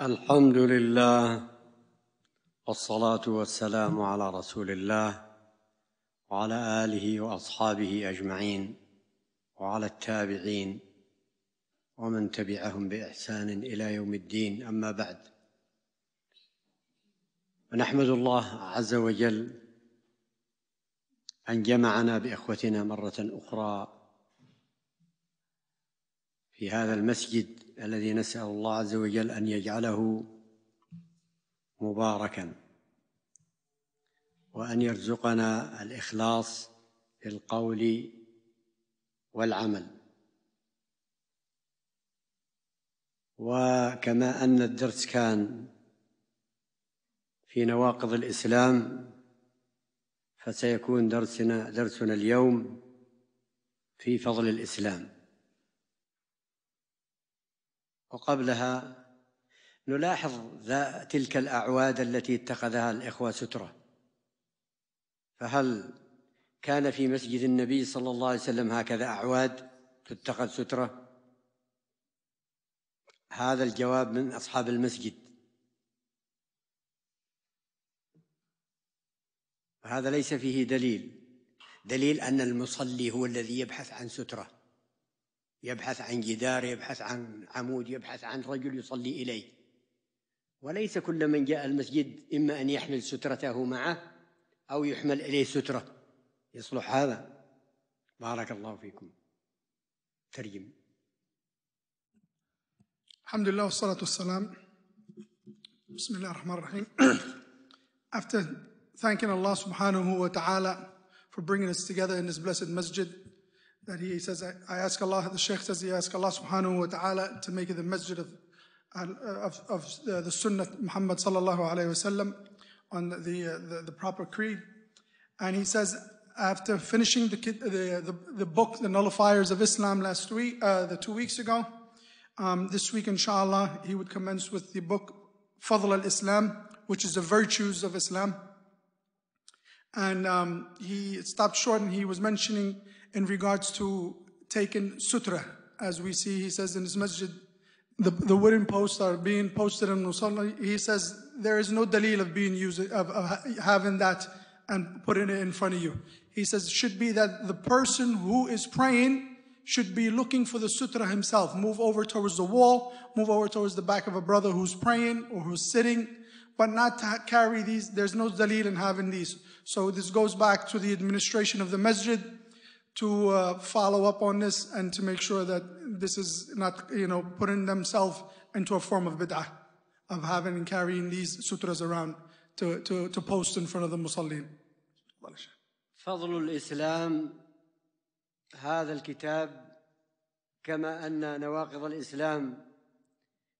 الحمد لله والصلاة والسلام على رسول الله وعلى آله وأصحابه أجمعين وعلى التابعين ومن تبعهم بإحسان إلى يوم الدين أما بعد ونحمد الله عز وجل أن جمعنا بإخوتنا مرة أخرى في هذا المسجد الذي نسأل الله عز وجل أن يجعله مباركا وأن يرزقنا الإخلاص في القول والعمل وكما أن الدرس كان في نواقض الإسلام فسيكون درسنا درسنا اليوم في فضل الإسلام وقبلها نلاحظ ذا تلك الأعواد التي اتخذها الإخوة سترة فهل كان في مسجد النبي صلى الله عليه وسلم هكذا أعواد تتخذ سترة هذا الجواب من أصحاب المسجد وهذا ليس فيه دليل دليل أن المصلي هو الذي يبحث عن ستره يبحث عن جدار يبحث عن عمود يبحث عن رجل يصلي إليه وليس كل من جاء المسجد إما أن يحمل سترته معه أو يحمل إليه سترة يصلح هذا بارك الله فيكم ترجم الحمد لله والصلاة والسلام بسم الله الرحمن الرحيم After thanking Allah subhanahu wa ta'ala for bringing us together in this blessed masjid that he says, I, I ask Allah, the Sheikh says, he asks Allah subhanahu wa ta'ala to make it the masjid of, uh, of, of the, uh, the Sunnah Muhammad sallallahu alayhi wa sallam on the, uh, the, the, proper creed. And he says, after finishing the, the, the, book, The Nullifiers of Islam, last week, uh, the two weeks ago, um, this week, inshallah, he would commence with the book Fadl al Islam, which is the virtues of Islam. And um, he stopped short and he was mentioning in regards to taking sutra. As we see, he says in his masjid, the, the wooden posts are being posted in Musalla. He says there is no dalil of being used, of, of having that and putting it in front of you. He says it should be that the person who is praying should be looking for the sutra himself. Move over towards the wall, move over towards the back of a brother who's praying or who's sitting, but not to carry these. There's no dalil in having these. So this goes back to the administration of the masjid to uh, follow up on this and to make sure that this is not, you know, putting themselves into a form of bid'ah, of having and carrying these sutras around to, to, to post in front of the musallin. فضل الإسلام هذا الكتاب كما أن نواقض الإسلام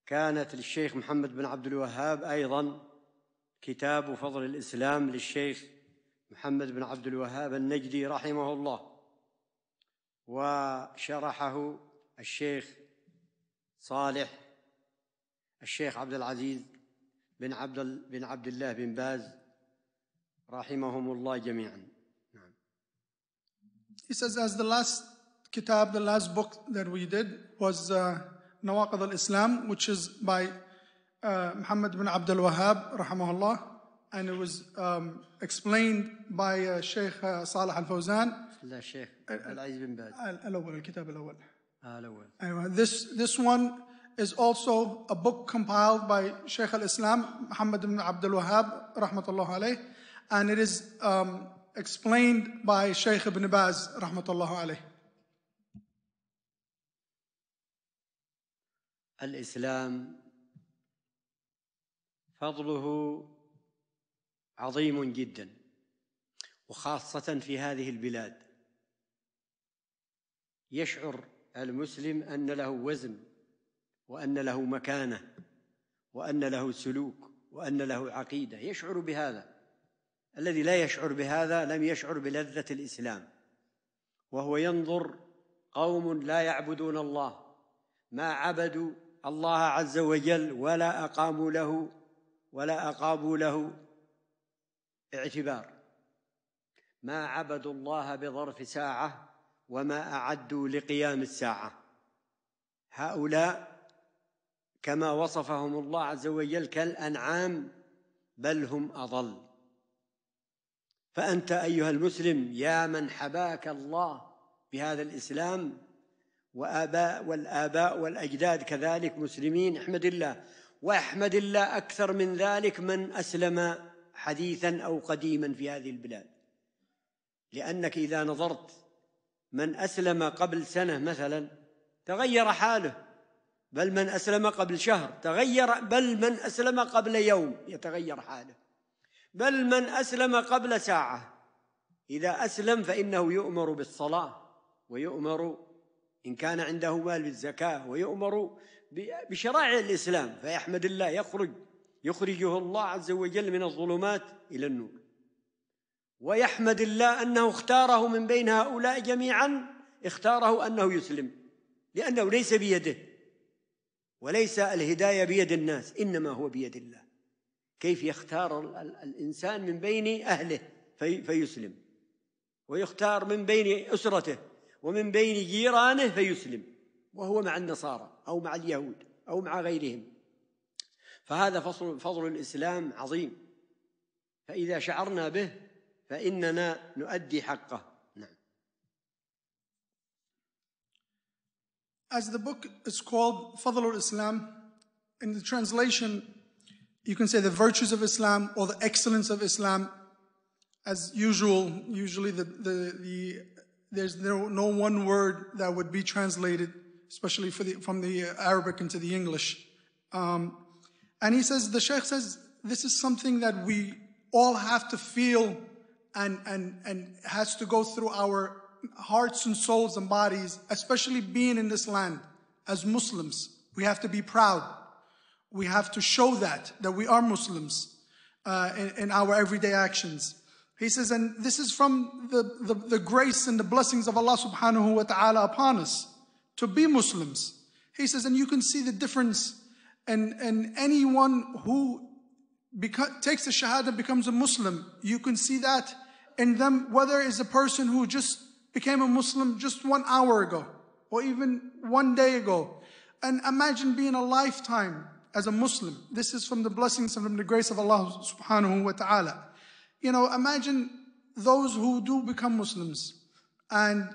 كانت للشيخ محمد بن عبد الوهاب أيضا كتاب فضل الإسلام للشيخ محمد بن عبد الوهاب النجدي رحمه الله وشرحه الشيخ صالح الشيخ عبد العزيز بن عبد بن عبد الله بن باز رحمهم الله جميعا نعم He says as the last kitab the last book that we did was uh, Nawaqid al which is by uh, محمد بن عبد الوهاب رحمه الله and it was um, explained by uh, Sheikh uh, Salah al-Fawzan العزيز بن باز الأول الكتاب الأول الأول this, this one is also a book compiled by Sheikh al-Islam Muhammad ibn Abdul Wahab rahmatullah alayh and it is um, explained by Sheikh ibn Baz rahmatullah alayh الإسلام فضله عظيم جدا وخاصة في هذه البلاد يشعر المسلم ان له وزن وان له مكانه وان له سلوك وان له عقيده يشعر بهذا الذي لا يشعر بهذا لم يشعر بلذه الاسلام وهو ينظر قوم لا يعبدون الله ما عبدوا الله عز وجل ولا اقاموا له ولا اقاموا له اعتبار ما عبدوا الله بظرف ساعه وما اعدوا لقيام الساعه هؤلاء كما وصفهم الله عز وجل كالانعام بل هم اضل فانت ايها المسلم يا من حباك الله بهذا الاسلام وآباء والآباء والأجداد كذلك مسلمين احمد الله واحمد الله أكثر من ذلك من أسلم حديثا أو قديما في هذه البلاد لأنك إذا نظرت من أسلم قبل سنة مثلا تغير حاله بل من أسلم قبل شهر تغير بل من أسلم قبل يوم يتغير حاله بل من أسلم قبل ساعة إذا أسلم فإنه يؤمر بالصلاة ويؤمر إن كان عنده مال بالزكاة ويؤمر بشرائع الإسلام فيحمد الله يخرج يخرجه الله عز وجل من الظلمات إلى النور ويحمد الله انه اختاره من بين هؤلاء جميعا اختاره انه يسلم لانه ليس بيده وليس الهدايه بيد الناس انما هو بيد الله كيف يختار الانسان من بين اهله في فيسلم ويختار من بين اسرته ومن بين جيرانه فيسلم وهو مع النصارى او مع اليهود او مع غيرهم فهذا فضل, فضل الاسلام عظيم فاذا شعرنا به فإننا نؤدي حقه نعم As the book is called Fadlul Islam, in the translation, you can say the virtues of Islam or the excellence of Islam. As usual, usually the, the, the there's no, no one word that would be translated, especially the, from the Arabic into the English. Um, and he says, the Sheikh says, this is something that we all have to feel and, and, and has to go through our hearts and souls and bodies, especially being in this land as Muslims. We have to be proud. We have to show that, that we are Muslims uh, in, in, our everyday actions. He says, and this is from the, the, the grace and the blessings of Allah subhanahu wa ta'ala upon us to be Muslims. He says, and you can see the difference and, and anyone who beca- takes the Shahada becomes a Muslim. You can see that in them, whether it's a person who just became a Muslim just one hour ago or even one day ago. And imagine being a lifetime as a Muslim. This is from the blessings and from the grace of Allah subhanahu wa ta'ala. You know, imagine those who do become Muslims and,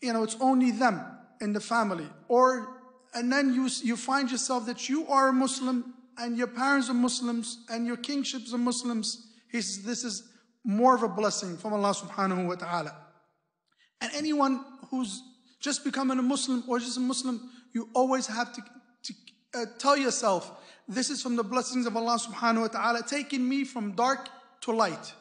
you know, it's only them in the family. Or, and then you, you find yourself that you are a Muslim and your parents are Muslims and your kingships are Muslims. He says, this is more of a blessing from Allah subhanahu wa ta'ala. And anyone who's just becoming a Muslim or just a Muslim, you always have to, to uh, tell yourself, this is from the blessings of Allah subhanahu wa ta'ala, taking me from dark to light.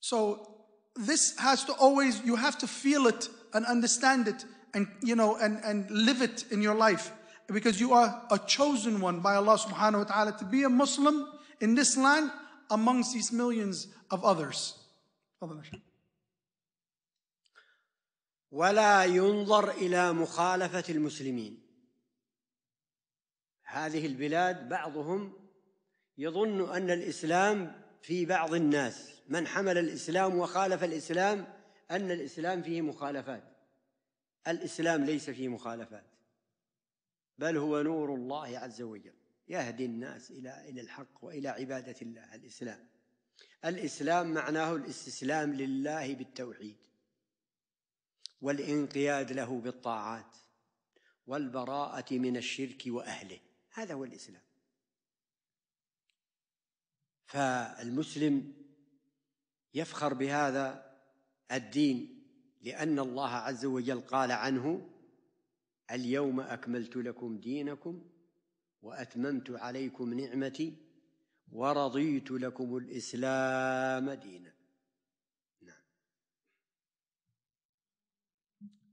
So this has to always, you have to feel it and understand it and, you know, and, and live it in your life because you are a chosen one by Allah subhanahu wa ta'ala to be a Muslim in this land amongst these millions of others. ولا ينظر إلى مخالفة المسلمين هذه البلاد بعضهم يظن أن الإسلام في بعض الناس من حمل الإسلام وخالف الإسلام أن الإسلام فيه مخالفات الإسلام ليس فيه مخالفات بل هو نور الله عز وجل يهدي الناس إلى إلى الحق وإلى عبادة الله الإسلام الإسلام معناه الاستسلام لله بالتوحيد والانقياد له بالطاعات والبراءة من الشرك وأهله هذا هو الإسلام فالمسلم يفخر بهذا الدين لأن الله عز وجل قال عنه اليوم أكملت لكم دينكم واتممت عليكم نعمتي ورضيت لكم الاسلام دينا نعم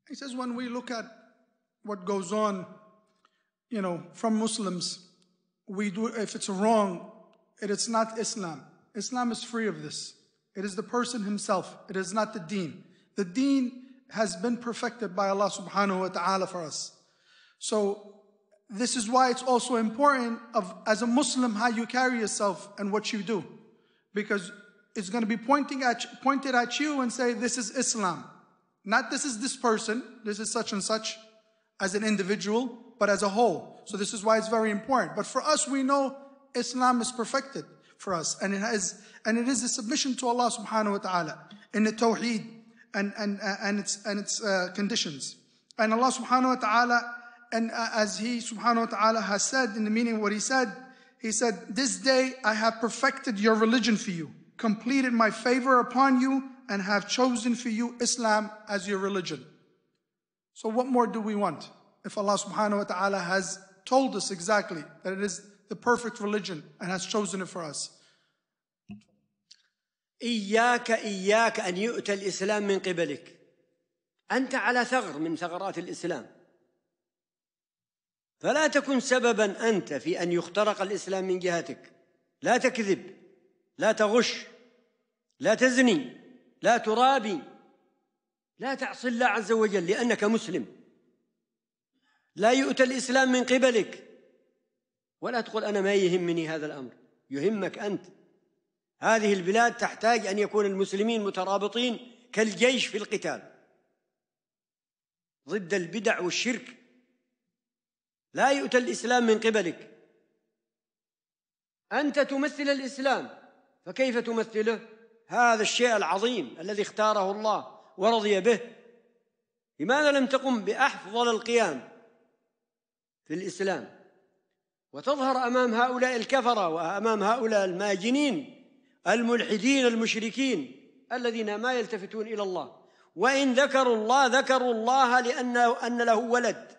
He says when we look at what goes on you know from Muslims we do if it's wrong it is not Islam Islam is free of this it is the person himself it is not the deen the deen has been perfected by Allah subhanahu wa ta'ala for us so this is why it's also important of as a Muslim how you carry yourself and what you do, because it's going to be pointing at pointed at you and say this is Islam, not this is this person, this is such and such, as an individual, but as a whole. So this is why it's very important. But for us, we know Islam is perfected for us, and it has and it is a submission to Allah Subhanahu wa Taala in the Tawheed and and and its and its uh, conditions. And Allah Subhanahu wa Taala and uh, as he subhanahu wa ta'ala has said in the meaning what he said, he said, This day I have perfected your religion for you, completed my favor upon you, and have chosen for you Islam as your religion. So what more do we want? If Allah subhanahu wa ta'ala has told us exactly that it is the perfect religion and has chosen it for us. إياك إياك أن يؤتى الإسلام من قبلك. أنت على ثغر من ثغرات الإسلام. فلا تكن سببا انت في ان يخترق الاسلام من جهتك لا تكذب لا تغش لا تزني لا ترابي لا تعصي الله عز وجل لانك مسلم لا يؤتى الاسلام من قبلك ولا تقول انا ما يهمني هذا الامر يهمك انت هذه البلاد تحتاج ان يكون المسلمين مترابطين كالجيش في القتال ضد البدع والشرك لا يؤتى الإسلام من قبلك أنت تمثل الإسلام فكيف تمثله؟ هذا الشيء العظيم الذي اختاره الله ورضي به لماذا لم تقم بأفضل القيام في الإسلام وتظهر أمام هؤلاء الكفرة وأمام هؤلاء الماجنين الملحدين المشركين الذين ما يلتفتون إلى الله وإن ذكروا الله ذكروا الله لأن أن له ولد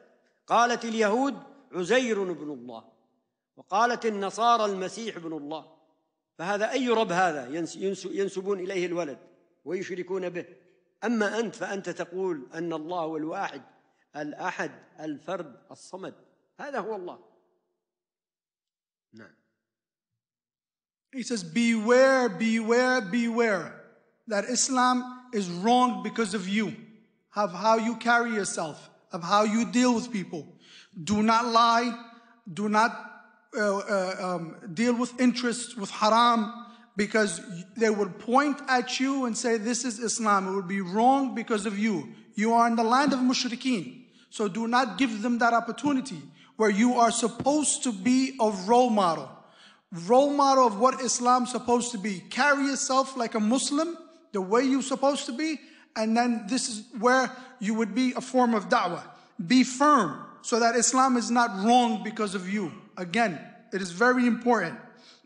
قالت اليهود عزير بن الله وقالت النصارى المسيح بن الله فهذا أي رب هذا ينسبون إليه الولد ويشركون به أما أنت فأنت تقول أن الله هو الواحد الأحد الفرد الصمد هذا هو الله نعم He says, beware, beware, beware that Islam is wrong because of you, of how you carry yourself. of how you deal with people. Do not lie. Do not uh, uh, um, deal with interests with haram, because they would point at you and say, This is Islam. It would be wrong because of you. You are in the land of mushrikeen. So do not give them that opportunity where you are supposed to be a role model. Role model of what Islam's supposed to be. Carry yourself like a Muslim, the way you're supposed to be, and then this is where you would be a form of da'wah. Be firm so that Islam is not wrong because of you. Again, it is very important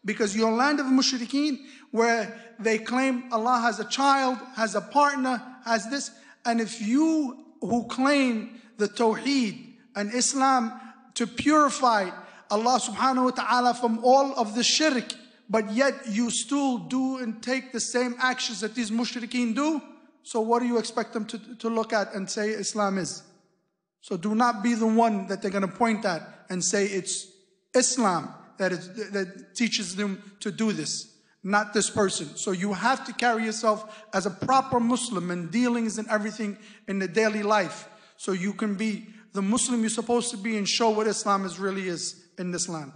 because your land of mushrikeen, where they claim Allah has a child, has a partner, has this, and if you who claim the Tawheed and Islam to purify Allah subhanahu wa ta'ala from all of the shirk, but yet you still do and take the same actions that these mushrikeen do, so what do you expect them to, to look at and say Islam is? So do not be the one that they're going to point at and say it's Islam that, is, that teaches them to do this, not this person. So you have to carry yourself as a proper Muslim in dealings and everything in the daily life. So you can be the Muslim you're supposed to be and show what Islam is really is in this land.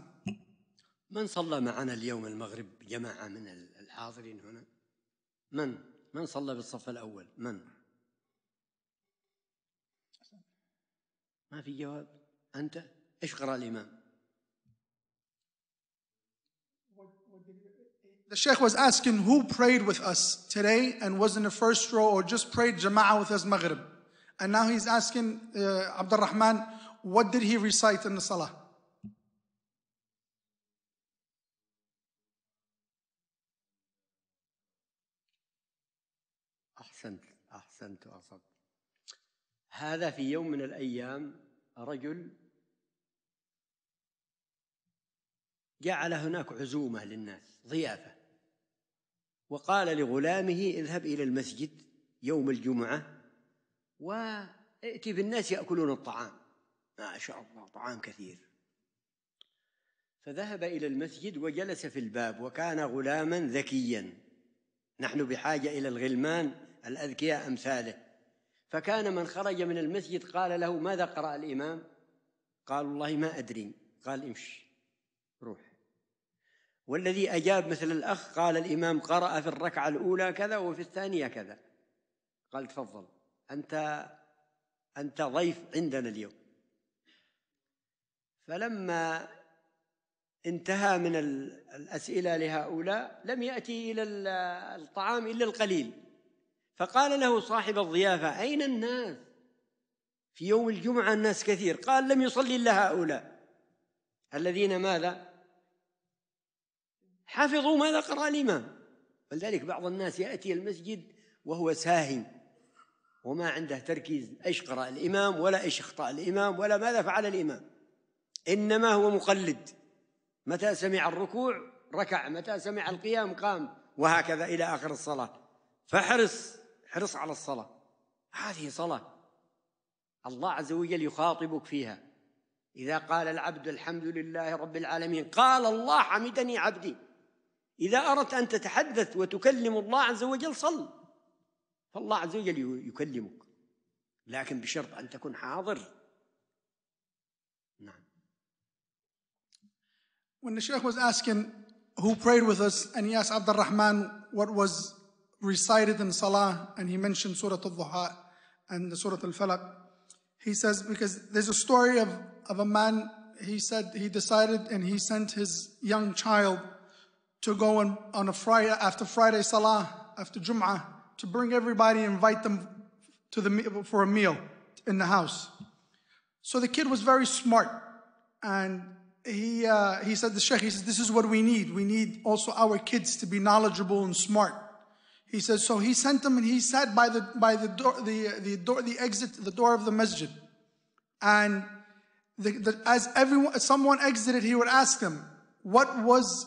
من صلى معنا اليوم المغرب جماعة من الحاضرين هنا؟ من؟ من صلى الأول من ما في جواب أنت إيش قرأ الإمام The Sheikh was asking who prayed with us today and was in the first row or just prayed Jama'ah with us Maghrib. And now he's asking uh, Abdul Rahman, what did he recite in the Salah? أحسنت وأصبت هذا في يوم من الأيام رجل جعل هناك عزومة للناس ضيافة وقال لغلامه اذهب إلى المسجد يوم الجمعة وائت بالناس يأكلون الطعام ما شاء الله طعام كثير فذهب إلى المسجد وجلس في الباب وكان غلاما ذكيا نحن بحاجة إلى الغلمان الأذكياء أمثاله فكان من خرج من المسجد قال له ماذا قرأ الإمام قال والله ما أدري قال امشي روح والذي أجاب مثل الأخ قال الإمام قرأ في الركعة الأولى كذا وفي الثانية كذا قال تفضل أنت أنت ضيف عندنا اليوم فلما انتهى من الأسئلة لهؤلاء لم يأتي إلى الطعام إلا القليل فقال له صاحب الضيافة أين الناس في يوم الجمعة الناس كثير قال لم يصلي إلا هؤلاء الذين ماذا حفظوا ماذا قرأ الإمام ولذلك بعض الناس يأتي المسجد وهو ساهي وما عنده تركيز ايش قرأ الإمام ولا ايش أخطأ الإمام ولا ماذا فعل الإمام إنما هو مقلد متى سمع الركوع ركع متى سمع القيام قام وهكذا إلى آخر الصلاة فاحرص حرص على الصلاة هذه صلاة الله عز وجل يخاطبك فيها إذا قال العبد الحمد لله رب العالمين قال الله حمدني عبدي إذا أردت أن تتحدث وتكلم الله عز وجل صل فالله عز وجل يكلمك لكن بشرط أن تكون حاضر نعم When the Sheikh was asking who prayed with us and he asked Abdul Rahman what was recited in Salah and he mentioned Surah Al-Duha and the Surah Al-Falaq. He says, because there's a story of, of a man, he said he decided and he sent his young child to go on, on a Friday, after Friday Salah, after Jum'ah, to bring everybody, invite them to the, for a meal in the house. So the kid was very smart and he, uh, he said, the sheikh, he says, this is what we need. We need also our kids to be knowledgeable and smart. He says, so he sent him and he sat by the, by the door, the, the door, the exit, the door of the masjid. And the, the, as everyone, someone exited, he would ask them, what was,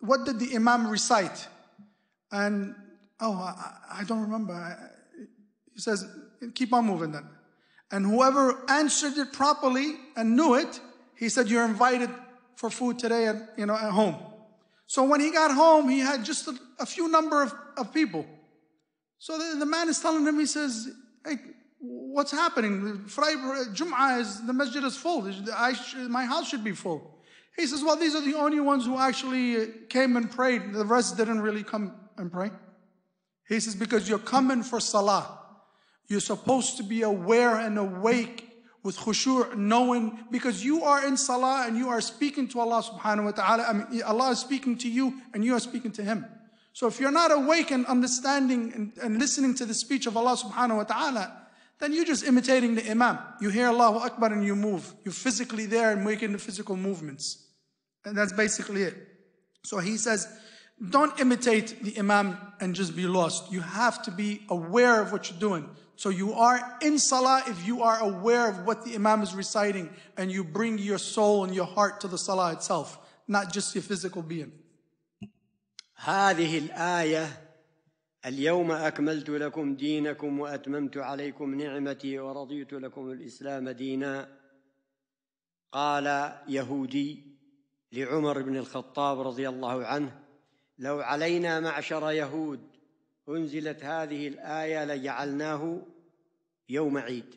what did the Imam recite? And, oh, I, I don't remember. He says, keep on moving then. And whoever answered it properly and knew it, he said, you're invited for food today at, you know, at home. So when he got home, he had just a, a few number of, of people. So the, the man is telling him, he says, hey, what's happening? Friday, Jum'ah is, the masjid is full. Sh- my house should be full. He says, well, these are the only ones who actually uh, came and prayed. The rest didn't really come and pray. He says, because you're coming for salah. You're supposed to be aware and awake with Khushur, knowing, because you are in salah and you are speaking to Allah subhanahu wa ta'ala. I mean, Allah is speaking to you and you are speaking to Him. So if you're not awake and understanding and, and listening to the speech of Allah subhanahu wa ta'ala, then you're just imitating the Imam. You hear Allahu Akbar and you move. You're physically there and making the physical movements. And that's basically it. So he says, don't imitate the Imam and just be lost. You have to be aware of what you're doing. So you are in Salah if you are aware of what the Imam is reciting and you bring your soul and your heart to the Salah itself, not just your physical being. هذه الآية اليوم أكملت لكم دينكم وأتممت عليكم نعمتي ورضيت لكم الإسلام دينا قال يهودي لعمر بن الخطاب رضي الله عنه لو علينا معشر يهود أنزلت هذه الآية لجعلناه يوم عيد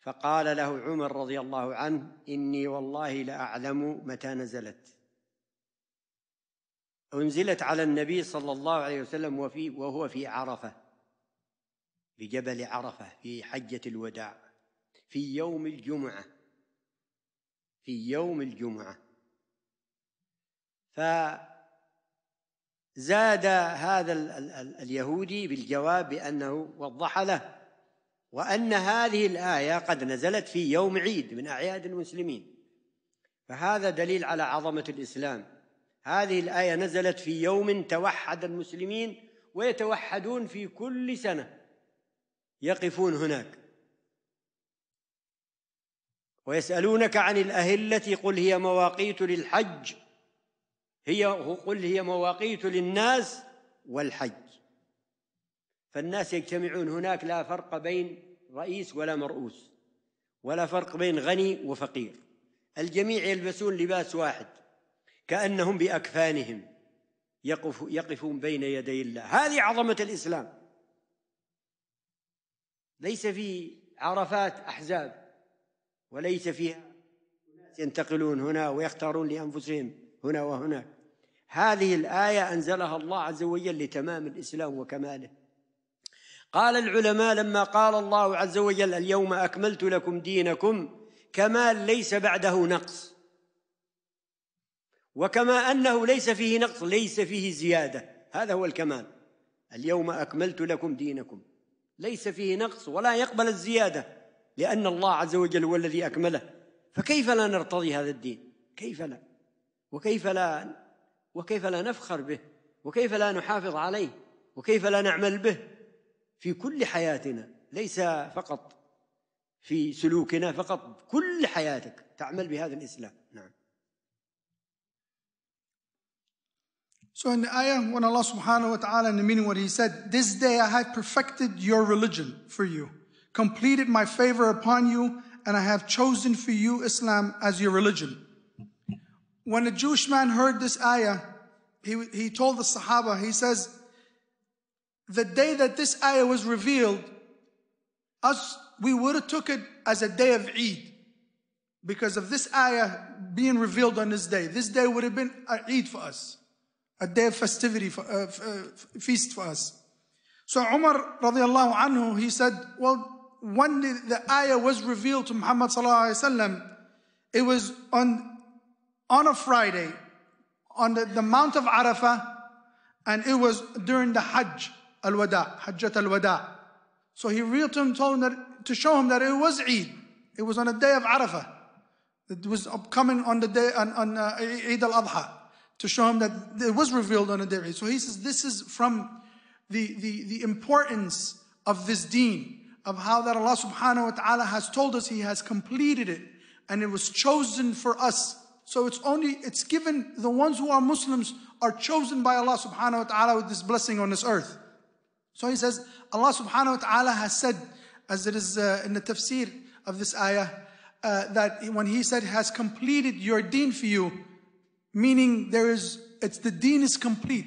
فقال له عمر رضي الله عنه إني والله لأعلم متى نزلت أنزلت على النبي صلى الله عليه وسلم وفي وهو في عرفة بجبل عرفة في حجة الوداع في يوم الجمعة في يوم الجمعة فزاد هذا اليهودي بالجواب بأنه وضح له وأن هذه الآية قد نزلت في يوم عيد من أعياد المسلمين فهذا دليل على عظمة الإسلام هذه الآية نزلت في يوم توحد المسلمين ويتوحدون في كل سنة يقفون هناك ويسألونك عن الأهلة قل هي مواقيت للحج هي قل هي مواقيت للناس والحج فالناس يجتمعون هناك لا فرق بين رئيس ولا مرؤوس ولا فرق بين غني وفقير الجميع يلبسون لباس واحد كأنهم بأكفانهم يقف يقفون بين يدي الله هذه عظمة الإسلام ليس في عرفات أحزاب وليس فيها ينتقلون هنا ويختارون لأنفسهم هنا وهناك هذه الآية أنزلها الله عز وجل لتمام الإسلام وكماله قال العلماء لما قال الله عز وجل اليوم أكملت لكم دينكم كمال ليس بعده نقص وكما أنه ليس فيه نقص ليس فيه زيادة هذا هو الكمال اليوم أكملت لكم دينكم ليس فيه نقص ولا يقبل الزيادة لأن الله عز وجل هو الذي أكمله فكيف لا نرتضي هذا الدين كيف لا وكيف لا وكيف لا نفخر به وكيف لا نحافظ عليه وكيف لا نعمل به في كل حياتنا ليس فقط في سلوكنا فقط كل حياتك تعمل بهذا الإسلام نعم So in the ayah, when Allah subhanahu wa ta'ala, in the meaning what He said, this day I have perfected your religion for you, completed my favor upon you, and I have chosen for you Islam as your religion. When a Jewish man heard this ayah, he, he told the Sahaba, he says, the day that this ayah was revealed, us, we would have took it as a day of Eid because of this ayah being revealed on this day. This day would have been Eid for us a day of festivity, for, uh, uh feast for us. So Umar radiallahu anhu, he said, well, when the, the ayah was revealed to Muhammad sallallahu alaihi wasallam, it was on, on a Friday, on the, the Mount of Arafah, and it was during the Hajj al-Wada, Hajjat al-Wada. So he revealed to him, told him that, to show him that it was Eid. It was on the day of Arafah. It was coming on the day, on, on uh, Eid al-Adha to show him that it was revealed on a day. So he says this is from the, the, the importance of this deen, of how that Allah subhanahu wa ta'ala has told us he has completed it and it was chosen for us. So it's only, it's given, the ones who are Muslims are chosen by Allah subhanahu wa ta'ala with this blessing on this earth. So he says, Allah subhanahu wa ta'ala has said, as it is uh, in the tafsir of this ayah, uh, that when he said, has completed your deen for you, meaning there is it's the deen is complete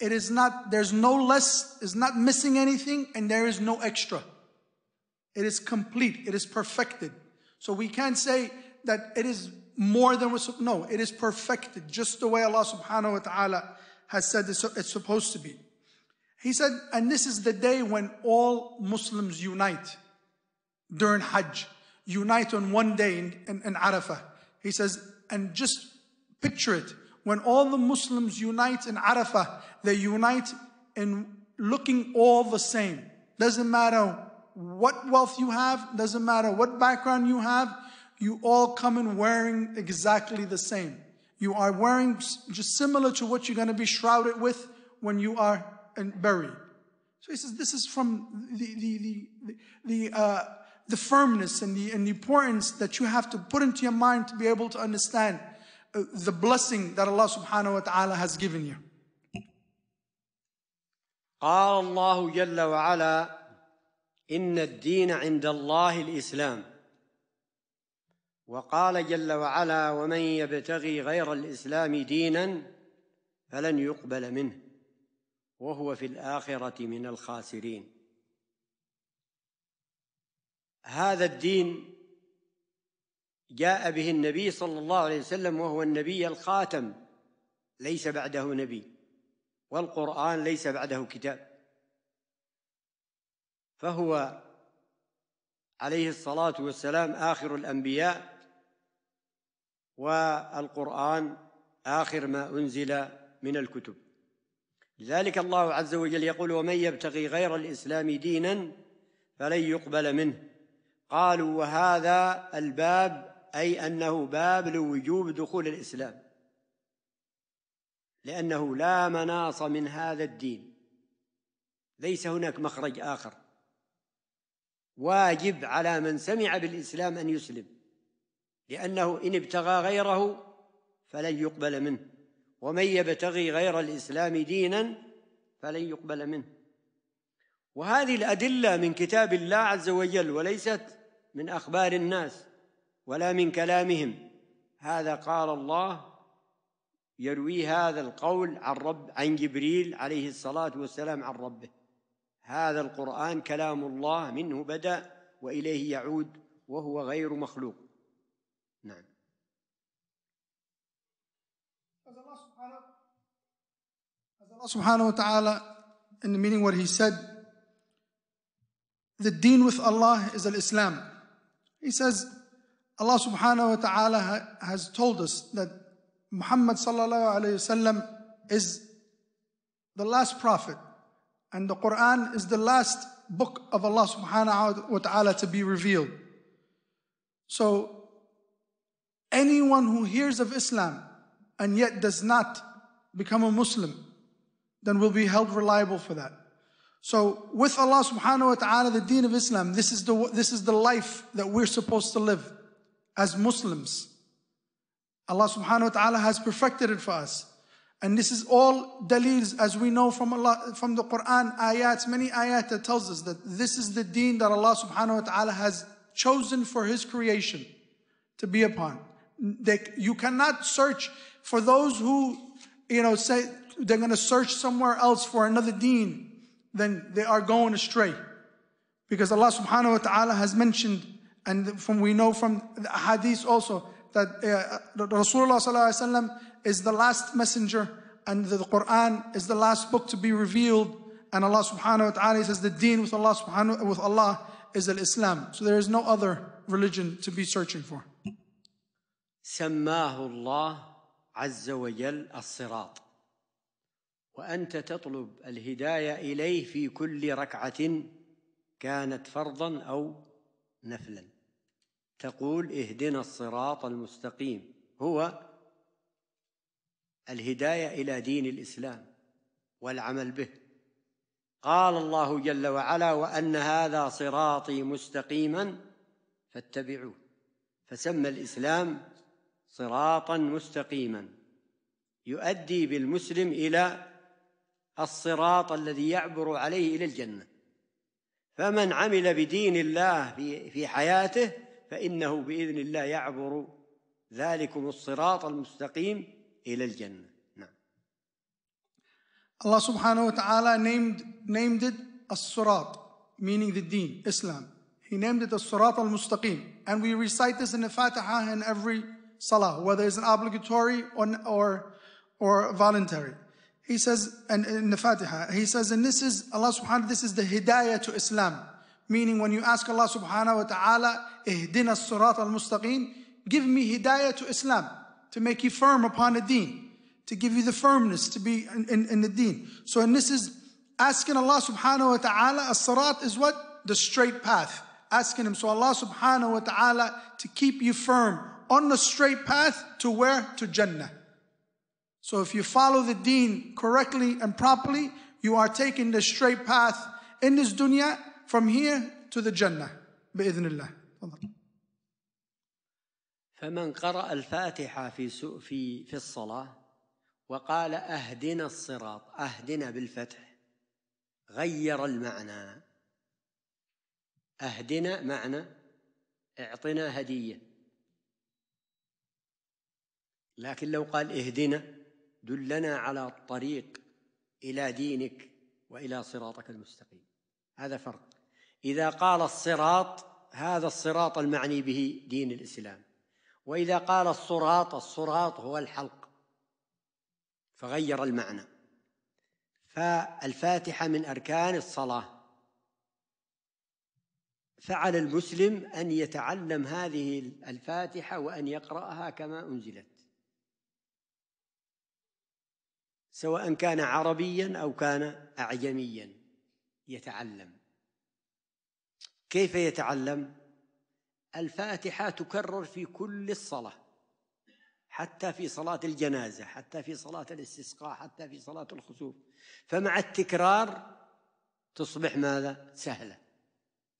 it is not there's no less is not missing anything and there is no extra it is complete it is perfected so we can't say that it is more than we no it is perfected just the way allah subhanahu wa ta'ala has said it's supposed to be he said and this is the day when all muslims unite during hajj unite on one day in, in, in arafah he says and just Picture it. When all the Muslims unite in Arafah, they unite in looking all the same. Doesn't matter what wealth you have, doesn't matter what background you have, you all come in wearing exactly the same. You are wearing just similar to what you're going to be shrouded with when you are buried. So he says this is from the, the, the, the, uh, the firmness and the, and the importance that you have to put into your mind to be able to understand the blessing that Allah subhanahu wa ta'ala has given you. قال الله جل وعلا إن الدين عند الله الإسلام وقال جل وعلا ومن يبتغي غير الإسلام دينا فلن يقبل منه وهو في الآخرة من الخاسرين هذا الدين جاء به النبي صلى الله عليه وسلم وهو النبي الخاتم ليس بعده نبي والقرآن ليس بعده كتاب فهو عليه الصلاة والسلام آخر الأنبياء والقرآن آخر ما أنزل من الكتب لذلك الله عز وجل يقول ومن يبتغي غير الإسلام دينا فلن يقبل منه قالوا وهذا الباب أي أنه باب لوجوب دخول الإسلام لأنه لا مناص من هذا الدين ليس هناك مخرج آخر واجب على من سمع بالإسلام أن يسلم لأنه إن ابتغى غيره فلن يقبل منه ومن يبتغي غير الإسلام دينا فلن يقبل منه وهذه الأدلة من كتاب الله عز وجل وليست من أخبار الناس ولا من كلامهم هذا قال الله يروي هذا القول عن رب عن جبريل عليه الصلاة والسلام عن ربه هذا القرآن كلام الله منه بدأ وإليه يعود وهو غير مخلوق نعم Allah subhanahu wa ta'ala, in the meaning where he said, the deen with Allah is al Islam. He says, Allah subhanahu wa ta'ala has told us that Muhammad sallallahu alayhi wasallam is the last prophet and the Quran is the last book of Allah subhanahu wa ta'ala to be revealed. So anyone who hears of Islam and yet does not become a Muslim then will be held reliable for that. So with Allah subhanahu wa ta'ala, the deen of Islam, this is the, this is the life that we're supposed to live as Muslims. Allah subhanahu wa ta'ala has perfected it for us. And this is all dalils as we know from Allah, from the Quran, ayats, many ayat that tells us that this is the deen that Allah subhanahu wa ta'ala has chosen for His creation to be upon. They, you cannot search for those who, you know, say they're going to search somewhere else for another deen, then they are going astray. Because Allah subhanahu wa ta'ala has mentioned and from we know from the hadith also that uh, Rasulullah is the last messenger and the Quran is the last book to be revealed. And Allah subhanahu wa ta'ala says the deen with Allah subhanahu with Allah is al-Islam. So there is no other religion to be searching for. سماه الله عز وجل الصراط وانت تطلب الهدايه اليه في كل ركعة كانت فرضا او نفلا تقول اهدنا الصراط المستقيم هو الهدايه الى دين الاسلام والعمل به قال الله جل وعلا وان هذا صراطي مستقيما فاتبعوه فسمى الاسلام صراطا مستقيما يؤدي بالمسلم الى الصراط الذي يعبر عليه الى الجنه فمن عمل بدين الله في حياته فإنه بإذن الله يعبر ذلكم الصراط المستقيم إلى الجنة الله سبحانه وتعالى named, named it الصراط meaning the deen, Islam He named it الصراط المستقيم and we recite this in the Fatiha in every salah whether it's an obligatory or, or, or voluntary He says, and in the Fatiha, he says, and this is Allah subhanahu this is the hidayah to Islam. Meaning when you ask Allah subhanahu wa ta'ala, ihdina surat al-mustaqim, give me hidayah to Islam, to make you firm upon the deen, to give you the firmness to be in, in, in the deen. So and this is asking Allah subhanahu wa ta'ala, as surat is what? The straight path. Asking Him, so Allah subhanahu wa ta'ala to keep you firm on the straight path to where? To Jannah. So if you follow the deen correctly and properly, you are taking the straight path in this dunya from here to the Jannah. بإذن الله. فمن قرأ الفاتحة في في في الصلاة وقال أهدنا الصراط أهدنا بالفتح غير المعنى أهدنا معنى اعطنا هدية لكن لو قال اهدنا دلنا على الطريق إلى دينك وإلى صراطك المستقيم هذا فرق إذا قال الصراط هذا الصراط المعني به دين الإسلام وإذا قال الصراط الصراط هو الحلق فغير المعنى فالفاتحة من أركان الصلاة فعلى المسلم أن يتعلم هذه الفاتحة وأن يقرأها كما أنزلت سواء كان عربيا أو كان أعجميا يتعلم كيف يتعلم الفاتحة تكرر في كل الصلاة حتى في صلاة الجنازة حتى في صلاة الاستسقاء حتى في صلاة الخسوف فمع التكرار تصبح ماذا سهلة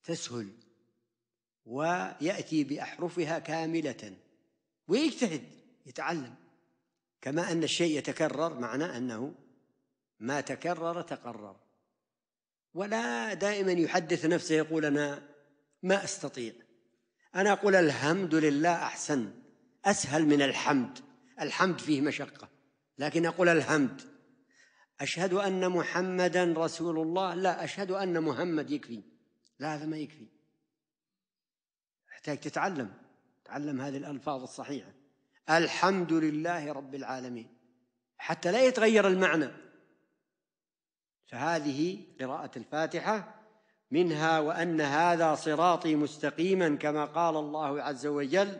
تسهل ويأتي بأحرفها كاملة ويجتهد يتعلم كما أن الشيء يتكرر معناه أنه ما تكرر تقرر ولا دائما يحدث نفسه يقول أنا ما أستطيع أنا أقول الحمد لله أحسن أسهل من الحمد الحمد فيه مشقة لكن أقول الحمد أشهد أن محمدا رسول الله لا أشهد أن محمد يكفي لا هذا ما يكفي تحتاج تتعلم تعلم هذه الألفاظ الصحيحة الحمد لله رب العالمين حتى لا يتغير المعنى فهذه قراءة الفاتحة منها وأن هذا صراطي مستقيما كما قال الله عز وجل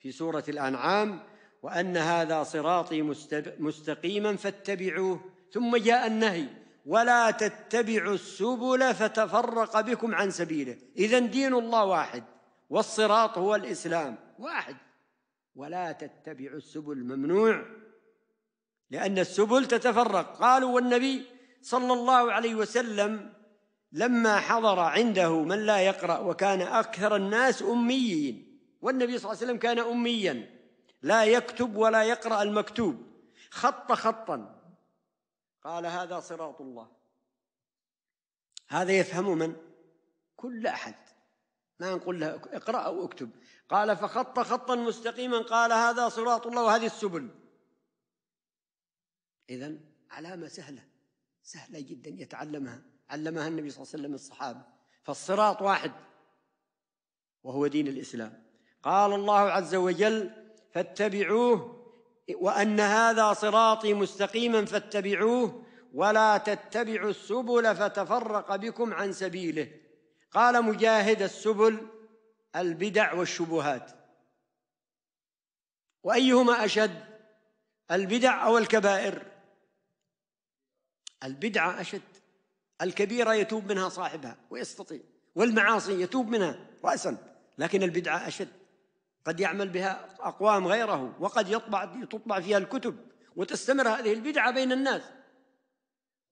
في سورة الأنعام وأن هذا صراطي مستقيما فاتبعوه ثم جاء النهي ولا تتبعوا السبل فتفرق بكم عن سبيله إذا دين الله واحد والصراط هو الإسلام واحد ولا تتبعوا السبل ممنوع لأن السبل تتفرق قالوا والنبي صلى الله عليه وسلم لما حضر عنده من لا يقرأ وكان أكثر الناس أميين والنبي صلى الله عليه وسلم كان أميا لا يكتب ولا يقرأ المكتوب خط خطا قال هذا صراط الله هذا يفهم من؟ كل أحد ما نقول له اقرأ أو اكتب قال فخط خطا مستقيما قال هذا صراط الله وهذه السبل إذا علامة سهلة سهلة جدا يتعلمها علمها النبي صلى الله عليه وسلم الصحابة فالصراط واحد وهو دين الإسلام قال الله عز وجل فاتبعوه وأن هذا صراطي مستقيما فاتبعوه ولا تتبعوا السبل فتفرق بكم عن سبيله قال مجاهد السبل البدع والشبهات وايهما اشد البدع او الكبائر البدعه اشد الكبيره يتوب منها صاحبها ويستطيع والمعاصي يتوب منها راسا لكن البدعه اشد قد يعمل بها اقوام غيره وقد يطبع تطبع فيها الكتب وتستمر هذه البدعه بين الناس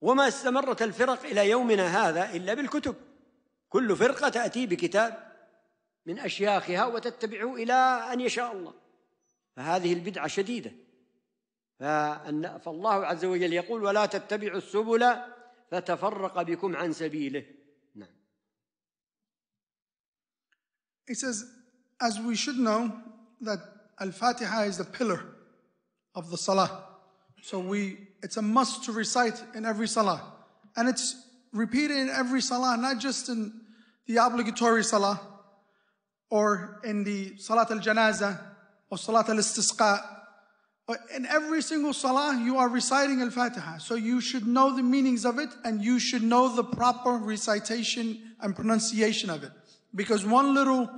وما استمرت الفرق الى يومنا هذا الا بالكتب كل فرقة تأتي بكتاب من أشياخها وتتبعه إلى أن يشاء الله فهذه البدعة شديدة فالله عز وجل يقول ولا تتبعوا السبل فتفرق بكم عن سبيله نعم He says as we should know that Al-Fatiha is the pillar of the Salah so we it's a must to recite in every Salah and it's repeat it in every salah, not just in the obligatory salah or in the salat al-janazah or salat al-istisqa. In every single salah, you are reciting al-Fatiha. So you should know the meanings of it and you should know the proper recitation and pronunciation of it. Because one little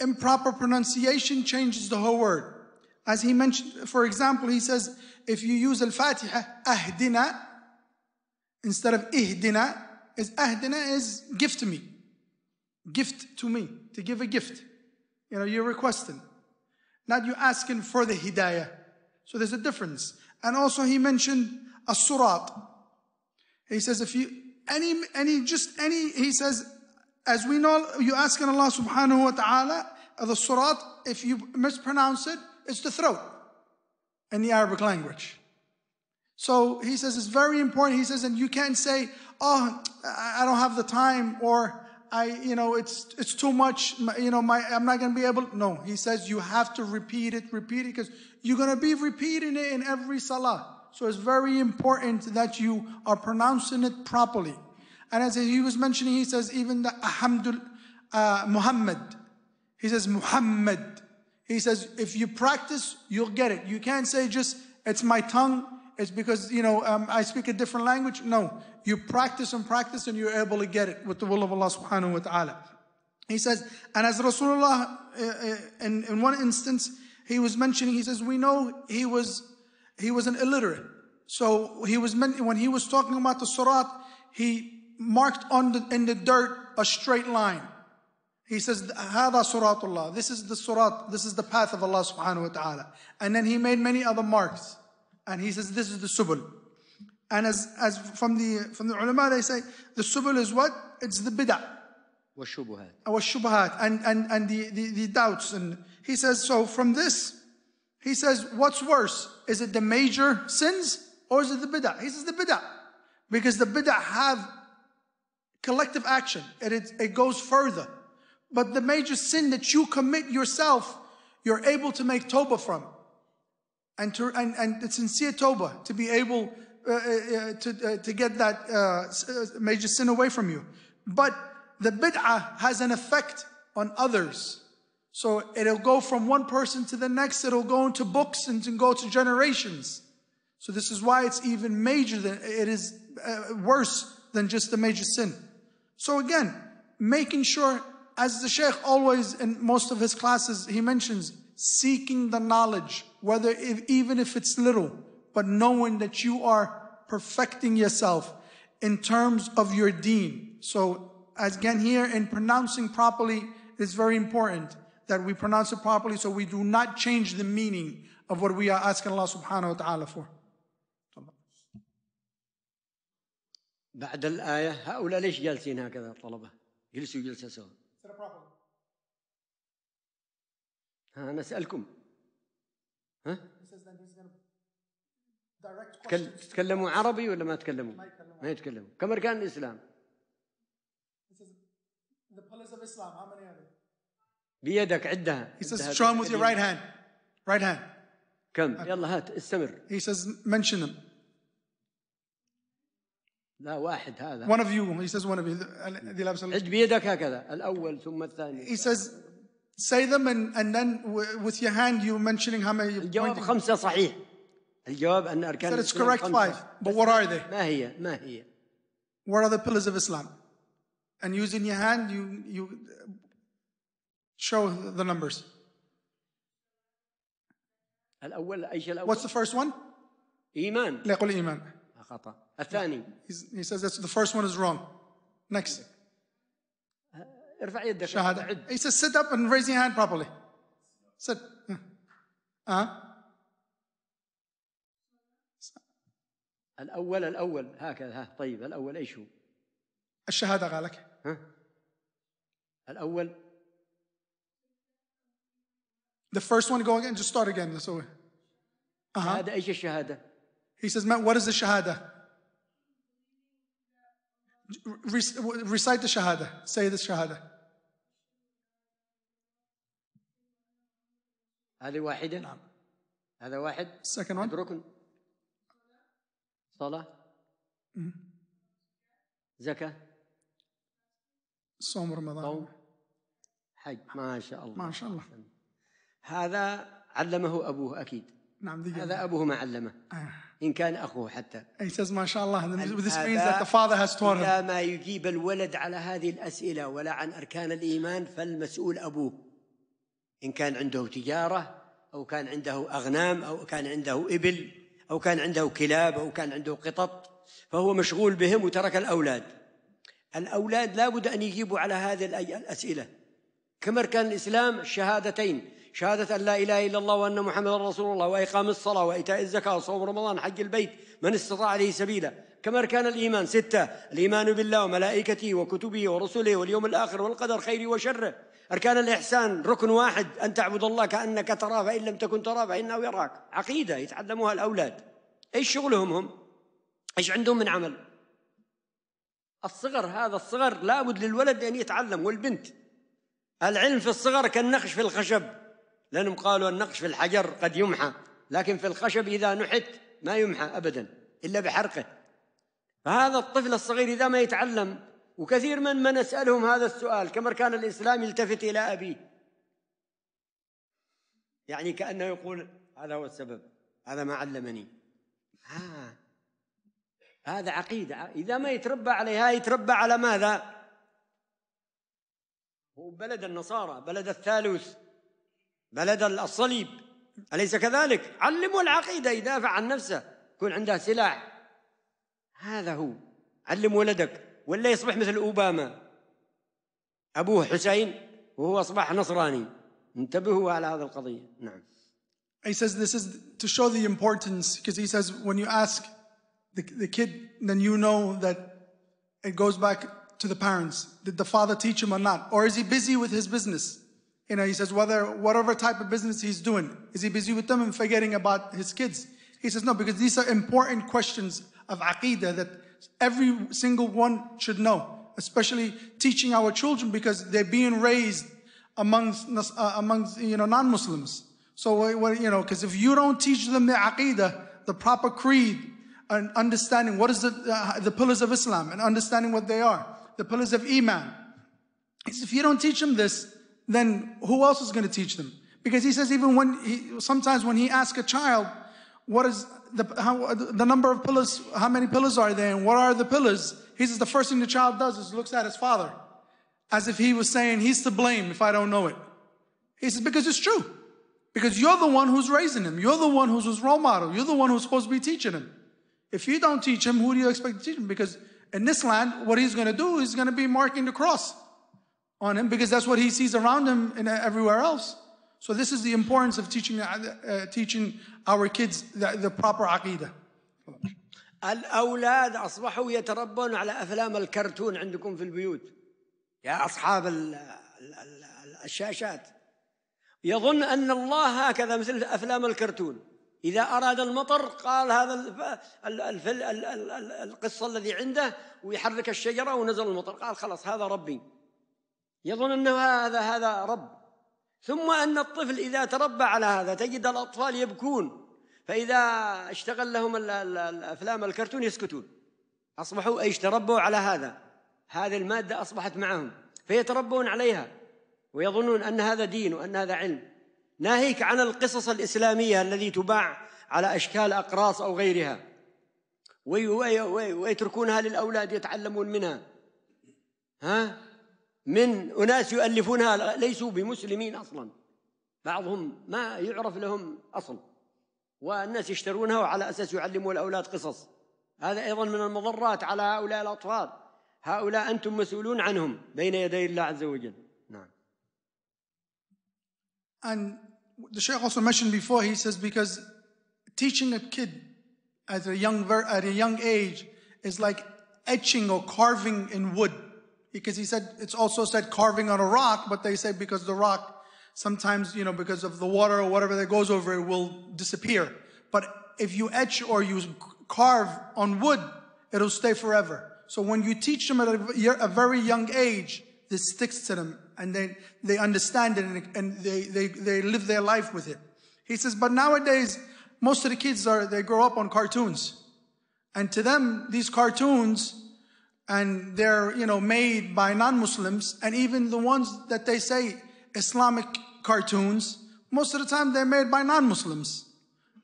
improper pronunciation changes the whole word. As he mentioned, for example, he says, if you use al-Fatiha, ahdina, instead of ihdina, is ahdina is gift me. Gift to me, to give a gift. You know, you're requesting. Not you asking for the hidayah. So there's a difference. And also he mentioned a surat. He says if you, any, any, just any, he says, as we know, you asking Allah subhanahu wa ta'ala, the surat, if you mispronounce it, it's the throat in the Arabic language. So he says it's very important. He says, and you can't say, oh, I don't have the time or I, you know, it's, it's too much. You know, my, I'm not going to be able. No, he says you have to repeat it, repeat it because you're going to be repeating it in every salah. So it's very important that you are pronouncing it properly. And as he was mentioning, he says even the Alhamdul uh, Muhammad. He says Muhammad. He says if you practice, you'll get it. You can't say just it's my tongue it's because, you know, um, I speak a different language. No, you practice and practice and you're able to get it with the will of Allah subhanahu wa ta'ala. He says, and as Rasulullah, uh, uh in, in one instance, he was mentioning, he says, we know he was, he was an illiterate. So he was, meant, when he was talking about the surat, he marked on the, in the dirt a straight line. He says, هذا suratullah. This is the surat, this is the path of Allah subhanahu wa ta'ala. And then he made many other marks and he says this is the subul. And as, as from the from the ulama they say the subul is what? It's the bid'ah. والشبهات. والشبهات and and and the, the the doubts and he says so from this he says what's worse is it the major sins or is it the bid'ah? He says the bid'ah because the bid'ah have collective action. It, it, it goes further. But the major sin that you commit yourself, you're able to make tawbah from and, to, and, and sincere to be able uh, uh, uh, to, uh, to get that uh, uh, major sin away from you. But the bid'ah has an effect on others. So it'll go from one person to the next, it'll go into books and go to generations. So this is why it's even major than, it is worse than just a major sin. So again, making sure, as the Shaykh always in most of his classes, he mentions, seeking the knowledge, whether if, even if it's little, but knowing that you are perfecting yourself in terms of your deen. So again here in pronouncing properly, it's very important that we pronounce it properly so we do not change the meaning of what we are asking Allah subhanahu wa ta'ala for. بعد الآية هؤلاء ليش جالسين هكذا الطلبة؟ جلسوا جلسة سوا. أنا أسألكم ها؟ تتكلموا عربي ولا ما تتكلموا؟ ما يتكلموا كم أركان الإسلام؟ بيدك عدها. He says, show them with your right hand. Right hand. كم؟ يلا هات استمر. He says, mention them. لا واحد هذا. One of you. He says one of you. لابس عد بيدك هكذا الأول ثم الثاني. He says Say them and, and then with your hand you're mentioning how many الجواب خمسة صحيح الجواب أن أركان said it's correct five but what are they ما هي ما هي what are the pillars of Islam and using your hand you you show the numbers الأول أيش الأول what's the first one إيمان لا يقول إيمان خطأ الثاني he says that's the first one is wrong next ارفع يدك شهادة عد He says sit up and raise your hand properly sit ها hmm. uh-huh. الأول الأول هكذا ها طيب الأول إيش هو الشهادة قالك ها الأول The first one go again just start again so uh -huh. هذا إيش الشهادة He says "Man, what is the shahada recite the shahada, say the shahada. هذه واحدة نعم هذا واحد second one ركن صلاة زكاة صوم رمضان صوم حج ما شاء الله ما شاء الله هذا علمه أبوه أكيد نعم هذا أبوه ما علمه آه. إن كان أخوه حتى. he says, ما شاء الله, this means that the father has taught him. إذا ما يجيب الولد على هذه الأسئلة ولا عن أركان الإيمان فالمسؤول أبوه. إن كان عنده تجارة أو كان عنده أغنام أو كان عنده إبل أو كان عنده كلاب أو كان عنده قطط فهو مشغول بهم وترك الأولاد الأولاد لابد أن يجيبوا على هذه الأسئلة كما كان الإسلام الشهادتين شهادة أن لا إله إلا الله وأن محمدا رسول الله وإقام الصلاة وإيتاء الزكاة وصوم رمضان حج البيت من استطاع إليه سبيلا كما أركان الإيمان ستة الإيمان بالله وملائكته وكتبه ورسله واليوم الآخر والقدر خيره وشره أركان الإحسان ركن واحد أن تعبد الله كأنك تراه فإن لم تكن تراه فإنه يراك عقيدة يتعلموها الأولاد إيش شغلهم هم؟ إيش عندهم من عمل؟ الصغر هذا الصغر لابد للولد أن يتعلم والبنت العلم في الصغر كالنقش في الخشب لأنهم قالوا النقش في الحجر قد يمحى لكن في الخشب إذا نحت ما يمحى أبدا إلا بحرقه فهذا الطفل الصغير إذا ما يتعلم وكثير من من أسألهم هذا السؤال كما كان الإسلام يلتفت إلى أبيه يعني كأنه يقول هذا هو السبب هذا ما علمني آه. هذا عقيدة إذا ما يتربى عليها يتربى على ماذا هو بلد النصارى بلد الثالوث بلد الصليب أليس كذلك؟ علموا العقيدة يدافع عن نفسه يكون عنده سلاح هذا هو علم ولدك ولا يصبح مثل أوباما أبوه حسين وهو أصبح نصراني انتبهوا على هذه القضية نعم He says this is to show the importance because he says when you ask the, the kid then you know that it goes back to the parents. Did the father teach him or not? Or is he busy with his business? You know, he says, whether, whatever type of business he's doing, is he busy with them and forgetting about his kids? He says, no, because these are important questions of aqidah that every single one should know, especially teaching our children because they're being raised amongst, uh, amongst you know, non-Muslims. So, you know, because if you don't teach them the aqidah, the proper creed, and understanding what is the, uh, the pillars of Islam and understanding what they are, the pillars of Iman. If you don't teach them this, then who else is going to teach them? Because he says even when he, sometimes when he asks a child, what is the, how, the number of pillars, how many pillars are there and what are the pillars? He says the first thing the child does is looks at his father as if he was saying he's to blame if I don't know it. He says, because it's true. Because you're the one who's raising him. You're the one who's his role model. You're the one who's supposed to be teaching him. If you don't teach him, who do you expect to teach him? Because in this land, what he's going to do is going to be marking the cross. on him because that's what he sees around him and uh, everywhere else. So this is the importance of teaching, uh, uh teaching our kids the, the proper عقيدة. الأولاد أصبحوا يتربون على أفلام الكرتون عندكم في البيوت يا أصحاب الـ الـ الـ الشاشات يظن أن الله هكذا مثل أفلام الكرتون إذا أراد المطر قال هذا القصة الذي عنده ويحرك الشجرة ونزل المطر قال خلاص هذا ربي يظن أنه هذا هذا رب ثم أن الطفل إذا تربى على هذا تجد الأطفال يبكون فإذا اشتغل لهم الأفلام الكرتون يسكتون أصبحوا ايش تربوا على هذا هذه المادة أصبحت معهم فيتربون عليها ويظنون أن هذا دين وأن هذا علم ناهيك عن القصص الإسلامية التي تباع على أشكال أقراص أو غيرها ويتركونها للأولاد يتعلمون منها ها من أناس يؤلفونها ليسوا بمسلمين أصلا بعضهم ما يعرف لهم أصل والناس يشترونها وعلى أساس يعلموا الأولاد قصص هذا أيضا من المضرات على هؤلاء الأطفال هؤلاء أنتم مسؤولون عنهم بين يدي الله عز وجل نعم And the Shaykh also mentioned before, he says, because teaching a kid at a young, at a young age is like etching or carving in wood. because he said it's also said carving on a rock, but they say because the rock sometimes, you know, because of the water or whatever that goes over it will disappear. But if you etch or you carve on wood, it'll stay forever. So when you teach them at a, very young age, this sticks to them and they, they understand it and, and they, they, they live their life with it. He says, but nowadays, most of the kids are, they grow up on cartoons. And to them, these cartoons, and they're you know made by non-muslims and even the ones that they say islamic cartoons most of the time they're made by non-muslims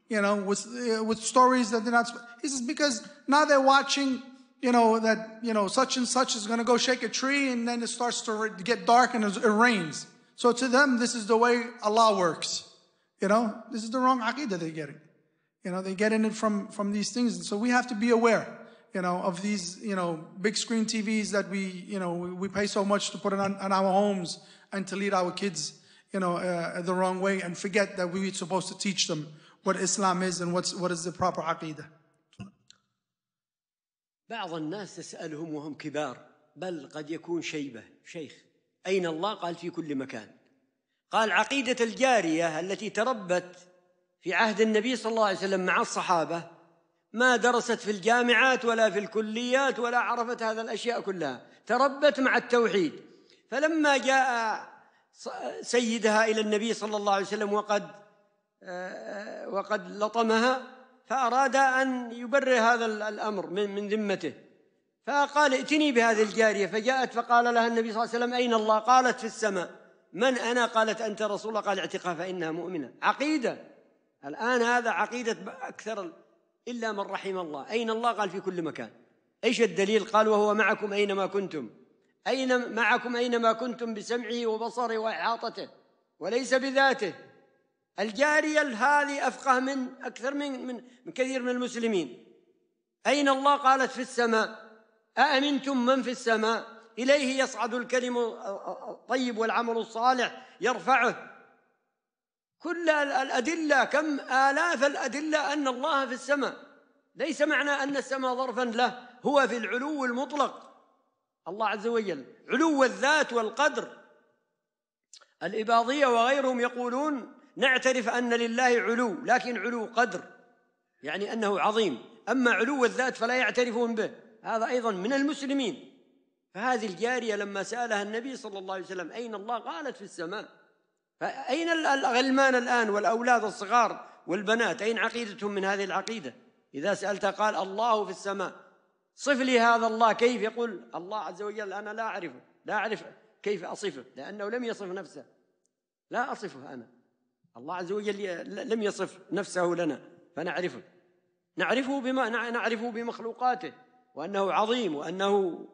you know with uh, with stories that they're not he says because now they're watching you know that you know such and such is going to go shake a tree and then it starts to get dark and it rains so to them this is the way allah works you know this is the wrong aqidah they're getting you know they're getting it from from these things and so we have to be aware you know, of these, you know, big screen TVs that we, you know, we pay so much to put in on our homes and to lead our kids, you know, uh, the wrong way and forget that we are supposed to teach them what Islam is and what's, what is the proper aqidah. بعض الناس تسألهم وهم كبار بل قد يكون شيبة شيخ أين الله قال في كل مكان قال عقيدة الجارية التي تربت في عهد النبي صلى الله عليه وسلم مع الصحابة ما درست في الجامعات ولا في الكليات ولا عرفت هذا الأشياء كلها تربت مع التوحيد فلما جاء سيدها إلى النبي صلى الله عليه وسلم وقد آه، وقد لطمها فأراد أن يبرر هذا الأمر من من ذمته فقال ائتني بهذه الجارية فجاءت فقال لها النبي صلى الله عليه وسلم أين الله قالت في السماء من أنا قالت أنت رسول الله قال اعتقها فإنها مؤمنة عقيدة الآن هذا عقيدة أكثر إلا من رحم الله أين الله قال في كل مكان إيش الدليل قال وهو معكم أينما كنتم أين معكم أينما كنتم بسمعه وبصره وإحاطته وليس بذاته الجارية هذه أفقه من أكثر من, من, من كثير من المسلمين أين الله قالت في السماء أأمنتم من في السماء إليه يصعد الكلم الطيب والعمل الصالح يرفعه كل الأدلة كم آلاف الأدلة أن الله في السماء ليس معنى أن السماء ظرفا له هو في العلو المطلق الله عز وجل علو الذات والقدر الإباضية وغيرهم يقولون نعترف أن لله علو لكن علو قدر يعني أنه عظيم أما علو الذات فلا يعترفون به هذا أيضا من المسلمين فهذه الجارية لما سألها النبي صلى الله عليه وسلم أين الله قالت في السماء فأين الغلمان الآن والأولاد الصغار والبنات أين عقيدتهم من هذه العقيدة إذا سألت قال الله في السماء صف لي هذا الله كيف يقول الله عز وجل أنا لا أعرفه لا أعرف كيف أصفه لأنه لم يصف نفسه لا أصفه أنا الله عز وجل لم يصف نفسه لنا فنعرفه نعرفه بما نعرفه بمخلوقاته وأنه عظيم وأنه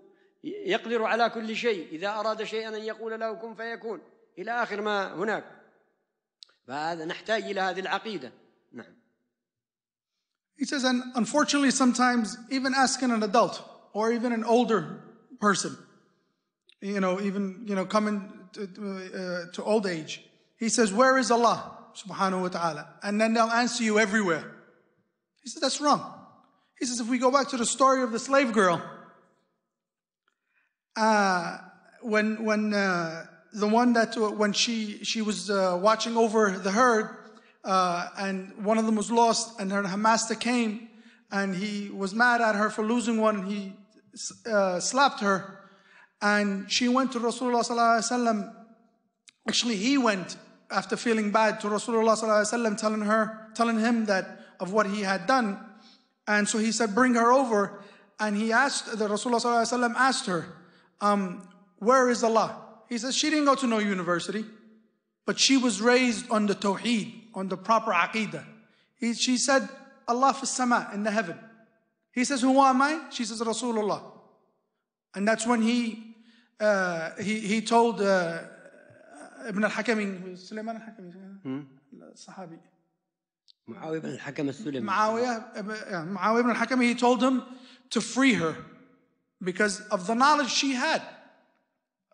يقدر على كل شيء إذا أراد شيئا أن يقول له كن فيكون إلى آخر ما هناك فهذا نحتاج إلى هذه العقيدة نعم He says, and unfortunately, sometimes even asking an adult or even an older person, you know, even, you know, coming to, uh, to old age, he says, Where is Allah subhanahu wa ta'ala? And then they'll answer you everywhere. He says, That's wrong. He says, If we go back to the story of the slave girl, uh, when, when, uh, the one that uh, when she, she was uh, watching over the herd, uh, and one of them was lost, and her, her, master came, and he was mad at her for losing one, he uh, slapped her, and she went to Rasulullah sallallahu Actually, he went after feeling bad to Rasulullah sallallahu telling her, telling him that of what he had done, and so he said, "Bring her over," and he asked the Rasulullah sallallahu asked her, um, "Where is Allah?" He says she didn't go to no university, but she was raised on the Tawheed, on the proper Aqeedah. He, she said, Allah fi sama, in the heaven. He says, who am I? She says, Rasulullah. And that's when he, uh, he, he told uh, Ibn al-Hakami, Sulaiman al-Hakami, hmm? Sahabi. Muawiyah ibn al-Hakam al-Sulaiman. Uh, Muawiyah ibn al-Hakam, he told him to free her because of the knowledge she had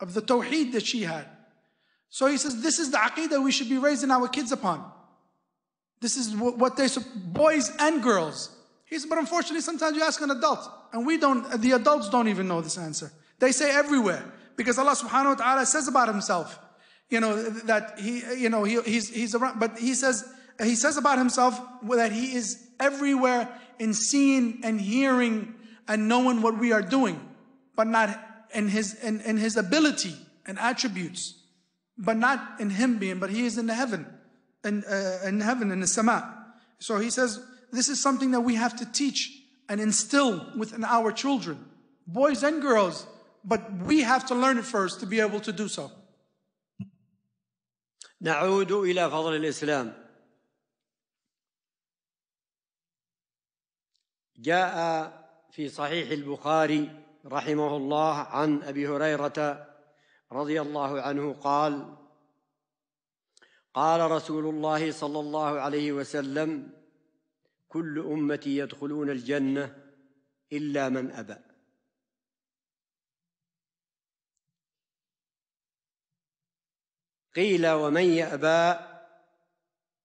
of the tawheed that she had. So he says, this is the aqidah we should be raising our kids upon. This is what they, boys and girls. He said, but unfortunately, sometimes you ask an adult, and we don't, the adults don't even know this answer. They say everywhere, because Allah subhanahu wa ta'ala says about himself, you know, that he, you know, he, he's, he's around, but he says, he says about himself that he is everywhere in seeing and hearing and knowing what we are doing, but not in his, in, in his ability and attributes, but not in him being, but he is in the heaven, in, uh, in heaven, in the sama. So he says, this is something that we have to teach and instill within our children, boys and girls, but we have to learn it first to be able to do so. نعود إلى فضل الإسلام جاء في صحيح البخاري رحمه الله عن ابي هريره رضي الله عنه قال قال رسول الله صلى الله عليه وسلم كل امتي يدخلون الجنه الا من ابى قيل ومن يابى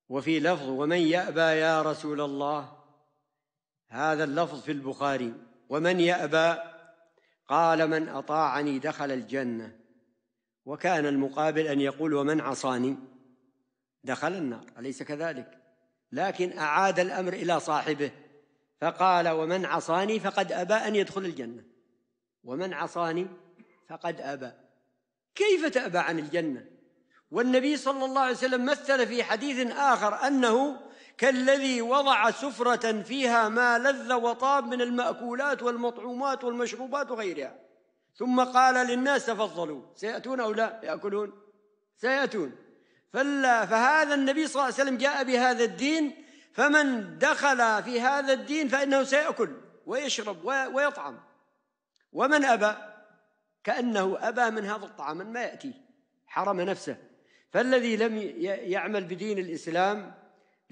وفي لفظ ومن يابى يا رسول الله هذا اللفظ في البخاري ومن يابى قال من أطاعني دخل الجنة وكان المقابل أن يقول ومن عصاني دخل النار أليس كذلك لكن أعاد الأمر إلى صاحبه فقال ومن عصاني فقد أبى أن يدخل الجنة ومن عصاني فقد أبى كيف تأبى عن الجنة والنبي صلى الله عليه وسلم مثل في حديث آخر أنه كالذي وضع سفرة فيها ما لذ وطاب من المأكولات والمطعومات والمشروبات وغيرها ثم قال للناس تفضلوا سيأتون أو لا يأكلون سيأتون فلا فهذا النبي صلى الله عليه وسلم جاء بهذا الدين فمن دخل في هذا الدين فإنه سيأكل ويشرب ويطعم ومن أبى كأنه أبى من هذا الطعام ما يأتي حرم نفسه فالذي لم يعمل بدين الإسلام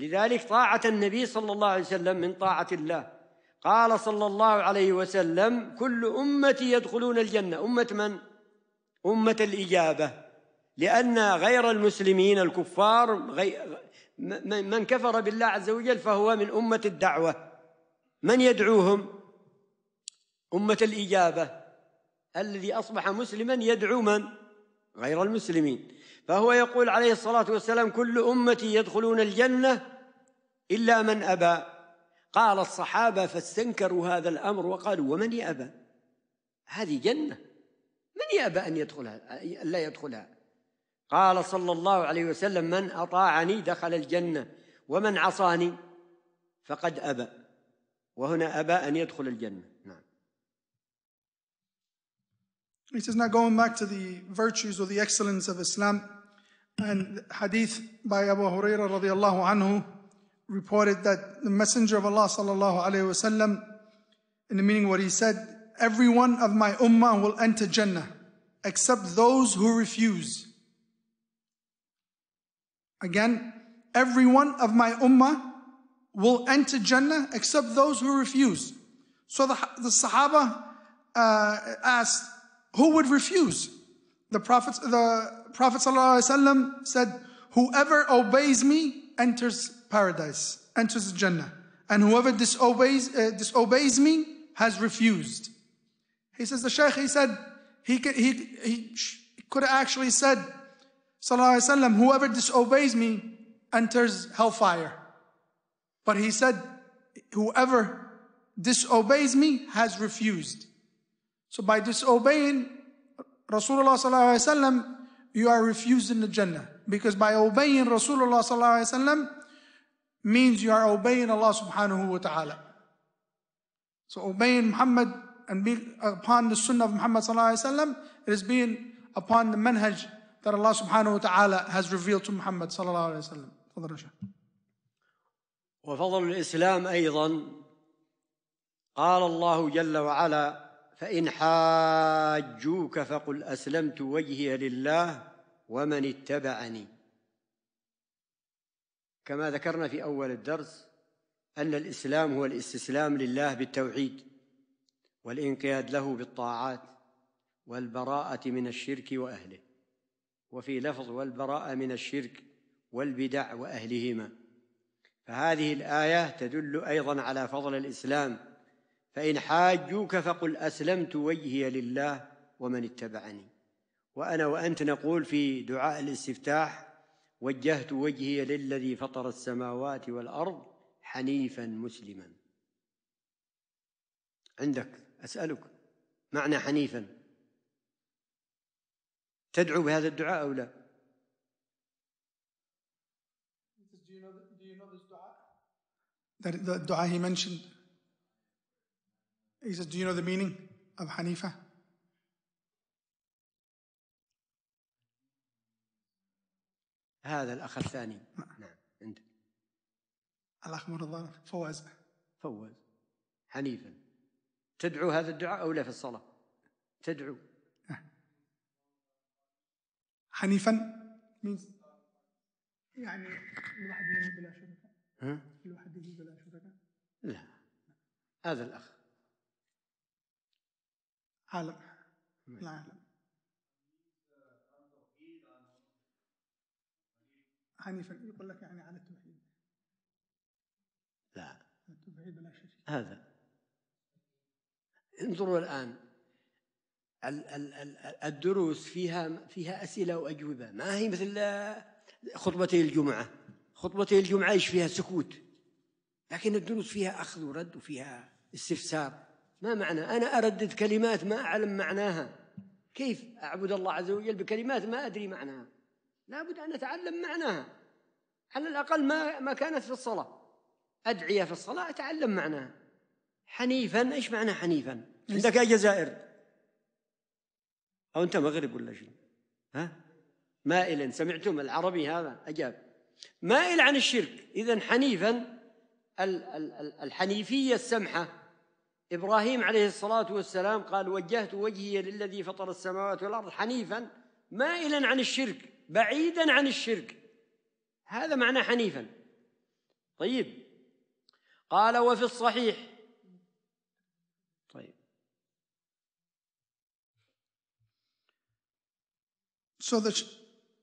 لذلك طاعة النبي صلى الله عليه وسلم من طاعة الله قال صلى الله عليه وسلم كل أمتي يدخلون الجنة أمة من؟ أمة الإجابة لأن غير المسلمين الكفار غير من كفر بالله عز وجل فهو من أمة الدعوة من يدعوهم؟ أمة الإجابة الذي أصبح مسلما يدعو من؟ غير المسلمين فهو يقول عليه الصلاة والسلام كل أمتي يدخلون الجنة إلا من أبى قال الصحابة فاستنكروا هذا الأمر وقالوا ومن يأبى هذه جنة من يأبى أن يدخلها أن لا يدخلها قال صلى الله عليه وسلم من أطاعني دخل الجنة ومن عصاني فقد أبى وهنا أبى أن يدخل الجنة نعم It is now going back to the virtues or the excellence of Islam. And hadith by Abu Huraira radiallahu anhu reported that the Messenger of Allah sallallahu alayhi wasallam, in the meaning what he said, every one of my ummah will enter Jannah, except those who refuse. Again, every one of my ummah will enter Jannah except those who refuse. So the, the Sahaba uh, asked, who would refuse? The Prophet, the Prophet ﷺ said, whoever obeys me enters paradise, enters Jannah. And whoever disobeys, uh, disobeys me has refused. He says, the Shaykh, he said, he, could, he, he could have actually said, وسلم, whoever disobeys me enters hellfire. But he said, whoever disobeys me has refused. So by disobeying Rasulullah you are refusing the Jannah. Because by obeying Rasulullah means you are obeying Allah subhanahu wa ta'ala. So obeying Muhammad and being upon the sunnah of Muhammad sallallahu it is being upon the manhaj that Allah subhanahu wa ta'ala has revealed to Muhammad sallallahu alayhi wa وفضل الإسلام أيضا قال الله جل وعلا فإن حاجوك فقل أسلمت وجهي لله ومن اتبعني كما ذكرنا في أول الدرس أن الإسلام هو الاستسلام لله بالتوحيد والانقياد له بالطاعات والبراءة من الشرك وأهله وفي لفظ والبراءة من الشرك والبدع وأهلهما فهذه الآية تدل أيضا على فضل الإسلام فإن حاجوك فقل أسلمت وجهي لله ومن اتبعني وأنا وأنت نقول في دعاء الاستفتاح وجهت وجهي للذي فطر السماوات والأرض حنيفا مسلما عندك أسألك معنى حنيفا تدعو بهذا الدعاء أو لا Do you know this dua? That the dua he mentioned. He says, Do you know the meaning of Hanifa? هذا الأخ الثاني نعم أنت الأخ مرضى فوز فوز حنيفا تدعو هذا الدعاء أو لا في الصلاة تدعو آه. حنيفا means يعني الواحد يجي بلا شركاء الواحد يجي بلا شركة لا هذا الأخ لا اعلم حنيفا يقول لك يعني على التوحيد لا التوحيد لا شيء هذا انظروا الآن الدروس فيها فيها أسئلة وأجوبة ما هي مثل خطبتي الجمعة خطبتي الجمعة إيش فيها سكوت لكن الدروس فيها أخذ ورد وفيها استفسار ما معنى أنا أردد كلمات ما أعلم معناها كيف أعبد الله عز وجل بكلمات ما أدري معناها لابد أن أتعلم معناها على الأقل ما, ما كانت في الصلاة أدعية في الصلاة أتعلم معناها حنيفا إيش معنى حنيفا عندك يا جزائر أو أنت مغرب ولا شيء ها مائلا سمعتم العربي هذا أجاب مائل عن الشرك إذا حنيفا الحنيفية السمحة إبراهيم عليه الصلاة والسلام قال وجهت وجهي للذي فطر السماوات والأرض حنيفا مائلا عن الشرك بعيدا عن الشرك هذا معنى حنيفا طيب قال وفي الصحيح طيب So the,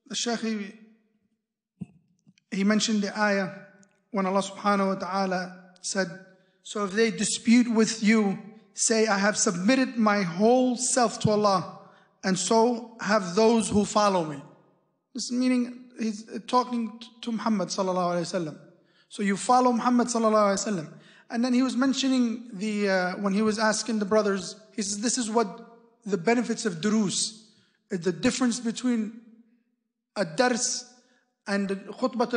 the Sheikh he, he mentioned the ayah when Allah subhanahu wa ta'ala said, So if they dispute with you, say, I have submitted my whole self to Allah, and so have those who follow me. This meaning, he's uh, talking to Muhammad sallallahu alayhi wasallam. So you follow Muhammad sallallahu alayhi wasallam. And then he was mentioning the, uh, when he was asking the brothers, he says, this is what the benefits of durus, the difference between a dars and khutbah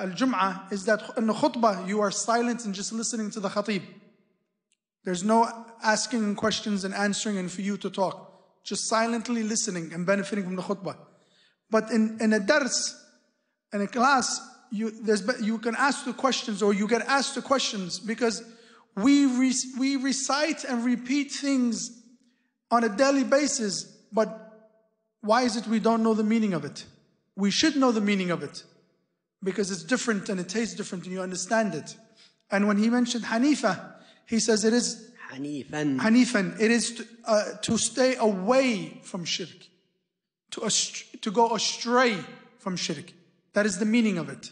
al-jum'ah is that in the khutbah you are silent and just listening to the khatib. There's no asking questions and answering and for you to talk. Just silently listening and benefiting from the khutbah. But in, in a dars, in a class, you, you can ask the questions or you get asked the questions because we, re, we recite and repeat things on a daily basis, but why is it we don't know the meaning of it? we should know the meaning of it because it's different and it tastes different and you understand it. And when he mentioned Hanifa, he says it is Hanifan. Hanifan. It is to, uh, to stay away from shirk, to, ast- to go astray from shirk. That is the meaning of it.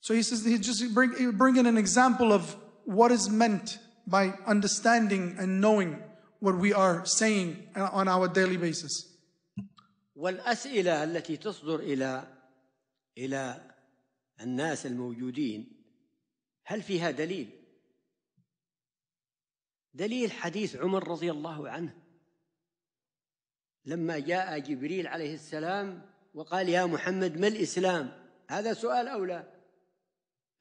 So he says he just bring, bring in an example of what is meant by understanding and knowing what we are saying on our daily basis. والأسئلة التي تصدر إلى إلى الناس الموجودين هل فيها دليل؟ دليل حديث عمر رضي الله عنه لما جاء جبريل عليه السلام وقال يا محمد ما الإسلام؟ هذا سؤال أو لا؟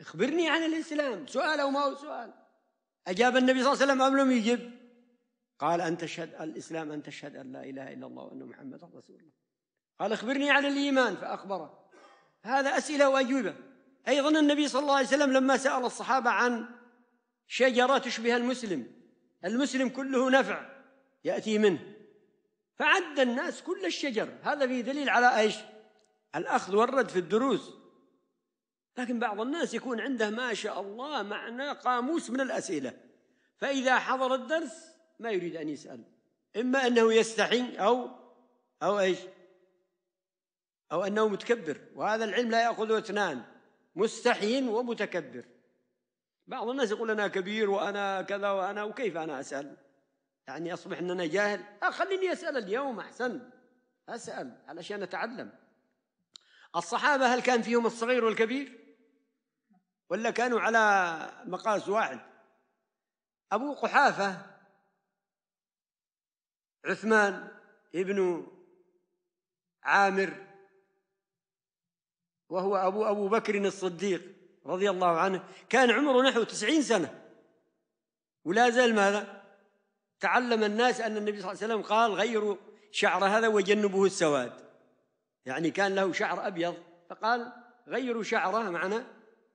اخبرني عن الإسلام سؤال أو ما هو سؤال أجاب النبي صلى الله عليه وسلم أم لم يجب؟ قال أن تشهد الإسلام أن تشهد أن لا إله إلا الله وأن محمدا رسول الله قال اخبرني عن الإيمان فأخبره هذا أسئلة وأجوبة أيضا النبي صلى الله عليه وسلم لما سأل الصحابة عن شجرة تشبه المسلم المسلم كله نفع يأتي منه فعد الناس كل الشجر هذا فيه دليل على ايش؟ الاخذ والرد في الدروس لكن بعض الناس يكون عنده ما شاء الله معنى قاموس من الاسئله فاذا حضر الدرس ما يريد ان يسال اما انه يستحي او او ايش؟ أو أنه متكبر وهذا العلم لا يأخذه اثنان مستحي ومتكبر بعض الناس يقول أنا كبير وأنا كذا وأنا وكيف أنا أسأل يعني أصبح أن أنا جاهل آه، خليني أسأل اليوم أحسن أسأل علشان أتعلم الصحابة هل كان فيهم الصغير والكبير ولا كانوا على مقاس واحد أبو قحافة عثمان ابن عامر وهو أبو أبو بكر الصديق رضي الله عنه كان عمره نحو تسعين سنة ولا زال ماذا تعلم الناس أن النبي صلى الله عليه وسلم قال غيروا شعر هذا وجنبه السواد يعني كان له شعر أبيض فقال غيروا شعره معنا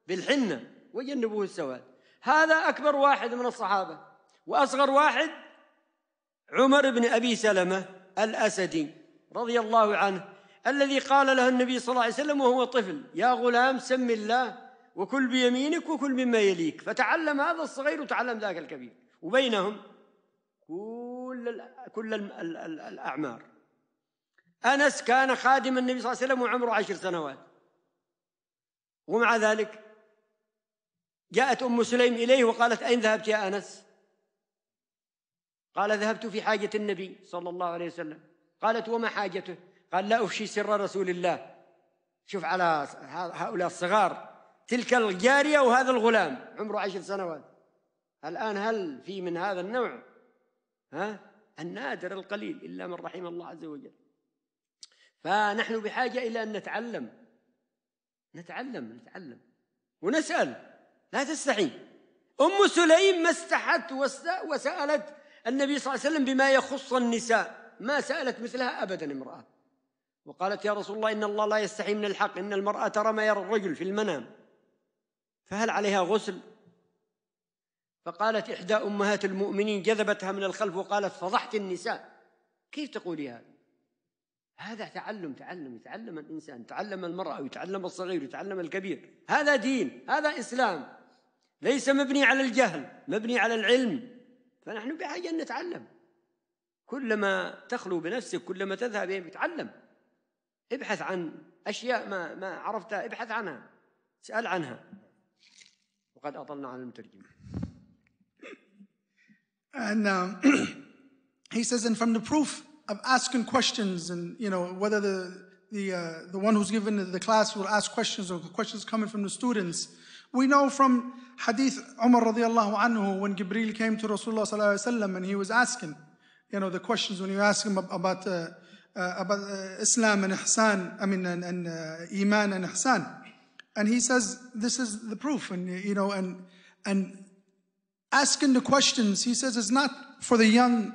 بالحنة وجنبوه السواد هذا أكبر واحد من الصحابة وأصغر واحد عمر بن أبي سلمة الأسدي رضي الله عنه الذي قال له النبي صلى الله عليه وسلم وهو طفل يا غلام سم الله وكل بيمينك وكل مما يليك فتعلم هذا الصغير وتعلم ذاك الكبير وبينهم كل كل الاعمار انس كان خادم النبي صلى الله عليه وسلم وعمره عشر سنوات ومع ذلك جاءت ام سليم اليه وقالت اين ذهبت يا انس قال ذهبت في حاجه النبي صلى الله عليه وسلم قالت وما حاجته قال لا أفشي سر رسول الله شوف على هؤلاء الصغار تلك الجارية وهذا الغلام عمره عشر سنوات الآن هل في من هذا النوع ها النادر القليل إلا من رحم الله عز وجل فنحن بحاجة إلى أن نتعلم نتعلم نتعلم ونسأل لا تستحي أم سليم ما استحت وسألت النبي صلى الله عليه وسلم بما يخص النساء ما سألت مثلها أبدا امرأة وقالت يا رسول الله إن الله لا يستحي من الحق إن المرأة ترى ما يرى الرجل في المنام فهل عليها غسل فقالت إحدى أمهات المؤمنين جذبتها من الخلف وقالت فضحت النساء كيف تقولي هذا هذا تعلم تعلم يتعلم الإنسان تعلم المرأة ويتعلم الصغير ويتعلم الكبير هذا دين هذا إسلام ليس مبني على الجهل مبني على العلم فنحن بحاجة أن نتعلم كلما تخلو بنفسك كلما تذهب يتعلم ابحث عن أشياء ما, ما عرفتها ابحث عنها اسأل عنها وقد أطلنا عن المترجم And um, he says, and from the proof of asking questions and, you know, whether the, the, uh, the one who's given the class will ask questions or questions coming from the students, we know from hadith Umar radiallahu anhu when Gibril came to Rasulullah sallallahu alayhi wa and he was asking, you know, the questions when you ask him about uh, uh, uh, Islam and Ihsan, I mean, and, and uh, Iman and Ihsan. And he says, this is the proof. And, you know, and, and asking the questions, he says, it's not for the young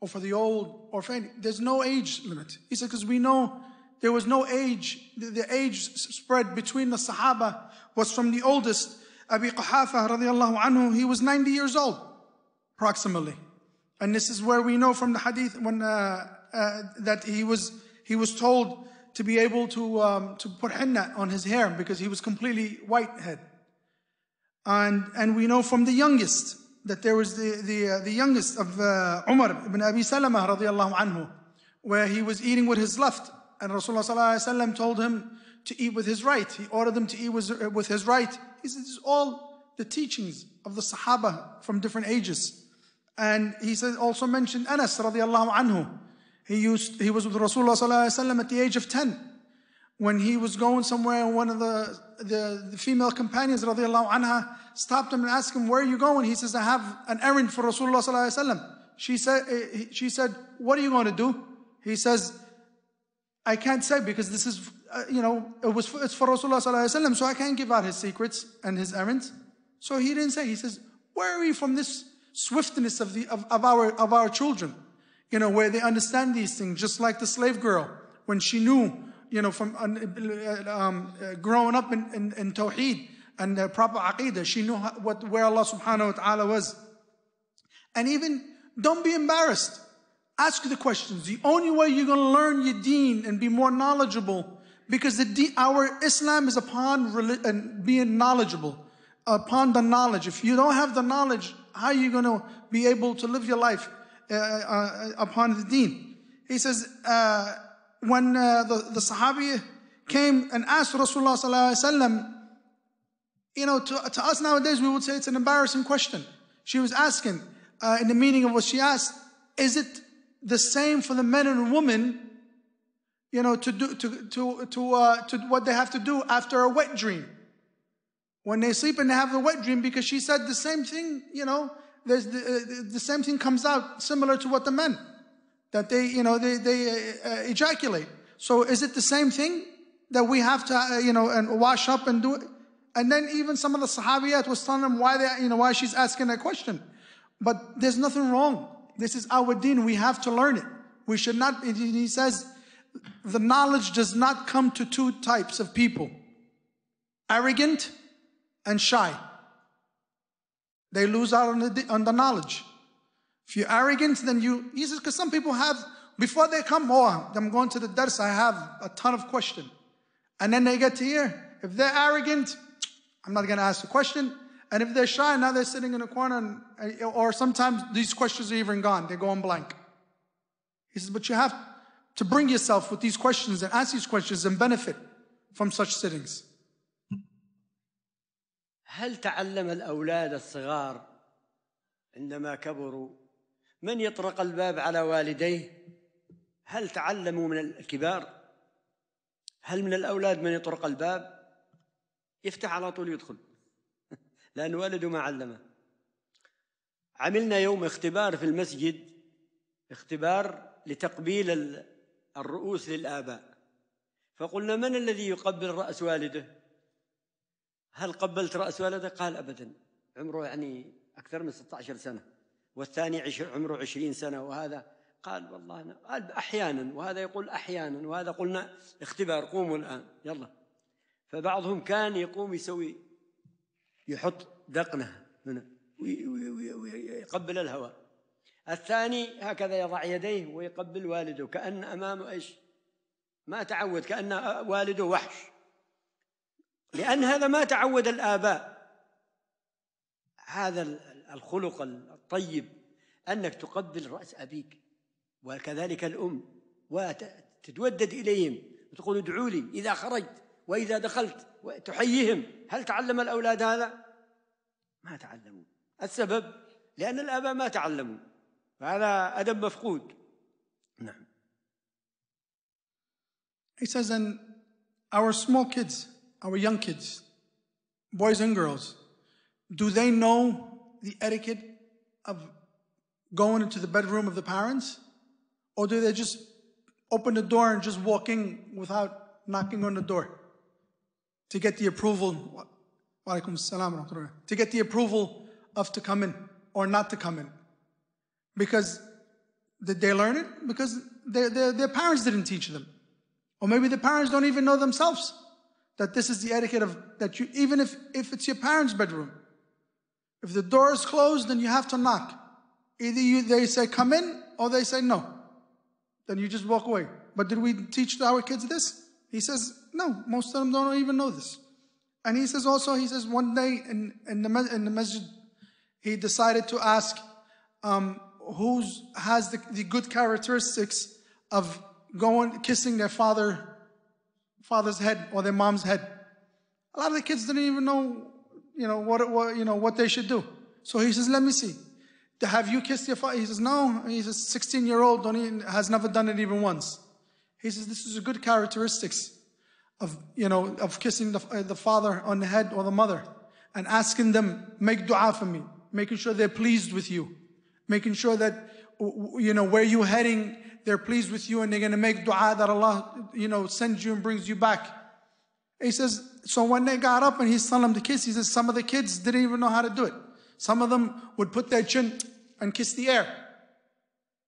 or for the old or for any, there's no age limit. He said, because we know there was no age, the, the age spread between the Sahaba was from the oldest, Abi Qahafa radiallahu anhu, he was 90 years old, approximately. And this is where we know from the hadith when, uh, uh, that he was, he was told to be able to, um, to put henna on his hair because he was completely white head. And, and we know from the youngest that there was the, the, uh, the youngest of uh, Umar ibn Abi Salamah radiallahu anhu, where he was eating with his left. And Rasulullah sallallahu told him to eat with his right. He ordered him to eat with, uh, with his right. He says, this is all the teachings of the Sahaba from different ages. And he says, also mentioned Anas radiallahu anhu, he, used, he was with Rasulullah ﷺ at the age of 10 when he was going somewhere and one of the, the, the female companions radiallahu stopped him and asked him, where are you going? He says, I have an errand for Rasulullah ﷺ. She said, eh, she said, what are you going to do? He says, I can't say because this is, uh, you know, it was for, it's for Rasulullah ﷺ, so I can't give out his secrets and his errands. So he didn't say. He says, where are you from this swiftness of, the, of, of, our, of our children? you know, where they understand these things, just like the slave girl, when she knew, you know, from um, growing up in, in, in Tawheed and the proper Aqidah, she knew what, where Allah subhanahu wa ta'ala was. And even, don't be embarrassed. Ask the questions. The only way you're going to learn your deen and be more knowledgeable, because the our Islam is upon uh, being knowledgeable, upon the knowledge. If you don't have the knowledge, how are you going to be able to live your life? Uh, uh, upon the deen. He says, uh, when uh, the, the Sahabi came and asked Rasulullah sallallahu you know, to, to us nowadays, we would say it's an embarrassing question. She was asking, uh, in the meaning of what she asked, is it the same for the men and women, you know, to do, to, to, to, uh, to what they have to do after a wet dream? When they sleep and they have a wet dream, because she said the same thing, you know, there's uh, the, the same thing comes out similar to what the men that they you know they they uh, uh, ejaculate. So is it the same thing that we have to uh, you know and wash up and do it? And then even some of the Sahabiyat was telling them why they you know why she's asking that question. But there's nothing wrong. This is our deen. We have to learn it. We should not. He says the knowledge does not come to two types of people: arrogant and shy. They lose out on the, on the knowledge. If you're arrogant, then you, he says, because some people have, before they come, oh, I'm going to the dars, I have a ton of questions, And then they get to hear. If they're arrogant, I'm not going to ask the question. And if they're shy, now they're sitting in a corner, and, eh, or sometimes these questions are even gone. They're going blank. He says, but you have to bring yourself with these questions and ask these questions and benefit from such sittings. هل تعلم الأولاد الصغار عندما كبروا من يطرق الباب على والديه هل تعلموا من الكبار هل من الأولاد من يطرق الباب يفتح على طول يدخل لأن والده ما علمه عملنا يوم اختبار في المسجد اختبار لتقبيل الرؤوس للآباء فقلنا من الذي يقبل رأس والده هل قبلت رأس ولدك؟ قال أبدا عمره يعني أكثر من 16 سنة والثاني عشر عمره 20 سنة وهذا قال والله أنا قال أحيانا وهذا يقول أحيانا وهذا قلنا اختبار قوموا الآن يلا فبعضهم كان يقوم يسوي يحط دقنه هنا ويقبل الهواء الثاني هكذا يضع يديه ويقبل والده كأن أمامه إيش ما تعود كأن والده وحش لأن هذا ما تعود الآباء هذا الخلق الطيب أنك تقبل رأس أبيك وكذلك الأم وتتودد إليهم وتقول ادعوا لي إذا خرجت وإذا دخلت تحييهم هل تعلم الأولاد هذا؟ ما تعلموا السبب لأن الآباء ما تعلموا فهذا أدب مفقود نعم He says, and our small kids our young kids, boys and girls, do they know the etiquette of going into the bedroom of the parents? Or do they just open the door and just walk in without knocking on the door to get the approval? To get the approval of to come in or not to come in. Because did they learn it? Because their, their, their parents didn't teach them. Or maybe the parents don't even know themselves that this is the etiquette of that you even if, if it's your parents' bedroom. If the door is closed, then you have to knock. Either you, they say come in or they say no. Then you just walk away. But did we teach our kids this? He says, no, most of them don't even know this. And he says also, he says one day in, in, the, in the masjid, he decided to ask um, who has the, the good characteristics of going, kissing their father father's head or their mom's head. A lot of the kids didn't even know, you know, what, what, you know, what they should do. So he says, let me see. Have you kissed your father? He says, no. He says, 16 year old don't even, has never done it even once. He says, this is a good characteristics of, you know, of kissing the, uh, the father on the head or the mother and asking them, make dua for me, making sure they're pleased with you, making sure that, you know, where you heading they're pleased with you and they're going to make dua that Allah, you know, sends you and brings you back. He says, so when they got up and he sent them to kiss, he says, some of the kids didn't even know how to do it. Some of them would put their chin and kiss the air.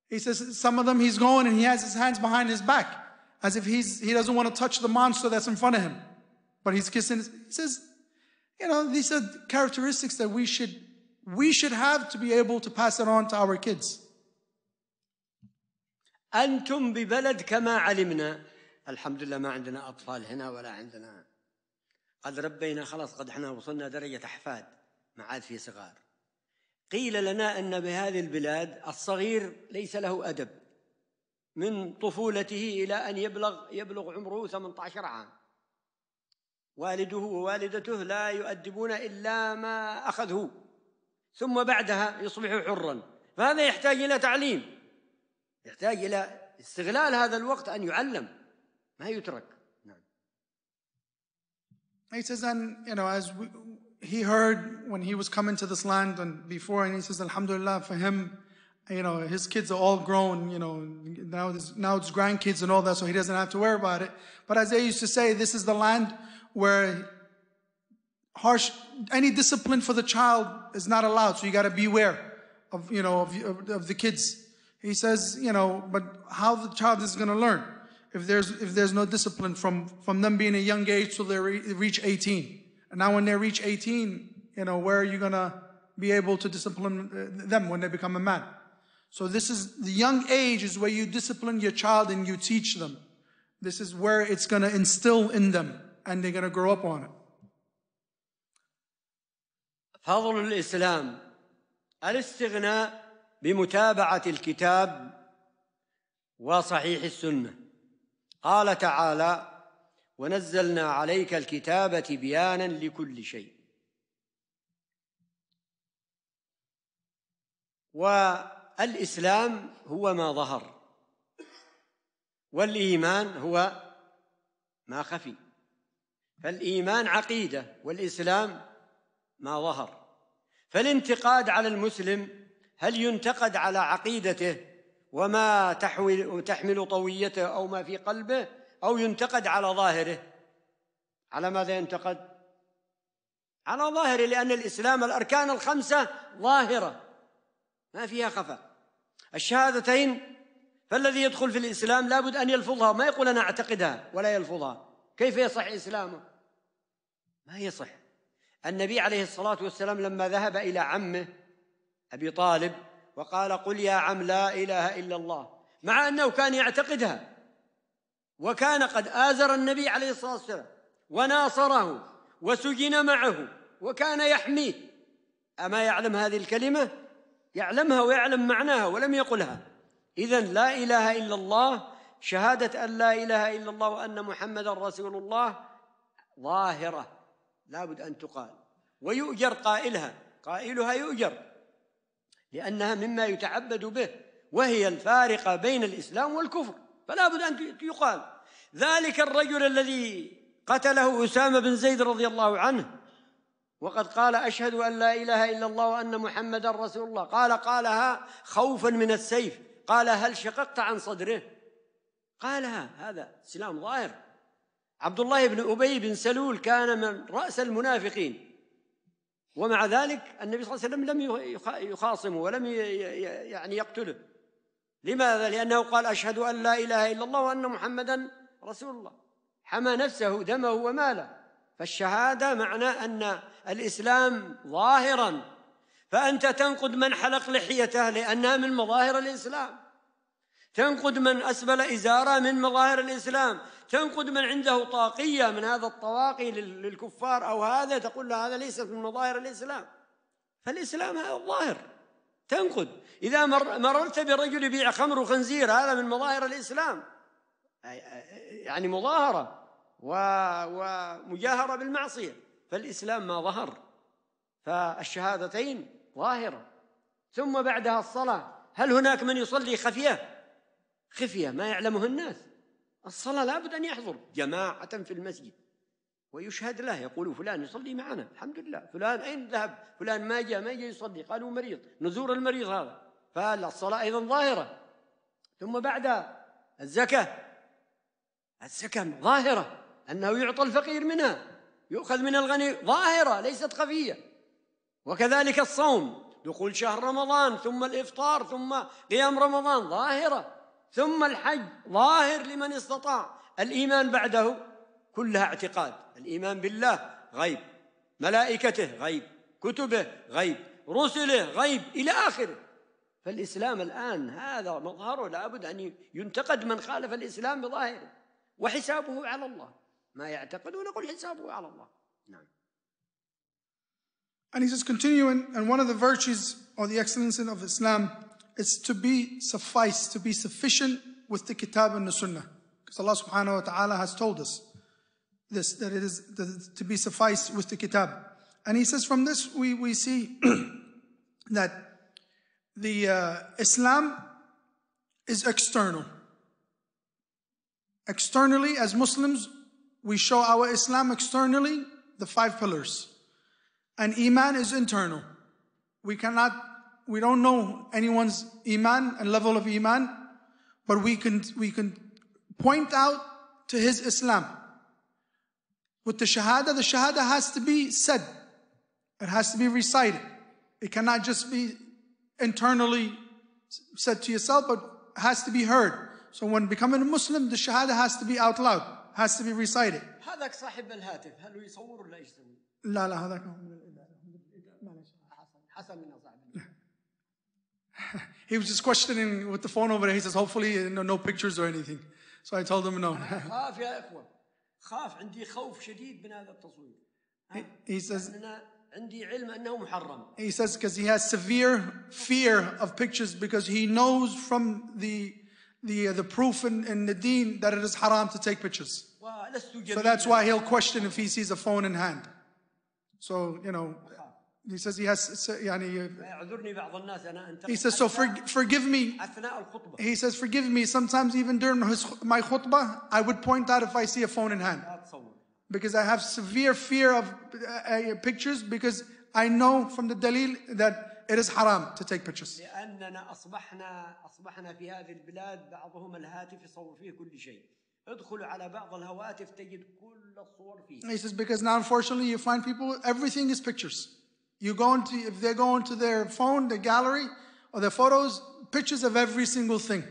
He says, some of them he's going and he has his hands behind his back as if he's, he doesn't want to touch the monster that's in front of him. But he's kissing. he says, you know, these are characteristics that we should, we should have to be able to pass it on to our kids. أنتم ببلد كما علمنا الحمد لله ما عندنا أطفال هنا ولا عندنا قد ربينا خلاص قد احنا وصلنا درجة أحفاد ما عاد في صغار قيل لنا أن بهذه البلاد الصغير ليس له أدب من طفولته إلى أن يبلغ يبلغ عمره 18 عام والده ووالدته لا يؤدبون إلا ما أخذه ثم بعدها يصبح حرا فهذا يحتاج إلى تعليم يحتاج إلى استغلال هذا الوقت أن يعلم ما يترك He says, and you know, as we, he heard when he was coming to this land and before, and he says, Alhamdulillah for him, you know, his kids are all grown, you know, now it's, now it's grandkids and all that, so he doesn't have to worry about it. But as they used to say, this is the land where harsh, any discipline for the child is not allowed, so you gotta beware of, you know, of, of, of the kids. He says, you know, but how the child is going to learn if there's if there's no discipline from from them being a young age till they re- reach 18. And now when they reach 18, you know, where are you going to be able to discipline uh, them when they become a man? So this is the young age is where you discipline your child and you teach them. This is where it's going to instill in them and they're going to grow up on it. فضل الإسلام الاستغناء بمتابعه الكتاب وصحيح السنه قال تعالى ونزلنا عليك الكتاب تبيانا لكل شيء والاسلام هو ما ظهر والايمان هو ما خفي فالايمان عقيده والاسلام ما ظهر فالانتقاد على المسلم هل ينتقد على عقيدته وما تحمل, تحمل طويته أو ما في قلبه أو ينتقد على ظاهره على ماذا ينتقد على ظاهره لأن الإسلام الأركان الخمسة ظاهرة ما فيها خفاء الشهادتين فالذي يدخل في الإسلام لابد أن يلفظها ما يقول أنا أعتقدها ولا يلفظها كيف يصح إسلامه ما يصح النبي عليه الصلاة والسلام لما ذهب إلى عمه أبي طالب وقال قل يا عم لا إله إلا الله مع أنه كان يعتقدها وكان قد آزر النبي عليه الصلاة والسلام وناصره وسجن معه وكان يحميه أما يعلم هذه الكلمة يعلمها ويعلم معناها ولم يقلها إذا لا إله إلا الله شهادة أن لا إله إلا الله وأن محمدا رسول الله ظاهرة لابد أن تقال ويؤجر قائلها قائلها يؤجر لأنها مما يتعبد به وهي الفارقة بين الإسلام والكفر فلا بد أن يقال ذلك الرجل الذي قتله أسامة بن زيد رضي الله عنه وقد قال أشهد أن لا إله إلا الله وأن محمدا رسول الله قال قالها خوفا من السيف قال هل شققت عن صدره قالها هذا اسلام ظاهر عبد الله بن أبي بن سلول كان من رأس المنافقين ومع ذلك النبي صلى الله عليه وسلم لم يخاصمه ولم يعني يقتله لماذا؟ لأنه قال أشهد أن لا إله إلا الله وأن محمدا رسول الله حمى نفسه دمه وماله فالشهادة معنى أن الإسلام ظاهرا فأنت تنقد من حلق لحيته لأنها من مظاهر الإسلام تنقد من أسبل إزارة من مظاهر الإسلام تنقد من عنده طاقية من هذا الطواقي للكفار أو هذا تقول له هذا ليس من مظاهر الإسلام فالإسلام هذا الظاهر تنقد إذا مررت برجل يبيع خمر وخنزير هذا من مظاهر الإسلام يعني مظاهرة ومجاهرة بالمعصية فالإسلام ما ظهر فالشهادتين ظاهرة ثم بعدها الصلاة هل هناك من يصلي خفية خفية ما يعلمه الناس الصلاة لابد أن يحضر جماعة في المسجد ويشهد له يقول فلان يصلي معنا الحمد لله فلان أين ذهب فلان ما جاء ما جاء يصلي قالوا مريض نزور المريض هذا فالصلاة أيضا ظاهرة ثم بعد الزكاة الزكاة ظاهرة أنه يعطى الفقير منها يؤخذ من الغني ظاهرة ليست خفية وكذلك الصوم دخول شهر رمضان ثم الإفطار ثم قيام رمضان ظاهرة ثم الحج ظاهر لمن استطاع الإيمان بعده كلها اعتقاد الإيمان بالله غيب ملائكته غيب كتبه غيب رسله غيب إلى آخره فالإسلام الآن هذا مظهره لابد أن ينتقد من خالف الإسلام بظاهره وحسابه على الله ما يعتقدون قل حسابه على الله نعم And he says, continuing, and one of the virtues or the excellences of Islam It's to be suffice, to be sufficient with the Kitab and the Sunnah. Because Allah subhanahu wa ta'ala has told us this, that it is to be suffice with the Kitab. And he says from this we, we see that the uh, Islam is external. Externally, as Muslims, we show our Islam externally, the five pillars. And Iman is internal. We cannot we don't know anyone's iman and level of iman, but we can, we can point out to his Islam. With the shahada, the shahada has to be said. It has to be recited. It cannot just be internally said to yourself, but has to be heard. So when becoming a Muslim, the shahada has to be out loud, has to be recited. he was just questioning with the phone over there. He says, hopefully, no pictures or anything. So I told him no. he, he says, he says because he has severe fear of pictures because he knows from the the uh, the proof in, in the deen that it is haram to take pictures. So that's why he'll question if he sees a phone in hand. So you know he says he has يعني, He says so forgive me He says forgive me sometimes even during his, my khutbah I would point out if I see a phone in hand because I have severe fear of uh, uh, pictures because I know from the dalil that it is haram to take pictures. He says because now unfortunately you find people everything is pictures. You go into, if they go into their phone, their gallery, or their photos, pictures of every single thing.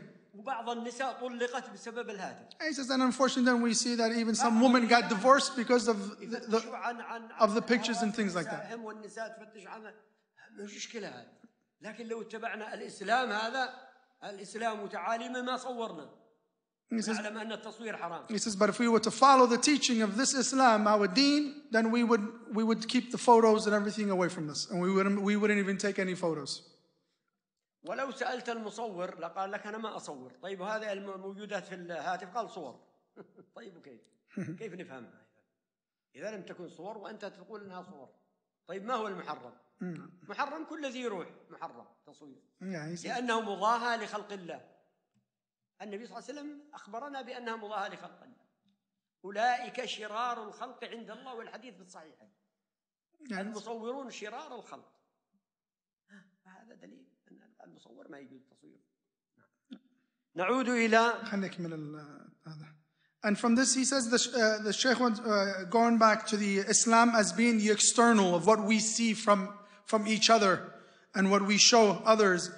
And he says, and unfortunately, then we see that even some women got divorced because of the, the of the pictures and things like that. لكن لو اتبعنا الإسلام هذا الإسلام وتعاليمه ما صورنا. أعلم أن التصوير حرام. He says, but if we were to follow the teaching of this Islam, our deen, then we would we would keep the photos and everything away from us, and we wouldn't we wouldn't even take any photos. ولو سألت المصور لقال لك أنا ما أصور، طيب هذه الموجودات في الهاتف قال صور. طيب وكيف؟ كيف نفهمها؟ إذا لم تكن صور وأنت تقول أنها صور. طيب ما هو المحرم؟ محرم كل الذي يروح محرم تصوير. لأنه مضاهى لخلق الله. النبي صلى الله عليه وسلم أخبرنا بأنها مضاهة لخلق أولئك شرار الخلق عند الله والحديث في الصحيحين المصورون شرار الخلق هذا دليل أن المصور ما يجوز تصويره نعود إلى And from this, he says the, uh, the Shaykh was uh, going back to the Islam as being the external of what we see from, from each other and what we show others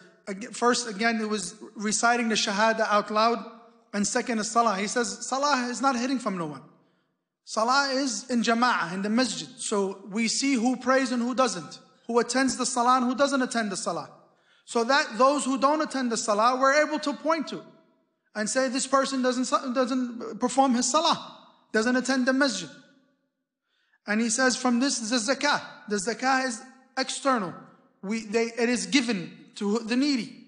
first again it was reciting the shahada out loud and second is salah he says salah is not hidden from no one salah is in jama'ah in the masjid so we see who prays and who doesn't who attends the salah and who doesn't attend the salah so that those who don't attend the salah we're able to point to and say this person doesn't doesn't perform his salah doesn't attend the masjid and he says from this the zakah the zakah is external we they it is given to the needy.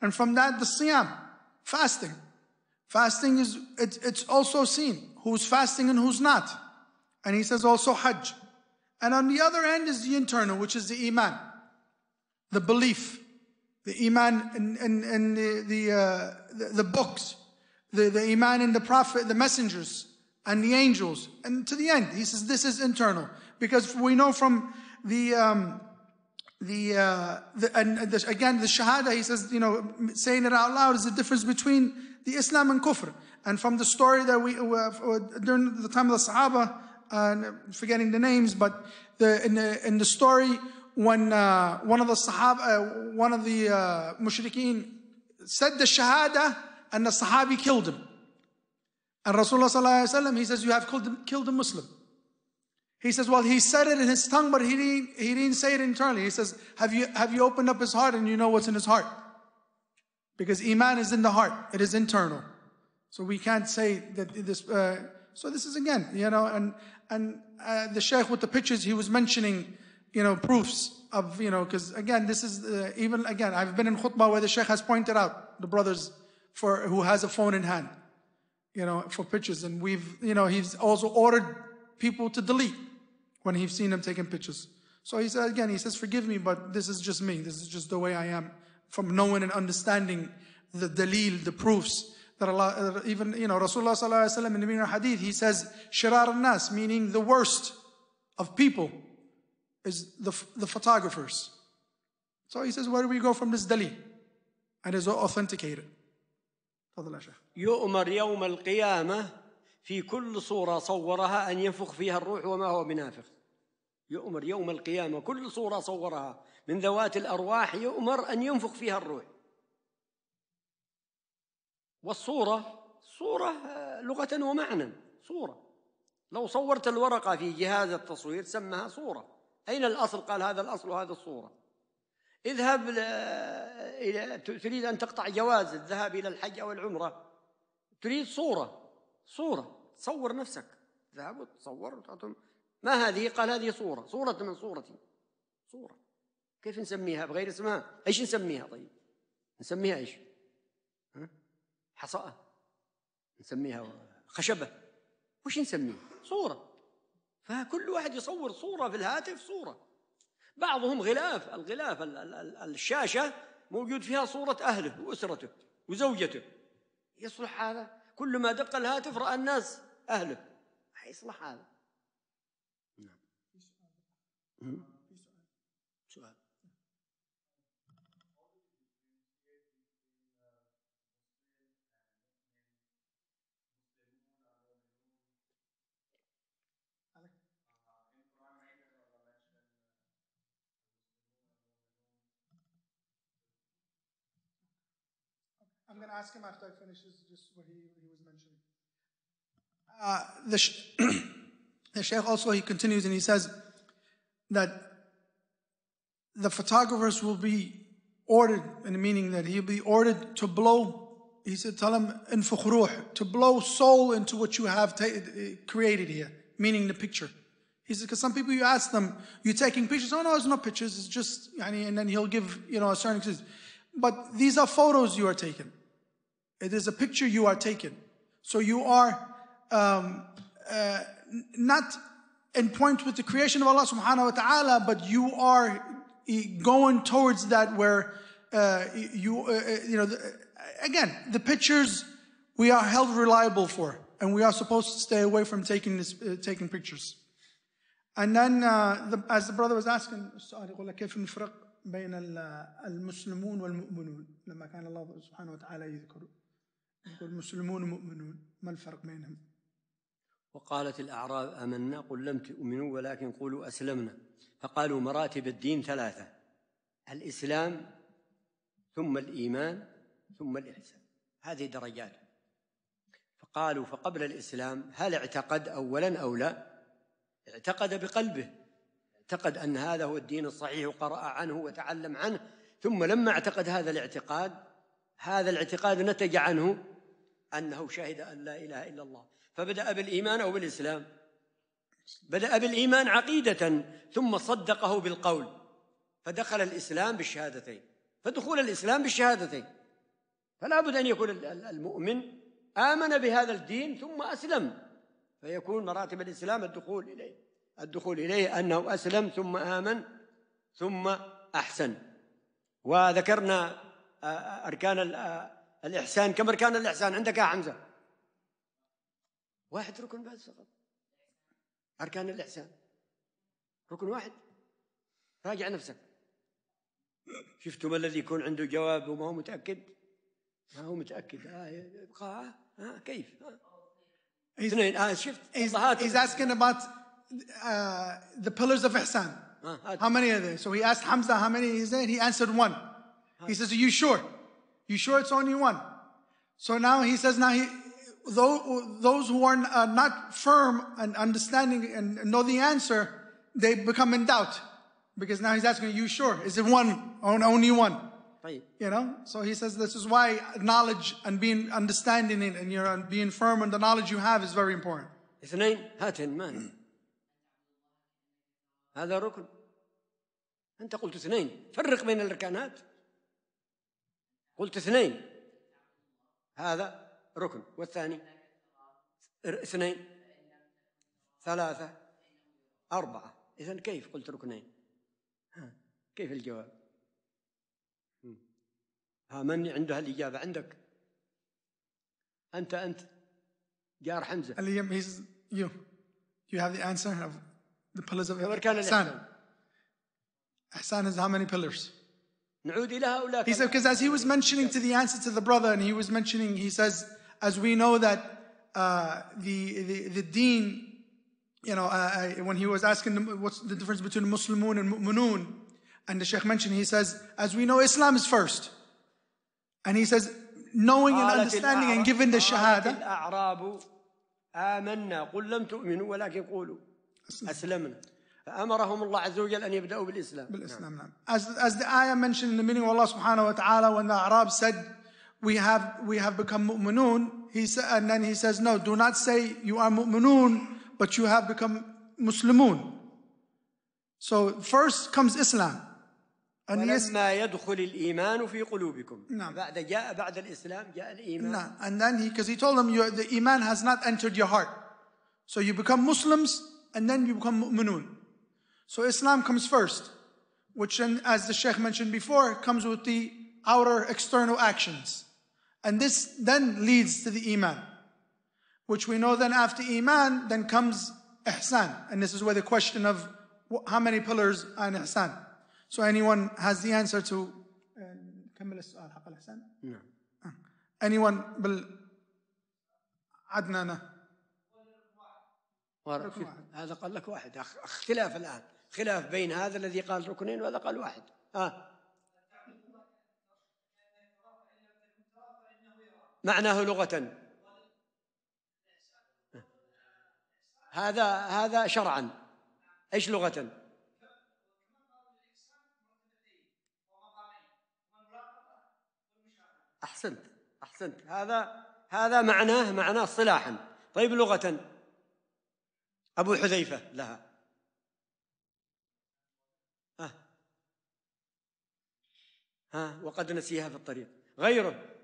And from that, the siyam, fasting. Fasting is, it, it's also seen who's fasting and who's not. And he says also hajj. And on the other end is the internal, which is the iman, the belief, the iman in, in, in the, the, uh, the, the, books, the, the iman in the prophet, the messengers, and the angels. And to the end, he says this is internal. Because we know from the, um, the, uh, the and the, again the shahada he says you know saying it out loud is the difference between the islam and kufr and from the story that we uh, uh during the time of the sahaba uh, forgetting the names but the in the, in the story when uh, one of the sahaba uh, one of the uh, mushrikeen said the shahada and the sahabi killed him and rasulullah he says you have killed, killed a muslim he says, well, he said it in his tongue, but he didn't, he didn't say it internally. He says, have you, have you opened up his heart and you know what's in his heart? Because Iman is in the heart. It is internal. So we can't say that this, uh, so this is again, you know, and, and, uh, the Sheikh with the pictures, he was mentioning, you know, proofs of, you know, because again, this is, uh, even again, I've been in khutbah where the Sheikh has pointed out the brothers for, who has a phone in hand, you know, for pictures. And we've, you know, he's also ordered people to delete when he's seen him taking pictures. So he said again, he says, forgive me, but this is just me. This is just the way I am. From knowing and understanding the dalil, the proofs that Allah, even, you know, Rasulullah in the hadith, he says, shirar nas, meaning the worst of people is the, the photographers. So he says, where do we go from this dalil? And is authenticated. يؤمر يوم القيامة في كل صورة صورها أن ينفخ فيها الروح وما هو بنافخ. يؤمر يوم القيامة كل صورة صورها من ذوات الأرواح يؤمر أن ينفخ فيها الروح والصورة صورة آه، لغة ومعنى صورة لو صورت الورقة في جهاز التصوير سمها صورة أين الأصل قال هذا الأصل وهذا الصورة اذهب آه، إلى تريد أن تقطع جواز الذهاب إلى الحج أو العمرة تريد صورة صورة صور نفسك ذهب وتصور ما هذه قال هذه صورة صورة من صورتي صورة كيف نسميها بغير اسمها ايش نسميها طيب نسميها ايش حصاء نسميها خشبة وش نسميها صورة فكل واحد يصور صورة في الهاتف صورة بعضهم غلاف الغلاف الشاشة موجود فيها صورة أهله وأسرته وزوجته يصلح هذا كل ما دق الهاتف رأى الناس أهله ما يصلح هذا Hmm? Sure. I'm going to ask him after I finish this, just what he, he was mentioning. Uh, the, sh- the Sheikh also, he continues and he says, that the photographers will be ordered, in the meaning that he'll be ordered to blow, he said, tell him, to blow soul into what you have uh, created here, meaning the picture. He said, because some people you ask them, you are taking pictures? Oh no, it's not pictures, it's just, and then he'll give, you know, a certain excuse. But these are photos you are taking. It is a picture you are taking. So you are um, uh, not and point with the creation of Allah subhanahu wa ta'ala, but you are going towards that where uh, you, uh, uh you know, the, uh, again, the pictures we are held reliable for, and we are supposed to stay away from taking, this, uh, taking pictures. And then, uh, the, as the brother was asking, كيف نفرق بين المسلمون والمؤمنون لما كان الله سبحانه وتعالى يذكر يقول مسلمون ومؤمنون ما الفرق بينهم؟ وقالت الأعراب آمنا قل لم تؤمنوا ولكن قولوا أسلمنا فقالوا مراتب الدين ثلاثة الإسلام ثم الإيمان ثم الإحسان هذه درجات فقالوا فقبل الإسلام هل اعتقد أولا أو لا اعتقد بقلبه اعتقد أن هذا هو الدين الصحيح وقرأ عنه وتعلم عنه ثم لما اعتقد هذا الاعتقاد هذا الاعتقاد نتج عنه أنه شهد أن لا إله إلا الله فبدأ بالإيمان أو بالإسلام بدأ بالإيمان عقيدة ثم صدقه بالقول فدخل الإسلام بالشهادتين فدخول الإسلام بالشهادتين فلا بد أن يكون المؤمن آمن بهذا الدين ثم أسلم فيكون مراتب الإسلام الدخول إليه الدخول إليه أنه أسلم ثم آمن ثم أحسن وذكرنا أركان الإحسان كم أركان الإحسان عندك يا حمزة واحد ركن بس فقط أركان الإحسان ركن واحد راجع نفسك شفتوا ما الذي يكون عنده جواب وما هو متأكد ما هو متأكد آه آه, آه كيف آه. اثنين آه شفت he's, he's asking about uh, the pillars of ihsan آه. how many are there so he asked Hamza how many is there he answered one he says are you sure you sure it's only one so now he says now he those who are uh, not firm and understanding and know the answer, they become in doubt. Because now he's asking, you sure? Is it one? Only one? You know? So he says this is why knowledge and being understanding it and, you are being firm and the knowledge you have is very important. اثنين هات المانع هذا ركن أنت قلت اثنين فرق بين الركانات قلت اثنين هذا ركن والثاني اثنين ثلاثة أربعة إذا كيف قلت ركنين ها كيف الجواب ها من عندها الإجابة عندك أنت أنت جار حمزة اليم is you you have the answer of the pillars of وأركان الإحسان إحسان is how many pillars نعود إلى هؤلاء He said because as he was mentioning to the answer to the brother and he was mentioning he says as we know that uh, the, the, the deen, you know, uh, uh when he was asking what's the difference between Muslimun and Mu'minun, and the Sheikh mentioned, he says, as we know, Islam is first. And he says, knowing and understanding and giving the Shahada. آمنا قل لم تؤمنوا ولكن قولوا أسلمنا فأمرهم الله عز وجل أن يبدأوا بالإسلام بالإسلام نعم. As, as the ayah mentioned in the meaning of Allah subhanahu wa ta'ala when the Arab said we have we have become mu'minun. He sa- and then he says, no, do not say you are mu'minun, but you have become muslimun. So first comes Islam. And ولما يدخل الإيمان في قلوبكم بعد جاء بعد الإسلام جاء الإيمان and then he because he told them the iman has not entered your heart so you become Muslims and then you become mu'minun so Islam comes first which then as the Sheikh mentioned before comes with the outer external actions and this then leads to the Iman, which we know then after Iman, then comes Ihsan. And this is where the question of how many pillars are in Ihsan. So anyone has the answer to نكمل السؤال حق الإحسان؟ نعم. Anyone بال عدنانة؟ ركن واحد هذا قال لك واحد اختلاف الآن خلاف بين هذا الذي قال ركنين وهذا قال واحد آه معناه لغة هذا هذا شرعا ايش لغة احسنت احسنت هذا هذا معناه معناه اصطلاحا طيب لغة ابو حذيفة لها آه. ها وقد نسيها في الطريق غيره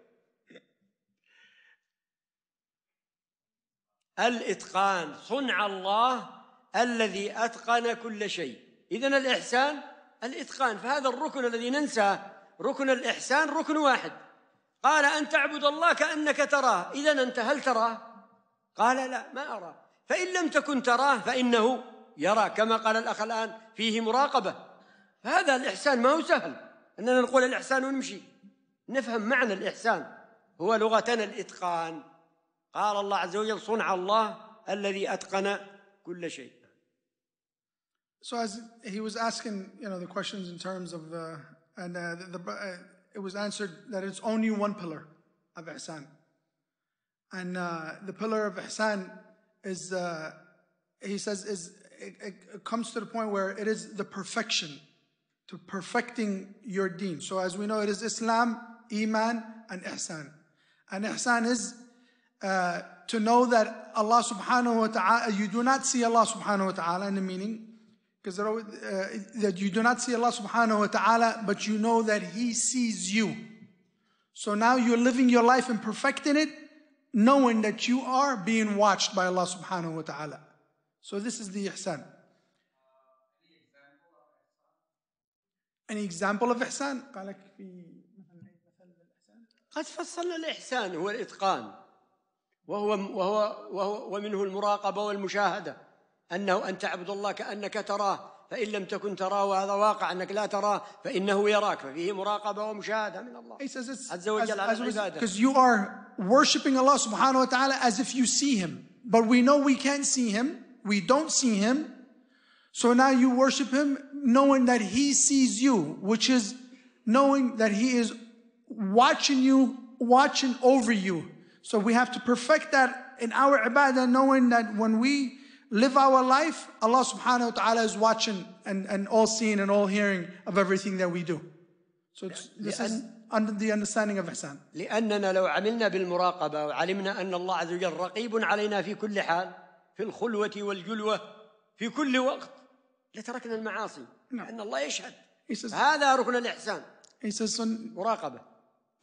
الاتقان صنع الله الذي اتقن كل شيء اذا الاحسان الاتقان فهذا الركن الذي ننساه ركن الاحسان ركن واحد قال ان تعبد الله كانك تراه اذا انت هل تراه قال لا ما اراه فان لم تكن تراه فانه يرى كما قال الاخ الان فيه مراقبه هذا الاحسان ما هو سهل اننا نقول الاحسان ونمشي نفهم معنى الاحسان هو لغتنا الاتقان قال الله عز وجل صنع الله الذي أتقن كل شيء So as he was asking, you know, the questions in terms of the, and uh, the, the, uh, it was answered that it's only one pillar of ihsan. And uh, the pillar of ihsan is, uh, he says, is it, it, it comes to the point where it is the perfection, to perfecting your deen. So as we know, it is Islam, Iman, and Ihsan. And Ihsan is uh, to know that Allah subhanahu wa ta'ala, uh, you do not see Allah subhanahu wa ta'ala in the meaning, because uh, that you do not see Allah subhanahu wa ta'ala, but you know that He sees you. So now you're living your life and perfecting it, knowing that you are being watched by Allah subhanahu wa ta'ala. So this is the ihsan. An example of ihsan قال في قد الإحسان هو الإتقان وهو وهو وهو ومنه المراقبه والمشاهده انه ان تعبد الله كانك تراه فان لم تكن تراه وهذا واقع انك لا تراه فانه يراك ففيه مراقبه ومشاهده من الله عز وجل على العباده because you are worshiping Allah subhanahu wa ta'ala as if you see him but we know we can't see him we don't see him so now you worship him knowing that he sees you which is knowing that he is watching you watching over you so we have to perfect that in our ibadah, knowing that when we live our life, Allah subhanahu wa ta'ala is watching and, and all seeing and all hearing of everything that we do. So this is under the understanding of ihsan. لأننا لو عملنا بالمراقبة وعلمنا أن الله عز وجل رقيب علينا في كل حال في الخلوة والجلوة في كل وقت لتركنا المعاصي. No. أن الله يشهد. says, هذا ركن الإحسان. He مراقبة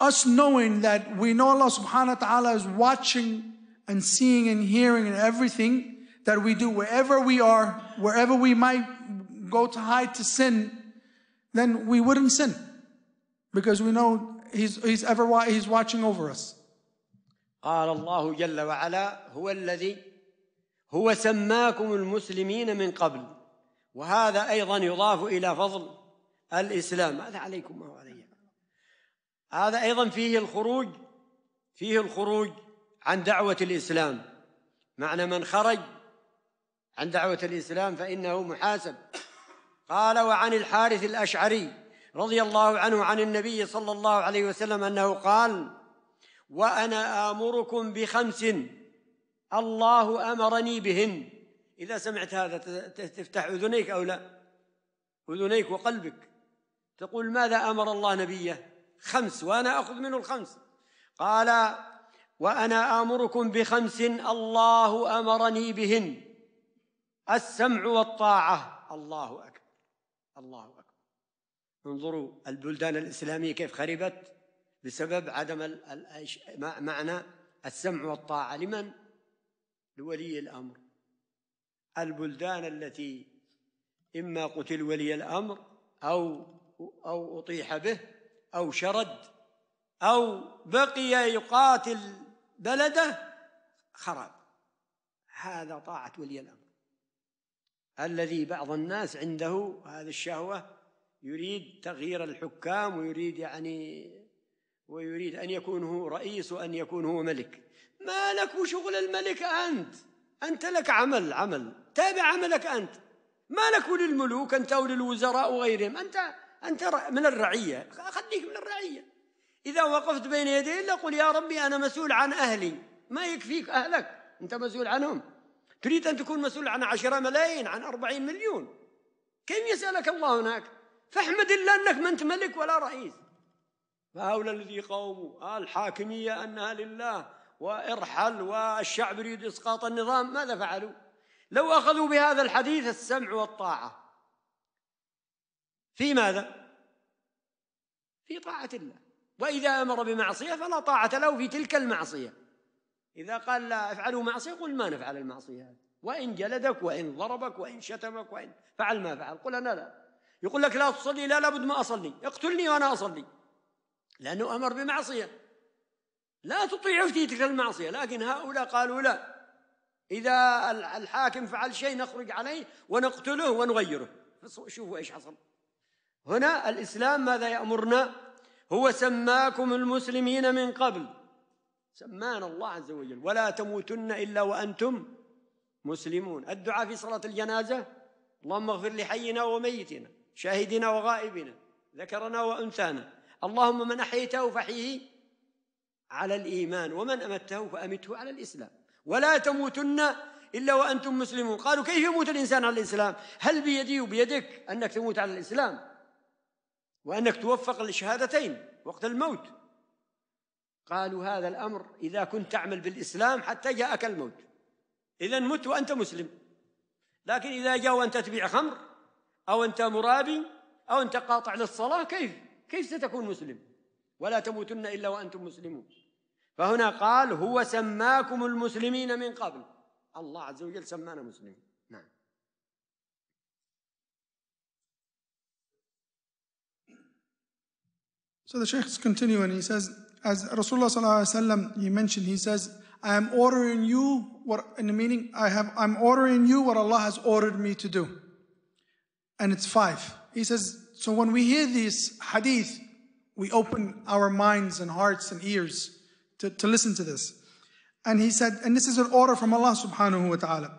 us knowing that we know Allah subhanahu wa ta'ala is watching and seeing and hearing and everything that we do wherever we are, wherever we might go to hide to sin, then we wouldn't sin because we know he's, he's ever he's watching over us. قال الله جل وعلا هو الذي هو سماكم المسلمين من قبل وهذا أيضا يضاف إلى فضل الإسلام هذا عليكم ما هو هذا أيضا فيه الخروج فيه الخروج عن دعوة الإسلام معنى من خرج عن دعوة الإسلام فإنه محاسب قال وعن الحارث الأشعري رضي الله عنه عن النبي صلى الله عليه وسلم أنه قال وأنا آمركم بخمس الله أمرني بهن إذا سمعت هذا تفتح أذنيك أو لا أذنيك وقلبك تقول ماذا أمر الله نبيه خمس وأنا أخذ منه الخمس قال وأنا آمركم بخمس الله أمرني بهن السمع والطاعة الله أكبر الله أكبر انظروا البلدان الإسلامية كيف خربت بسبب عدم معنى السمع والطاعة لمن؟ لولي الأمر البلدان التي إما قتل ولي الأمر أو أو أطيح به أو شرد أو بقي يقاتل بلده خراب هذا طاعة ولي الأمر الذي بعض الناس عنده هذه الشهوة يريد تغيير الحكام ويريد يعني ويريد أن يكون هو رئيس وأن يكون هو ملك ما لك وشغل الملك أنت أنت لك عمل عمل تابع عملك أنت ما لك وللملوك أنت وللوزراء وغيرهم أنت أنت من الرعية خليك من الرعية إذا وقفت بين يدي الله قل يا ربي أنا مسؤول عن أهلي ما يكفيك أهلك أنت مسؤول عنهم تريد أن تكون مسؤول عن عشرة ملايين عن أربعين مليون كيف يسألك الله هناك فاحمد الله أنك ما أنت ملك ولا رئيس فهؤلاء الذي قوموا الحاكمية أنها لله وارحل والشعب يريد إسقاط النظام ماذا فعلوا لو أخذوا بهذا الحديث السمع والطاعة في ماذا؟ في طاعة الله وإذا أمر بمعصية فلا طاعة له في تلك المعصية إذا قال لا افعلوا معصية قل ما نفعل المعصية هذه وإن جلدك وإن ضربك وإن شتمك وإن فعل ما فعل قل أنا لا يقول لك لا تصلي لا لابد ما أصلي اقتلني وأنا أصلي لأنه أمر بمعصية لا تطيع في تلك المعصية لكن هؤلاء قالوا لا إذا الحاكم فعل شيء نخرج عليه ونقتله ونغيره شوفوا إيش حصل هنا الإسلام ماذا يأمرنا هو سماكم المسلمين من قبل سمانا الله عز وجل ولا تموتن إلا وأنتم مسلمون الدعاء في صلاة الجنازة اللهم اغفر لحينا وميتنا شاهدنا وغائبنا ذكرنا وأنثانا اللهم من أحيته فحيه على الإيمان ومن أمته فأمته على الإسلام ولا تموتن إلا وأنتم مسلمون قالوا كيف يموت الإنسان على الإسلام هل بيدي وبيدك أنك تموت على الإسلام وأنك توفق للشهادتين وقت الموت قالوا هذا الأمر إذا كنت تعمل بالإسلام حتى جاءك الموت إذا مت وأنت مسلم لكن إذا جاء وأنت تبيع خمر أو أنت مرابي أو أنت قاطع للصلاة كيف كيف ستكون مسلم ولا تموتن إلا وأنتم مسلمون فهنا قال هو سماكم المسلمين من قبل الله عز وجل سمانا مسلمين So the is continuing, he says, as Rasulullah sallallahu he mentioned, he says, I am ordering you what in the meaning I have I'm ordering you what Allah has ordered me to do. And it's five. He says, so when we hear these hadith, we open our minds and hearts and ears to, to listen to this. And he said, and this is an order from Allah subhanahu wa ta'ala.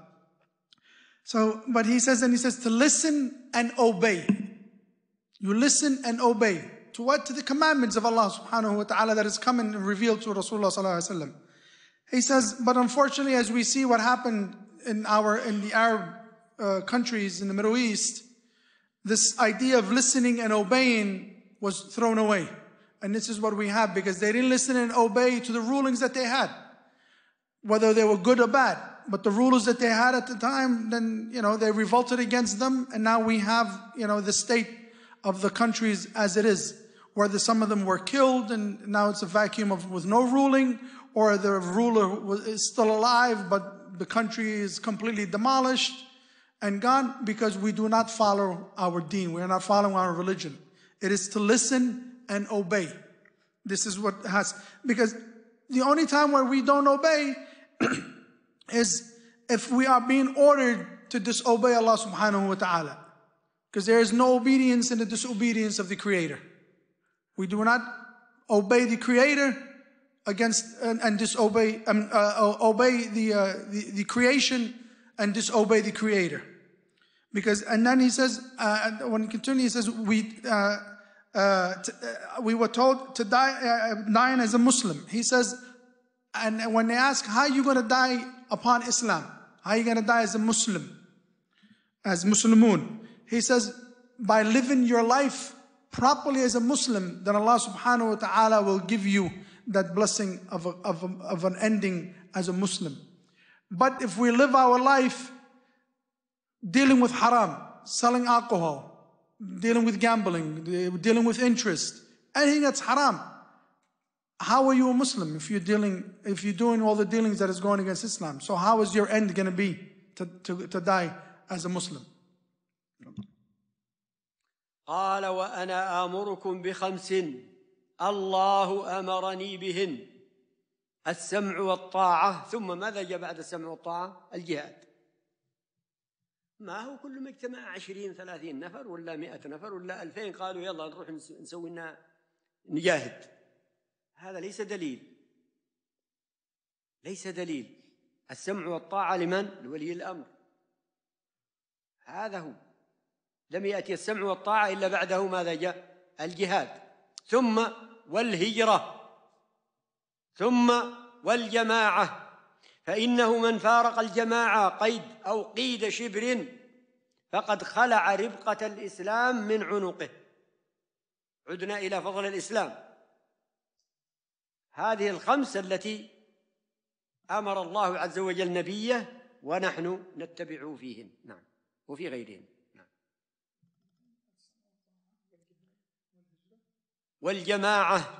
So, but he says, and he says to listen and obey. You listen and obey to what? To the commandments of Allah subhanahu wa ta'ala that is come and revealed to Rasulullah sallallahu alayhi wa He says, but unfortunately, as we see what happened in our, in the Arab uh, countries in the Middle East, this idea of listening and obeying was thrown away. And this is what we have because they didn't listen and obey to the rulings that they had, whether they were good or bad. But the rulers that they had at the time, then, you know, they revolted against them. And now we have, you know, the state of the countries as it is whether some of them were killed and now it's a vacuum of, with no ruling, or the ruler is still alive, but the country is completely demolished and gone because we do not follow our deen. We are not following our religion. It is to listen and obey. This is what has, because the only time where we don't obey is if we are being ordered to disobey Allah subhanahu wa ta'ala. Because there is no obedience in the disobedience of the Creator. We do not obey the Creator against and, and disobey um, uh, uh, obey the, uh, the, the creation and disobey the Creator. Because and then he says uh, when he continues he says we. Uh, uh, t- we were told to die dying as a Muslim. He says, and when they ask how you going to die upon Islam, how you going to die as a Muslim, as Muslimun, he says by living your life properly as a Muslim, then Allah subhanahu wa ta'ala will give you that blessing of, a, of, a, of an ending as a Muslim. But if we live our life dealing with haram, selling alcohol, dealing with gambling, dealing with interest, anything that's haram, how are you a Muslim if you're dealing, if you're doing all the dealings that is going against Islam? So how is your end going to be to, to, to die as a Muslim? قال وانا امركم بخمس الله امرني بهن السمع والطاعه ثم ماذا جاء بعد السمع والطاعه الجهاد ما هو كل ما اجتمع عشرين ثلاثين نفر ولا مئة نفر ولا ألفين قالوا يلا نروح نسوي لنا نجاهد هذا ليس دليل ليس دليل السمع والطاعة لمن؟ لولي الأمر هذا هو لم يأتي السمع والطاعة إلا بعده ماذا جاء الجهاد ثم والهجرة ثم والجماعة فإنه من فارق الجماعة قيد أو قيد شبر فقد خلع ربقة الإسلام من عنقه عدنا إلى فضل الإسلام هذه الخمسة التي أمر الله عز وجل نبيه ونحن نتبع فيهن نعم وفي غيرهن والجماعة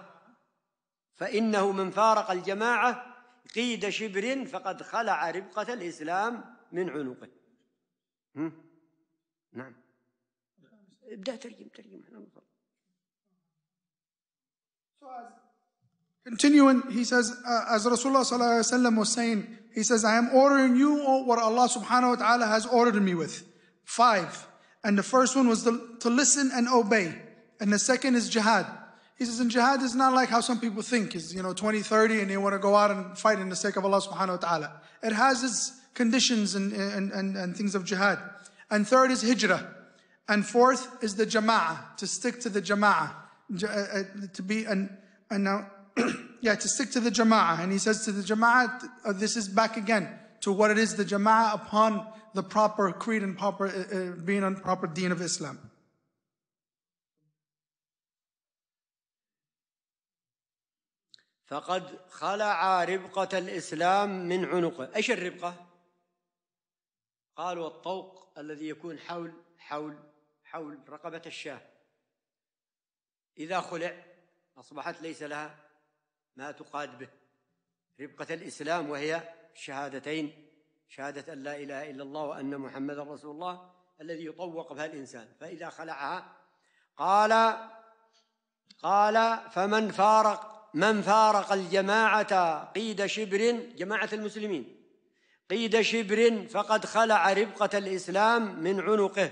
فإنه من فارق الجماعة قيد شبر فقد خلع ربقة الإسلام من عنقه نعم ابدأ ترجم ترجم Continuing, he says, uh, as Rasulullah sallallahu was saying, he says, I am ordering you what Allah subhanahu wa ta'ala has ordered me with. Five. And the first one was the, to listen and obey. And the second is jihad. He says, and jihad is not like how some people think, is, you know, 20, 30, and they want to go out and fight in the sake of Allah subhanahu wa ta'ala. It has its conditions and, and, and, and things of jihad. And third is hijrah. And fourth is the jama'ah, to stick to the jama'ah, uh, uh, to be and and now, yeah, to stick to the jama'ah. And he says to the jama'ah, uh, this is back again to what it is, the jama'ah upon the proper creed and proper, uh, being on proper deen of Islam. فقد خلع ربقة الإسلام من عنقه إيش الربقة؟ قالوا الطوق الذي يكون حول حول حول رقبة الشاه إذا خلع أصبحت ليس لها ما تقاد به ربقة الإسلام وهي الشهادتين شهادة أن لا إله إلا الله وأن محمدا رسول الله الذي يطوق بها الإنسان فإذا خلعها قال قال فمن فارق من فارق الجماعة قيد شبر جماعة المسلمين قيد شبر فقد خلع ربقة الإسلام من عنقه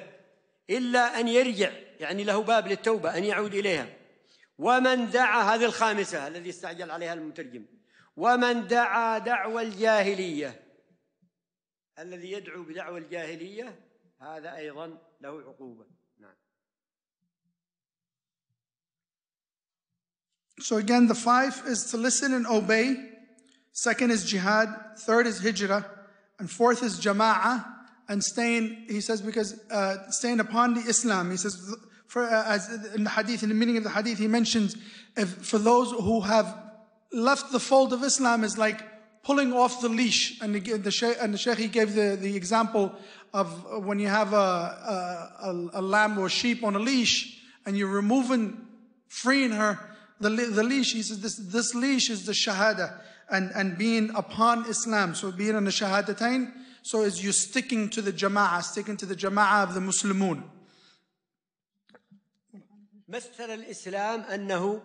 إلا أن يرجع يعني له باب للتوبة أن يعود إليها ومن دعا هذه الخامسة الذي استعجل عليها المترجم ومن دعا دعوى الجاهلية الذي يدعو بدعوى الجاهلية هذا أيضا له عقوبة So again, the five is to listen and obey. Second is jihad. Third is hijrah. And fourth is jama'ah. And staying, he says, because uh, staying upon the Islam. He says, for, uh, in the hadith, in the meaning of the hadith, he mentions, if, for those who have left the fold of Islam is like pulling off the leash. And the, the, sheikh, and the sheikh, he gave the, the example of when you have a, a, a, a lamb or sheep on a leash and you're removing, freeing her, The, the leash, he says, this, this leash is the shahada and, and being upon Islam. So being on the shahadatain, so is you sticking to the jama'ah, sticking to the jama'ah of the Muslimun. مثل الإسلام أنه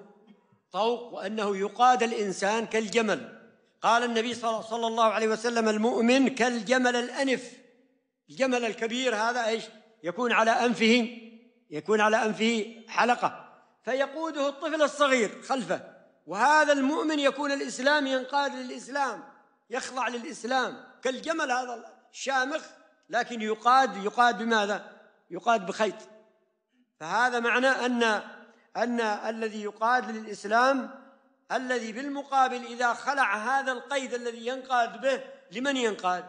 طوق وأنه يقاد الإنسان كالجمل قال النبي صلى الله عليه وسلم المؤمن كالجمل الأنف الجمل الكبير هذا إيش يكون على أنفه يكون على أنفه حلقة فيقوده الطفل الصغير خلفه وهذا المؤمن يكون الإسلام ينقاد للإسلام يخضع للإسلام كالجمل هذا الشامخ لكن يقاد يقاد بماذا؟ يقاد بخيط فهذا معنى أن أن الذي يقاد للإسلام الذي بالمقابل إذا خلع هذا القيد الذي ينقاد به لمن ينقاد؟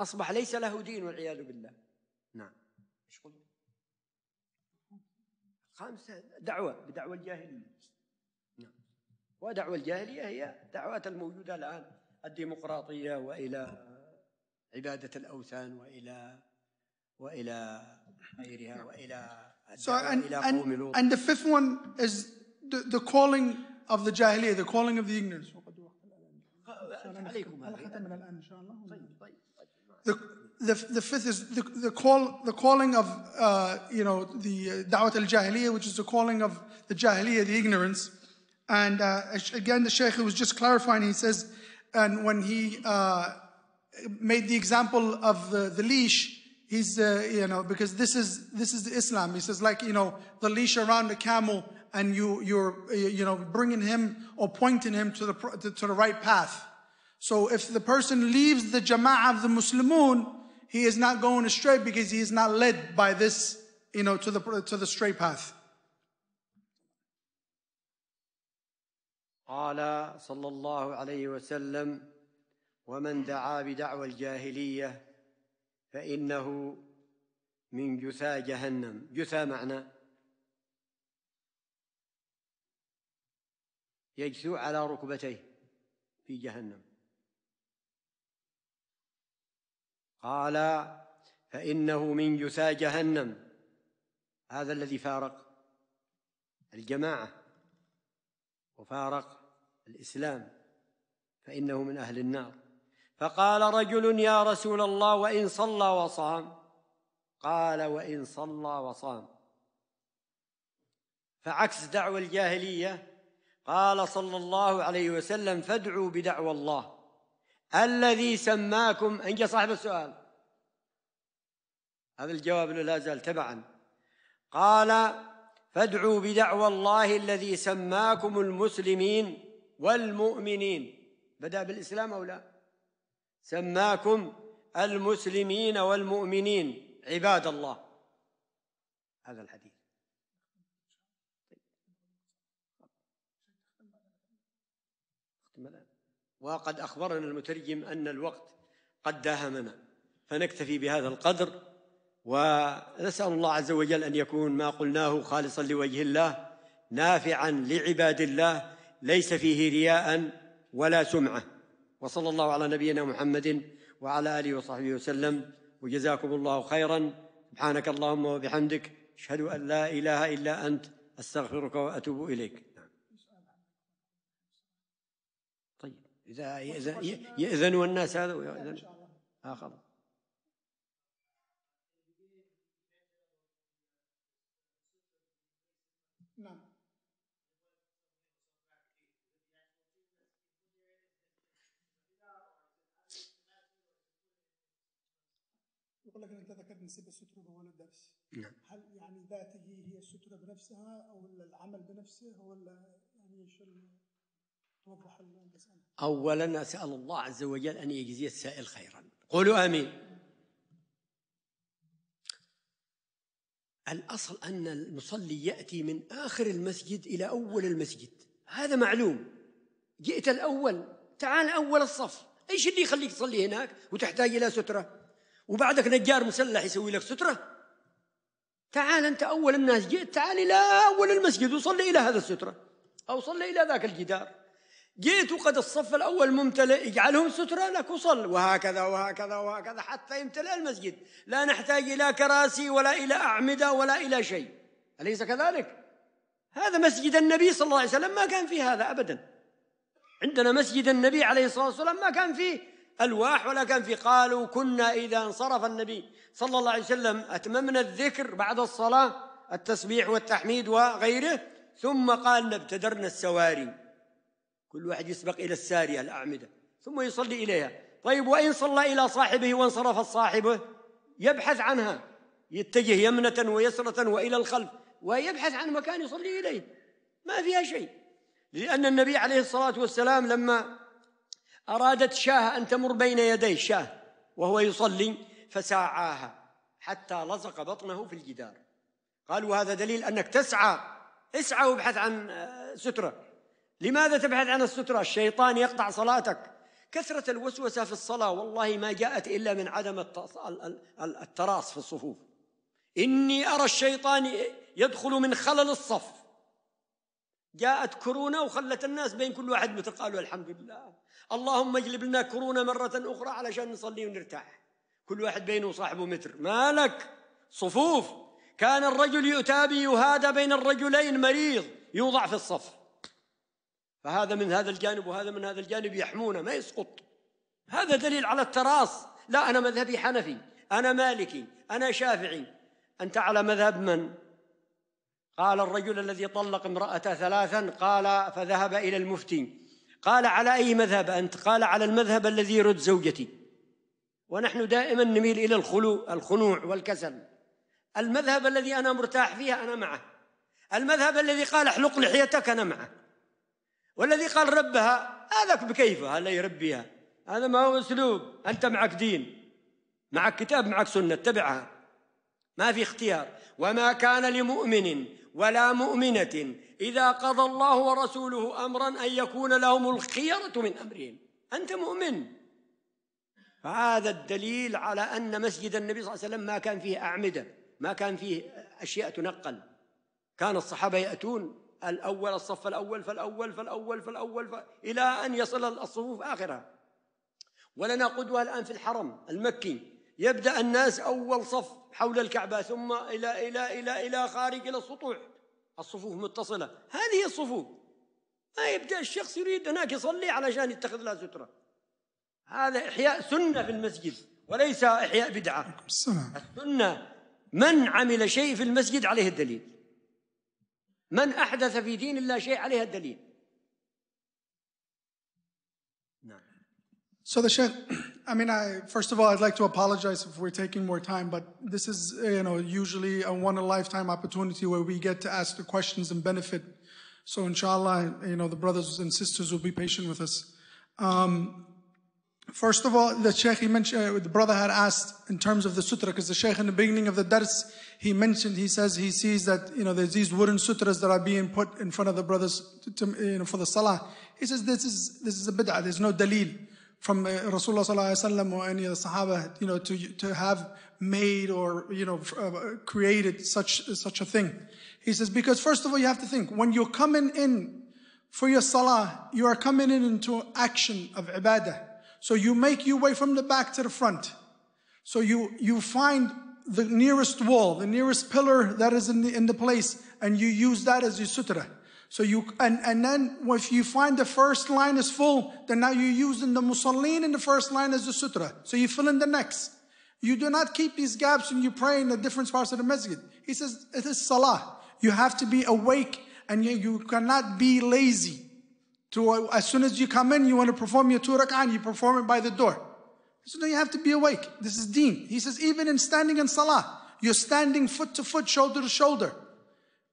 أصبح ليس له دين والعياذ بالله خامسة دعوة بدعوة الجاهلية نعم. ودعوة الجاهلية هي دعوات الموجودة الآن الديمقراطية وإلى عبادة الأوثان وإلى وإلى غيرها وإلى So and, and, and the fifth one is the, the calling of the jahiliya, the calling of the ignorance. طيب، طيب، طيب، the, the, the fifth is the, the call the calling of uh, you know the uh, da'wat al jahiliyyah, which is the calling of the jahiliyyah, the ignorance. And uh, again, the sheikh was just clarifying. He says, and when he uh, made the example of the, the leash, he's uh, you know because this is this is Islam. He says like you know the leash around the camel, and you you're you know bringing him or pointing him to the to, to the right path. So if the person leaves the jama'ah of the Muslimun, he is not going astray because he is not led by this, you know, to the, to the straight path. قال صلى الله عليه وسلم ومن دعا بدعوى الجاهلية فانه من جثى جهنم جثى معنى يجثو على ركبتيه في جهنم قال فإنه من جثى جهنم هذا الذي فارق الجماعة وفارق الإسلام فإنه من أهل النار فقال رجل يا رسول الله وإن صلى وصام قال وإن صلى وصام فعكس دعوى الجاهلية قال صلى الله عليه وسلم فادعوا بدعوى الله الذي سماكم إن جاء صاحب السؤال هذا الجواب لا زال تبعا قال فادعوا بدعوى الله الذي سماكم المسلمين والمؤمنين بدأ بالإسلام أو لا سماكم المسلمين والمؤمنين عباد الله هذا الحديث وقد أخبرنا المترجم أن الوقت قد داهمنا فنكتفي بهذا القدر ونسأل الله عز وجل أن يكون ما قلناه خالصا لوجه الله نافعا لعباد الله ليس فيه رياء ولا سمعة وصلى الله على نبينا محمد وعلى آله وصحبه وسلم وجزاكم الله خيرا سبحانك اللهم وبحمدك أشهد أن لا إله إلا أنت أستغفرك وأتوب إليك إذا يأذن, يأذن الناس هذا ويأذن آه خلاص نعم يقول لك انت ذكرت نسبه الستر هو الدرس نعم هل يعني ذاته هي الستر بنفسها او العمل بنفسه ولا يعني شو أولا أسأل الله عز وجل أن يجزي السائل خيرا قولوا آمين الأصل أن المصلي يأتي من آخر المسجد إلى أول المسجد هذا معلوم جئت الأول تعال أول الصف إيش اللي يخليك تصلي هناك وتحتاج إلى سترة وبعدك نجار مسلح يسوي لك سترة تعال أنت أول الناس جئت تعال إلى أول المسجد وصلي إلى هذا السترة أو صلي إلى ذاك الجدار جئت وقد الصف الأول ممتلئ اجعلهم سترة لك وصل وهكذا وهكذا وهكذا حتى يمتلئ المسجد لا نحتاج إلى كراسي ولا إلى أعمدة ولا إلى شيء أليس كذلك؟ هذا مسجد النبي صلى الله عليه وسلم ما كان فيه هذا أبدا عندنا مسجد النبي عليه الصلاة والسلام ما كان فيه ألواح ولا كان فيه قالوا كنا إذا انصرف النبي صلى الله عليه وسلم أتممنا الذكر بعد الصلاة التسبيح والتحميد وغيره ثم قال ابتدرنا السواري كل واحد يسبق إلى السارية الأعمدة ثم يصلي إليها طيب وإن صلى إلى صاحبه وانصرف صاحبه يبحث عنها يتجه يمنة ويسرة وإلى الخلف ويبحث عن مكان يصلي إليه ما فيها شيء لأن النبي عليه الصلاة والسلام لما أرادت شاه أن تمر بين يديه شاه وهو يصلي فساعاها حتى لصق بطنه في الجدار قالوا هذا دليل أنك تسعى اسعى وابحث عن آه، سترة لماذا تبحث عن السترة الشيطان يقطع صلاتك كثرة الوسوسة في الصلاة والله ما جاءت إلا من عدم التراص في الصفوف إني أرى الشيطان يدخل من خلل الصف جاءت كورونا وخلت الناس بين كل واحد مثل قالوا الحمد لله اللهم اجلب لنا كورونا مرة أخرى علشان نصلي ونرتاح كل واحد بينه وصاحبه متر مالك صفوف كان الرجل يؤتى به يهادى بين الرجلين مريض يوضع في الصف فهذا من هذا الجانب وهذا من هذا الجانب يحمونه ما يسقط هذا دليل على التراص لا أنا مذهبي حنفي أنا مالكي أنا شافعي أنت على مذهب من؟ قال الرجل الذي طلق امرأة ثلاثا قال فذهب إلى المفتي قال على أي مذهب أنت؟ قال على المذهب الذي يرد زوجتي ونحن دائما نميل إلى الخلو الخنوع والكسل المذهب الذي أنا مرتاح فيه أنا معه المذهب الذي قال احلق لحيتك أنا معه والذي قال ربها هذاك بكيفه هذا يربيها هذا ما هو اسلوب انت معك دين معك كتاب معك سنه اتبعها ما في اختيار وما كان لمؤمن ولا مؤمنه اذا قضى الله ورسوله امرا ان يكون لهم الخيره من امرهم انت مؤمن فهذا الدليل على ان مسجد النبي صلى الله عليه وسلم ما كان فيه اعمده ما كان فيه اشياء تنقل كان الصحابه ياتون الأول الصف الأول فالأول فالأول فالأول, فالأول إلى أن يصل الصفوف آخرها ولنا قدوة الآن في الحرم المكي يبدأ الناس أول صف حول الكعبة ثم إلى إلى إلى إلى خارج إلى السطوع الصفوف متصلة هذه الصفوف ما يبدأ الشخص يريد هناك يصلي علشان يتخذ لها سترة هذا إحياء سنة في المسجد وليس إحياء بدعة السنة من عمل شيء في المسجد عليه الدليل من أحدث في دين الله شيء عليها الدليل So the Sheikh, I mean, I, first of all, I'd like to apologize if we're taking more time, but this is, you know, usually a one-in-a-lifetime opportunity where we get to ask the questions and benefit. So inshallah, you know, the brothers and sisters will be patient with us. Um, First of all, the Sheikh, he mentioned, uh, the brother had asked in terms of the sutra, because the Sheikh in the beginning of the dars, he mentioned, he says he sees that, you know, there's these wooden sutras that are being put in front of the brothers, to, to, you know, for the salah. He says this is, this is a bid'ah, there's no dalil from uh, Rasulullah sallallahu or any of the sahaba, you know, to, to have made or, you know, uh, created such, such a thing. He says, because first of all, you have to think, when you're coming in for your salah, you are coming in into action of ibadah. So you make your way from the back to the front. So you, you find the nearest wall, the nearest pillar that is in the, in the place, and you use that as your sutra. So you, and, and then if you find the first line is full, then now you're using the musallin in the first line as the sutra. So you fill in the next. You do not keep these gaps when you pray in the different parts of the masjid. He says, it is salah. You have to be awake and you, you cannot be lazy. So as soon as you come in, you want to perform your two rak'ah, you perform it by the door. So no, you have to be awake. This is deen. He says, even in standing in salah, you're standing foot to foot, shoulder to shoulder.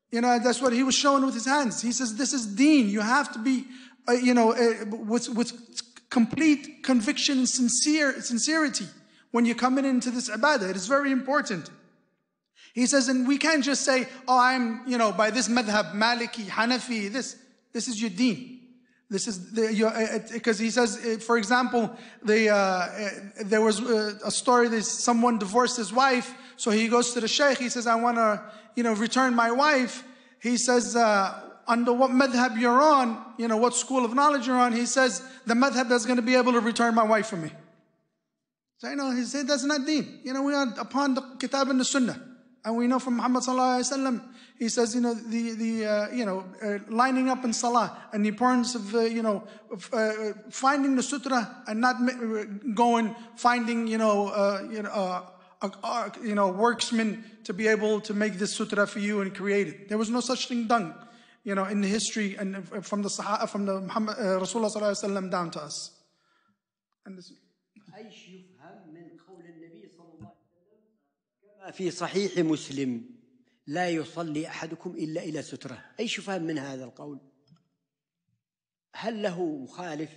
You know, that's what he was showing with his hands. He says, this is deen. You have to be, uh, you know, uh, with, with complete conviction and sincere, sincerity when you come in into this ibadah. It is very important. He says, and we can't just say, oh, I'm, you know, by this madhab, Maliki, Hanafi, this. This is your deen. This is uh, because he says, uh, for example, the, uh, uh there was a story that someone divorced his wife. So he goes to the sheikh. He says, I want to, you know, return my wife. He says, uh, under what madhab you're on, you know, what school of knowledge you're on. He says, the madhab that's going to be able to return my wife for me. So, you know, he said, that's not deen. You know, we are upon the kitab and the sunnah. And we know from Muhammad sallallahu he says, you know, the, the uh, you know, uh, lining up in salah and the importance of, uh, you know, uh, finding the sutra and not uh, going, finding, you know, uh, you know, a, a, you know, worksman to be able to make this sutra for you and create it. There was no such thing done, you know, in the history and from the, from the Muhammad, Rasulullah sallallahu down to us. And this, في صحيح مسلم لا يصلي أحدكم إلا إلى سترة أيش فهم من هذا القول هل له مخالف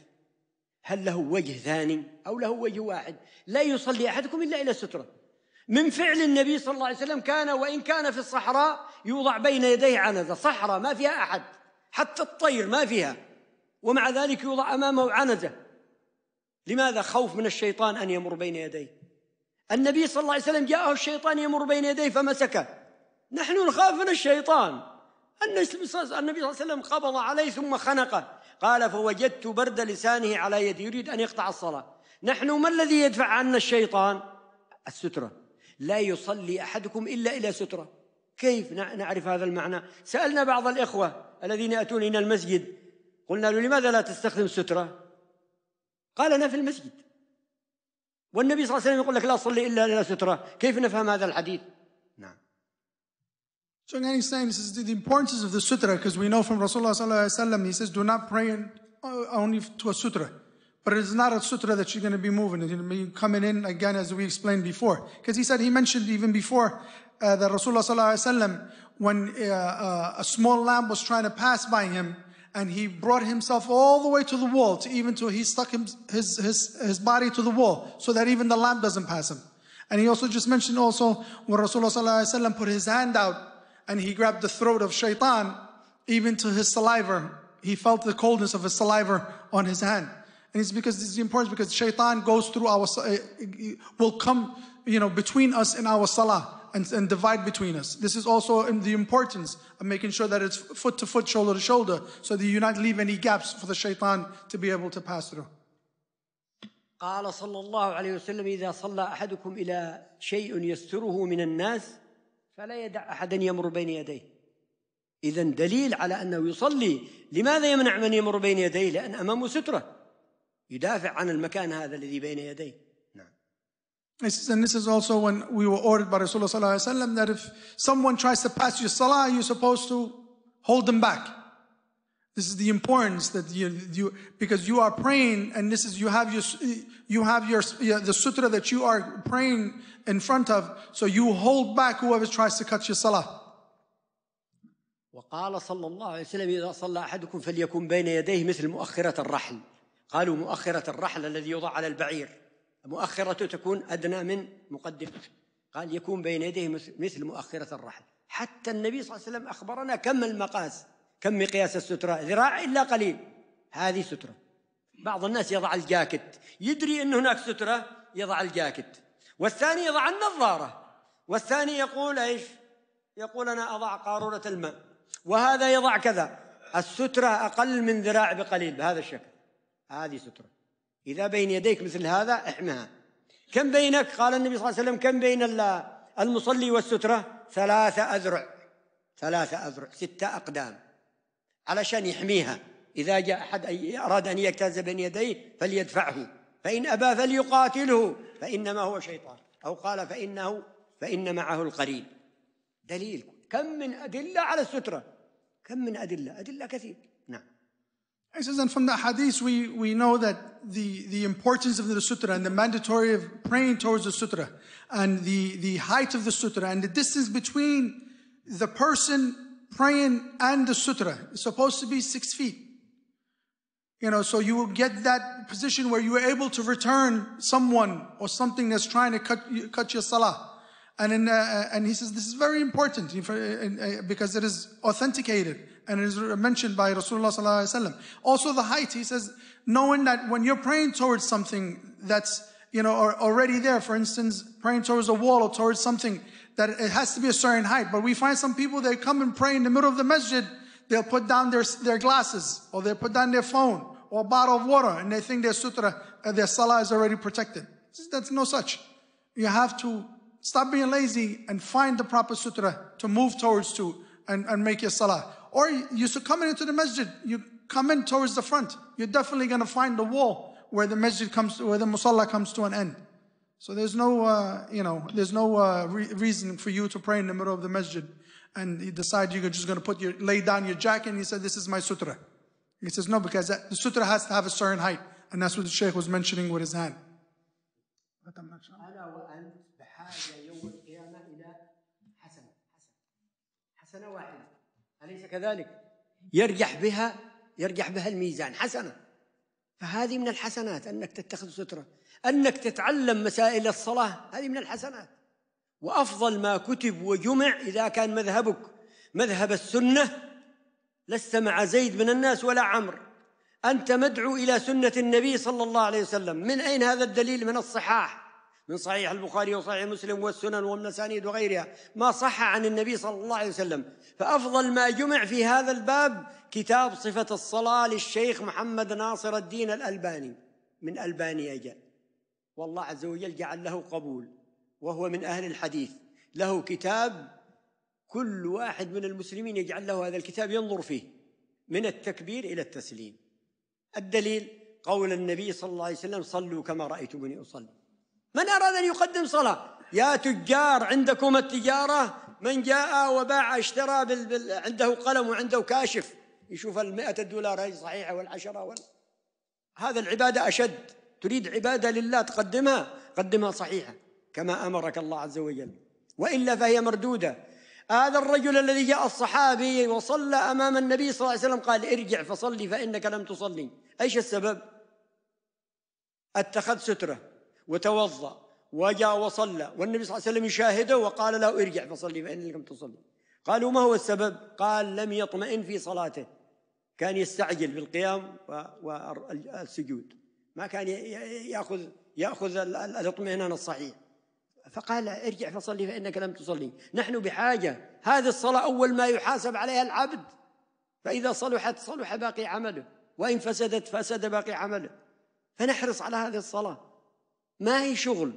هل له وجه ثاني أو له وجه واحد لا يصلي أحدكم إلا إلى سترة من فعل النبي صلى الله عليه وسلم كان وإن كان في الصحراء يوضع بين يديه عنزة صحراء ما فيها أحد حتى الطير ما فيها ومع ذلك يوضع أمامه عنزة لماذا خوف من الشيطان أن يمر بين يديه النبي صلى الله عليه وسلم جاءه الشيطان يمر بين يديه فمسكه نحن نخاف من الشيطان النبي صلى الله عليه وسلم قبض عليه ثم خنقه قال فوجدت برد لسانه على يدي يريد أن يقطع الصلاة نحن ما الذي يدفع عنا الشيطان السترة لا يصلي أحدكم إلا إلى سترة كيف نعرف هذا المعنى سألنا بعض الإخوة الذين يأتون إلى المسجد قلنا له لماذا لا تستخدم سترة قال أنا في المسجد والنبي صلى الله عليه وسلم يقول لك لا صلي إلا إلى سترة كيف نفهم هذا الحديث So again, he's saying this is the importance of the sutra because we know from Rasulullah he says, do not pray uh, only to a sutra. But it is not a sutra that you're going to be moving. It's going to be coming in again as we explained before. Because he said, he mentioned even before uh, that Rasulullah when uh, uh, a small lamb was trying to pass by him, and he brought himself all the way to the wall, to even to he stuck his his, his, his body to the wall so that even the lamp doesn't pass him. And he also just mentioned also when Rasulullah put his hand out and he grabbed the throat of shaitan, even to his saliva. He felt the coldness of his saliva on his hand. And it's because this is important because shaitan goes through our, uh, will come you know, between us in our salah and, and divide between us. This is also the importance of making sure that it's foot to foot, shoulder to shoulder, so that you not leave any gaps for the shaitan to be able to pass through. قال صلى الله عليه وسلم إذا صلى أحدكم إلى شيء يستره من الناس فلا يدع أحدا يمر بين يديه إذا دليل على أنه يصلي لماذا يمنع من يمر بين يديه لأن أمامه سترة يدافع عن المكان هذا الذي بين يديه and this is also when we were ordered by Rasulullah ﷺ that if someone tries to pass your salah, you're supposed to hold them back. This is the importance that you, you because you are praying and this is, you have your, you have your, the sutra that you are praying in front of. So you hold back whoever tries to cut your salah. وقال صلى الله عليه وسلم إذا صلى أحدكم فليكن بين يديه مثل مؤخرة الرحل قالوا مؤخرة الرحل الذي يوضع على البعير مؤخرته تكون أدنى من مقدمته قال يكون بين يديه مثل مؤخرة الرحل حتى النبي صلى الله عليه وسلم أخبرنا كم المقاس كم مقياس السترة ذراع إلا قليل هذه سترة بعض الناس يضع الجاكت يدري أن هناك سترة يضع الجاكت والثاني يضع النظارة والثاني يقول إيش يقول أنا أضع قارورة الماء وهذا يضع كذا السترة أقل من ذراع بقليل بهذا الشكل هذه سترة إذا بين يديك مثل هذا احمها كم بينك قال النبي صلى الله عليه وسلم كم بين المصلي والسترة ثلاثة أذرع ثلاثة أذرع ستة أقدام علشان يحميها إذا جاء أحد أراد أن يجتاز بين يديه فليدفعه فإن أبى فليقاتله فإنما هو شيطان أو قال فإنه فإن معه القرين دليل كم من أدلة على السترة كم من أدلة أدلة كثير He says, and from the hadith, we, we know that the, the importance of the sutra and the mandatory of praying towards the sutra and the, the height of the sutra and the distance between the person praying and the sutra is supposed to be six feet. You know, so you will get that position where you are able to return someone or something that's trying to cut, cut your salah. And, in, uh, uh, and he says this is very important uh, because it is authenticated and it is mentioned by Rasulullah Also the height, he says, knowing that when you're praying towards something that's, you know, already there, for instance, praying towards a wall or towards something that it has to be a certain height. But we find some people, they come and pray in the middle of the masjid, they'll put down their, their glasses or they'll put down their phone or a bottle of water and they think their sutra, uh, their salah is already protected. That's no such. You have to stop being lazy and find the proper sutra to move towards to and, and make your salah. Or you should come into the masjid, you come in towards the front. You're definitely going to find the wall where the masjid comes, to, where the musalla comes to an end. So there's no, uh, you know, there's no uh, re- reason for you to pray in the middle of the masjid and you decide you're just going to put your, lay down your jacket and you say, this is my sutra. He says, no, because that, the sutra has to have a certain height. And that's what the sheikh was mentioning with his hand. But I'm not sure. أليس كذلك؟ يرجح بها يرجح بها الميزان حسنة فهذه من الحسنات أنك تتخذ سترة أنك تتعلم مسائل الصلاة هذه من الحسنات وأفضل ما كتب وجمع إذا كان مذهبك مذهب السنة لست مع زيد من الناس ولا عمرو أنت مدعو إلى سنة النبي صلى الله عليه وسلم من أين هذا الدليل من الصحاح من صحيح البخاري وصحيح مسلم والسنن والمسانيد وغيرها ما صح عن النبي صلى الله عليه وسلم فأفضل ما جمع في هذا الباب كتاب صفة الصلاة للشيخ محمد ناصر الدين الألباني من ألبانيا جاء والله عز وجل جعل له قبول وهو من أهل الحديث له كتاب كل واحد من المسلمين يجعل له هذا الكتاب ينظر فيه من التكبير إلى التسليم الدليل قول النبي صلى الله عليه وسلم صلوا كما رأيتمني أصلي من أراد أن يقدم صلاة يا تجار عندكم التجارة من جاء وباع اشترى بال... بال... عنده قلم وعنده كاشف يشوف المئة الدولار هي صحيحة والعشرة وال... هذا العبادة أشد تريد عبادة لله تقدمها قدمها صحيحة كما أمرك الله عز وجل وإلا فهي مردودة هذا الرجل الذي جاء الصحابي وصلى أمام النبي صلى الله عليه وسلم قال ارجع فصلي فإنك لم تصلي أيش السبب؟ اتخذ سترة وتوضأ وجاء وصلى والنبي صلى الله عليه وسلم يشاهده وقال له ارجع فصلي فإنك لم تصلي قالوا ما هو السبب قال لم يطمئن في صلاته كان يستعجل بالقيام والسجود ما كان يأخذ يأخذ الاطمئنان الصحيح فقال ارجع فصلي فإنك لم تصلي نحن بحاجة هذه الصلاة أول ما يحاسب عليها العبد فإذا صلحت صلح باقي عمله وإن فسدت فسد باقي عمله فنحرص على هذه الصلاة ما هي شغل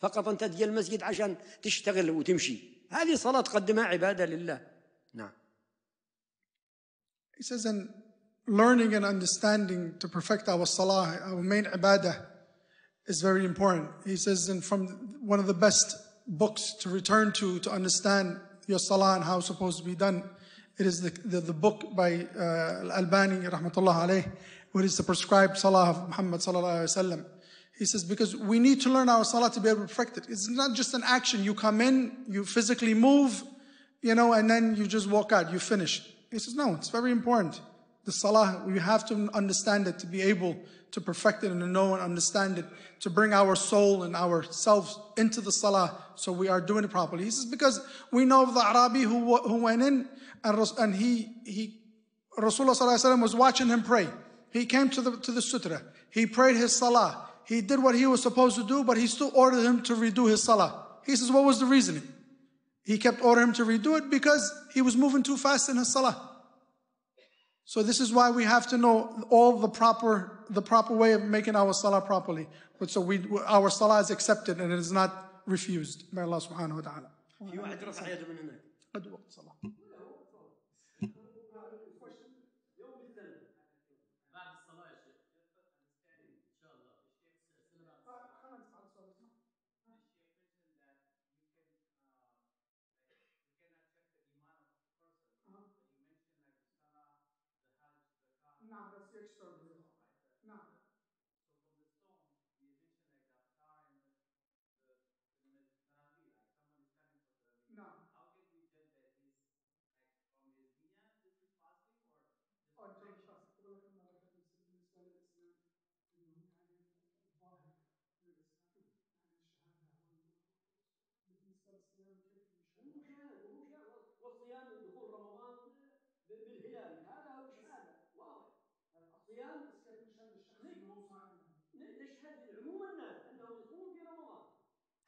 فقط أن تأتي المسجد عشان تشتغل وتمشي هذه صلاة تقدمها عبادة لله نعم He says in learning and understanding to perfect our salah, our main ibadah is very important. He says and from one of the best books to return to to understand your salah and how it's supposed to be done. It is the, the, the book by uh, Al-Albani, rahmatullah alayh, which is the prescribed salah of Muhammad sallallahu alayhi wa sallam. He says, because we need to learn our salah to be able to perfect it. It's not just an action. You come in, you physically move, you know, and then you just walk out, you finish. He says, no, it's very important. The salah, we have to understand it to be able to perfect it and to know and understand it, to bring our soul and ourselves into the salah so we are doing it properly. He says, because we know of the Arabi who, who went in and, and he, he, Rasulullah was watching him pray. He came to the, to the sutra. He prayed his salah. He did what he was supposed to do, but he still ordered him to redo his salah. He says, What was the reasoning? He kept ordering him to redo it because he was moving too fast in his salah. So this is why we have to know all the proper the proper way of making our salah properly. So we our salah is accepted and it is not refused by Allah subhanahu wa ta'ala.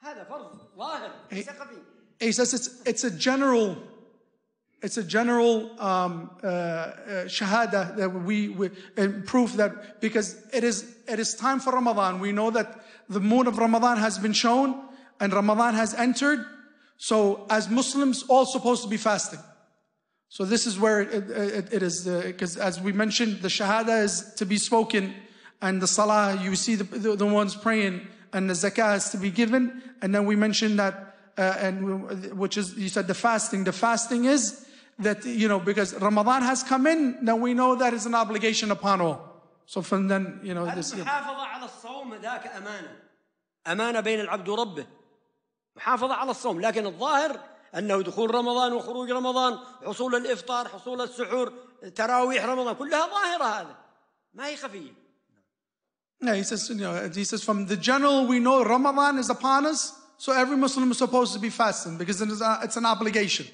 هذا فرض ظاهر ثقفي. He says it's, it's a general it's a general um, uh, uh, shahada that we, we proof that because it is it is time for Ramadan. We know that the moon of Ramadan has been shown and Ramadan has entered. So as Muslims, all supposed to be fasting. So this is where it, it, it is because uh, as we mentioned, the shahada is to be spoken, and the salah you see the, the, the ones praying and the zakah has to be given. And then we mentioned that, uh, and which is, you said the fasting. The fasting is that, you know, because Ramadan has come in, now we know that is an obligation upon all. So from then, you know, this. المحافظة على الصوم ذاك أمانة. أمانة بين العبد وربه. محافظة على الصوم، لكن الظاهر أنه دخول رمضان وخروج رمضان، حصول الإفطار، حصول السحور، تراويح رمضان، كلها ظاهرة هذا. ما هي خفية. Yeah, he says, you know, he says, from the general, we know Ramadan is upon us, so every Muslim is supposed to be fasting because it is a, it's an obligation,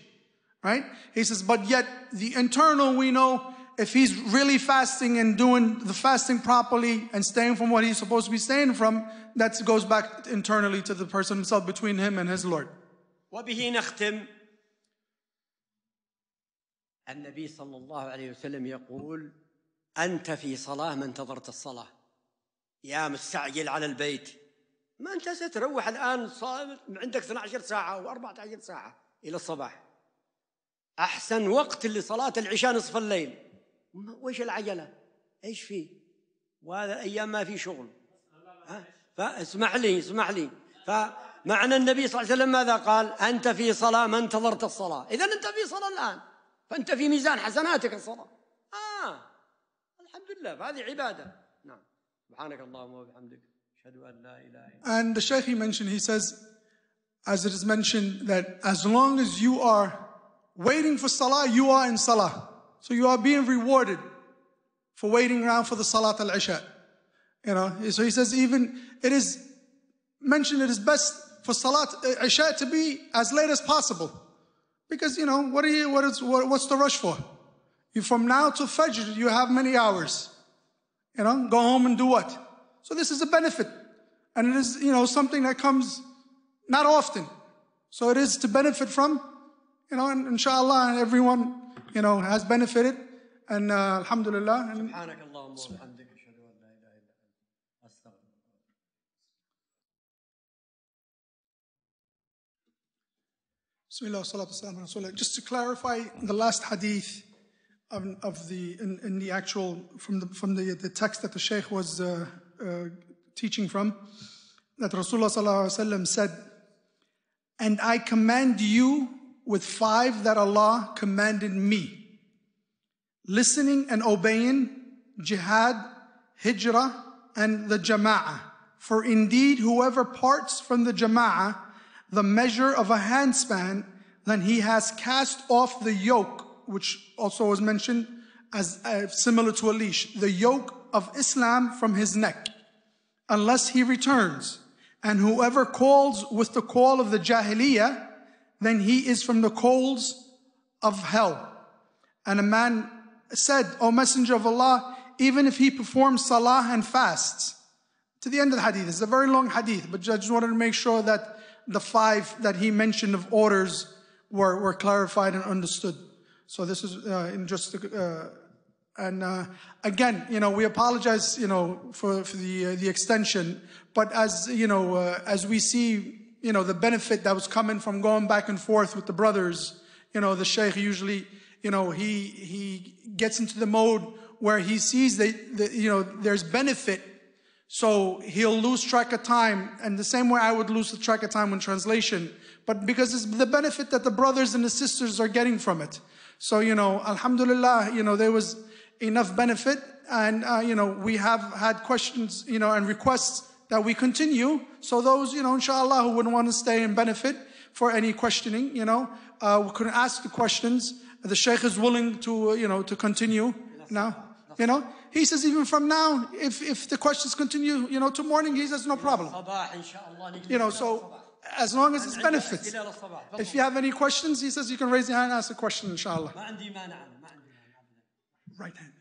right? He says, but yet the internal, we know if he's really fasting and doing the fasting properly and staying from what he's supposed to be staying from, that goes back internally to the person himself between him and his Lord. وبه نختم النبي صلى الله عليه وسلم يقول أنت في صلاة ما انتظرت الصلاة يا مستعجل على البيت ما انت ستروح الان عندك 12 ساعه او 14 ساعه الى الصباح احسن وقت لصلاه العشاء نصف الليل وايش العجله؟ ايش في؟ وهذا الايام ما في شغل ها؟ فاسمح لي اسمح لي فمعنى النبي صلى الله عليه وسلم ماذا قال؟ انت في صلاه ما انتظرت الصلاه، اذا انت في صلاه الان فانت في ميزان حسناتك الصلاه. اه الحمد لله فهذه عباده And the Shaykh he mentioned, he says, as it is mentioned, that as long as you are waiting for salah, you are in salah. So you are being rewarded for waiting around for the salat al Isha. You know, so he says, even it is mentioned it is best for salat Isha to be as late as possible. Because, you know, what are you, what is, what, what's the rush for? You, from now to Fajr, you have many hours. You know, go home and do what? So this is a benefit. And it is, you know, something that comes not often. So it is to benefit from, you know, and inshallah, everyone, you know, has benefited. And uh, alhamdulillah. And, Just to clarify the last hadith, of, of the in, in, the actual from the from the, the text that the Sheikh was uh, uh, teaching from that Rasulullah said, "And I command you with five that Allah commanded me: listening and obeying, jihad, hijrah, and the jama'ah. For indeed, whoever parts from the jama'ah the measure of a handspan, then he has cast off the yoke." which also was mentioned as uh, similar to a leash, the yoke of Islam from his neck, unless he returns. And whoever calls with the call of the Jahiliyyah, then he is from the coals of hell. And a man said, O Messenger of Allah, even if he performs salah and fasts, to the end of the hadith, it's a very long hadith, but I just wanted to make sure that the five that he mentioned of orders were, were clarified and understood. So this is uh, in just uh, and uh, again, you know, we apologize, you know, for, for the uh, the extension. But as you know, uh, as we see, you know, the benefit that was coming from going back and forth with the brothers, you know, the sheikh usually, you know, he he gets into the mode where he sees that, you know there's benefit, so he'll lose track of time. And the same way I would lose the track of time when translation, but because it's the benefit that the brothers and the sisters are getting from it. So, you know, alhamdulillah, you know, there was enough benefit. And, uh, you know, we have had questions, you know, and requests that we continue. So those, you know, inshallah, who wouldn't want to stay and benefit for any questioning, you know, uh, we could ask the questions. The sheikh is willing to, uh, you know, to continue now. You know, he says even from now, if if the questions continue, you know, to morning, he says no problem. You know, so as long as it's benefits. If you have any questions, he says you can raise your hand and ask a question, inshallah. Right hand.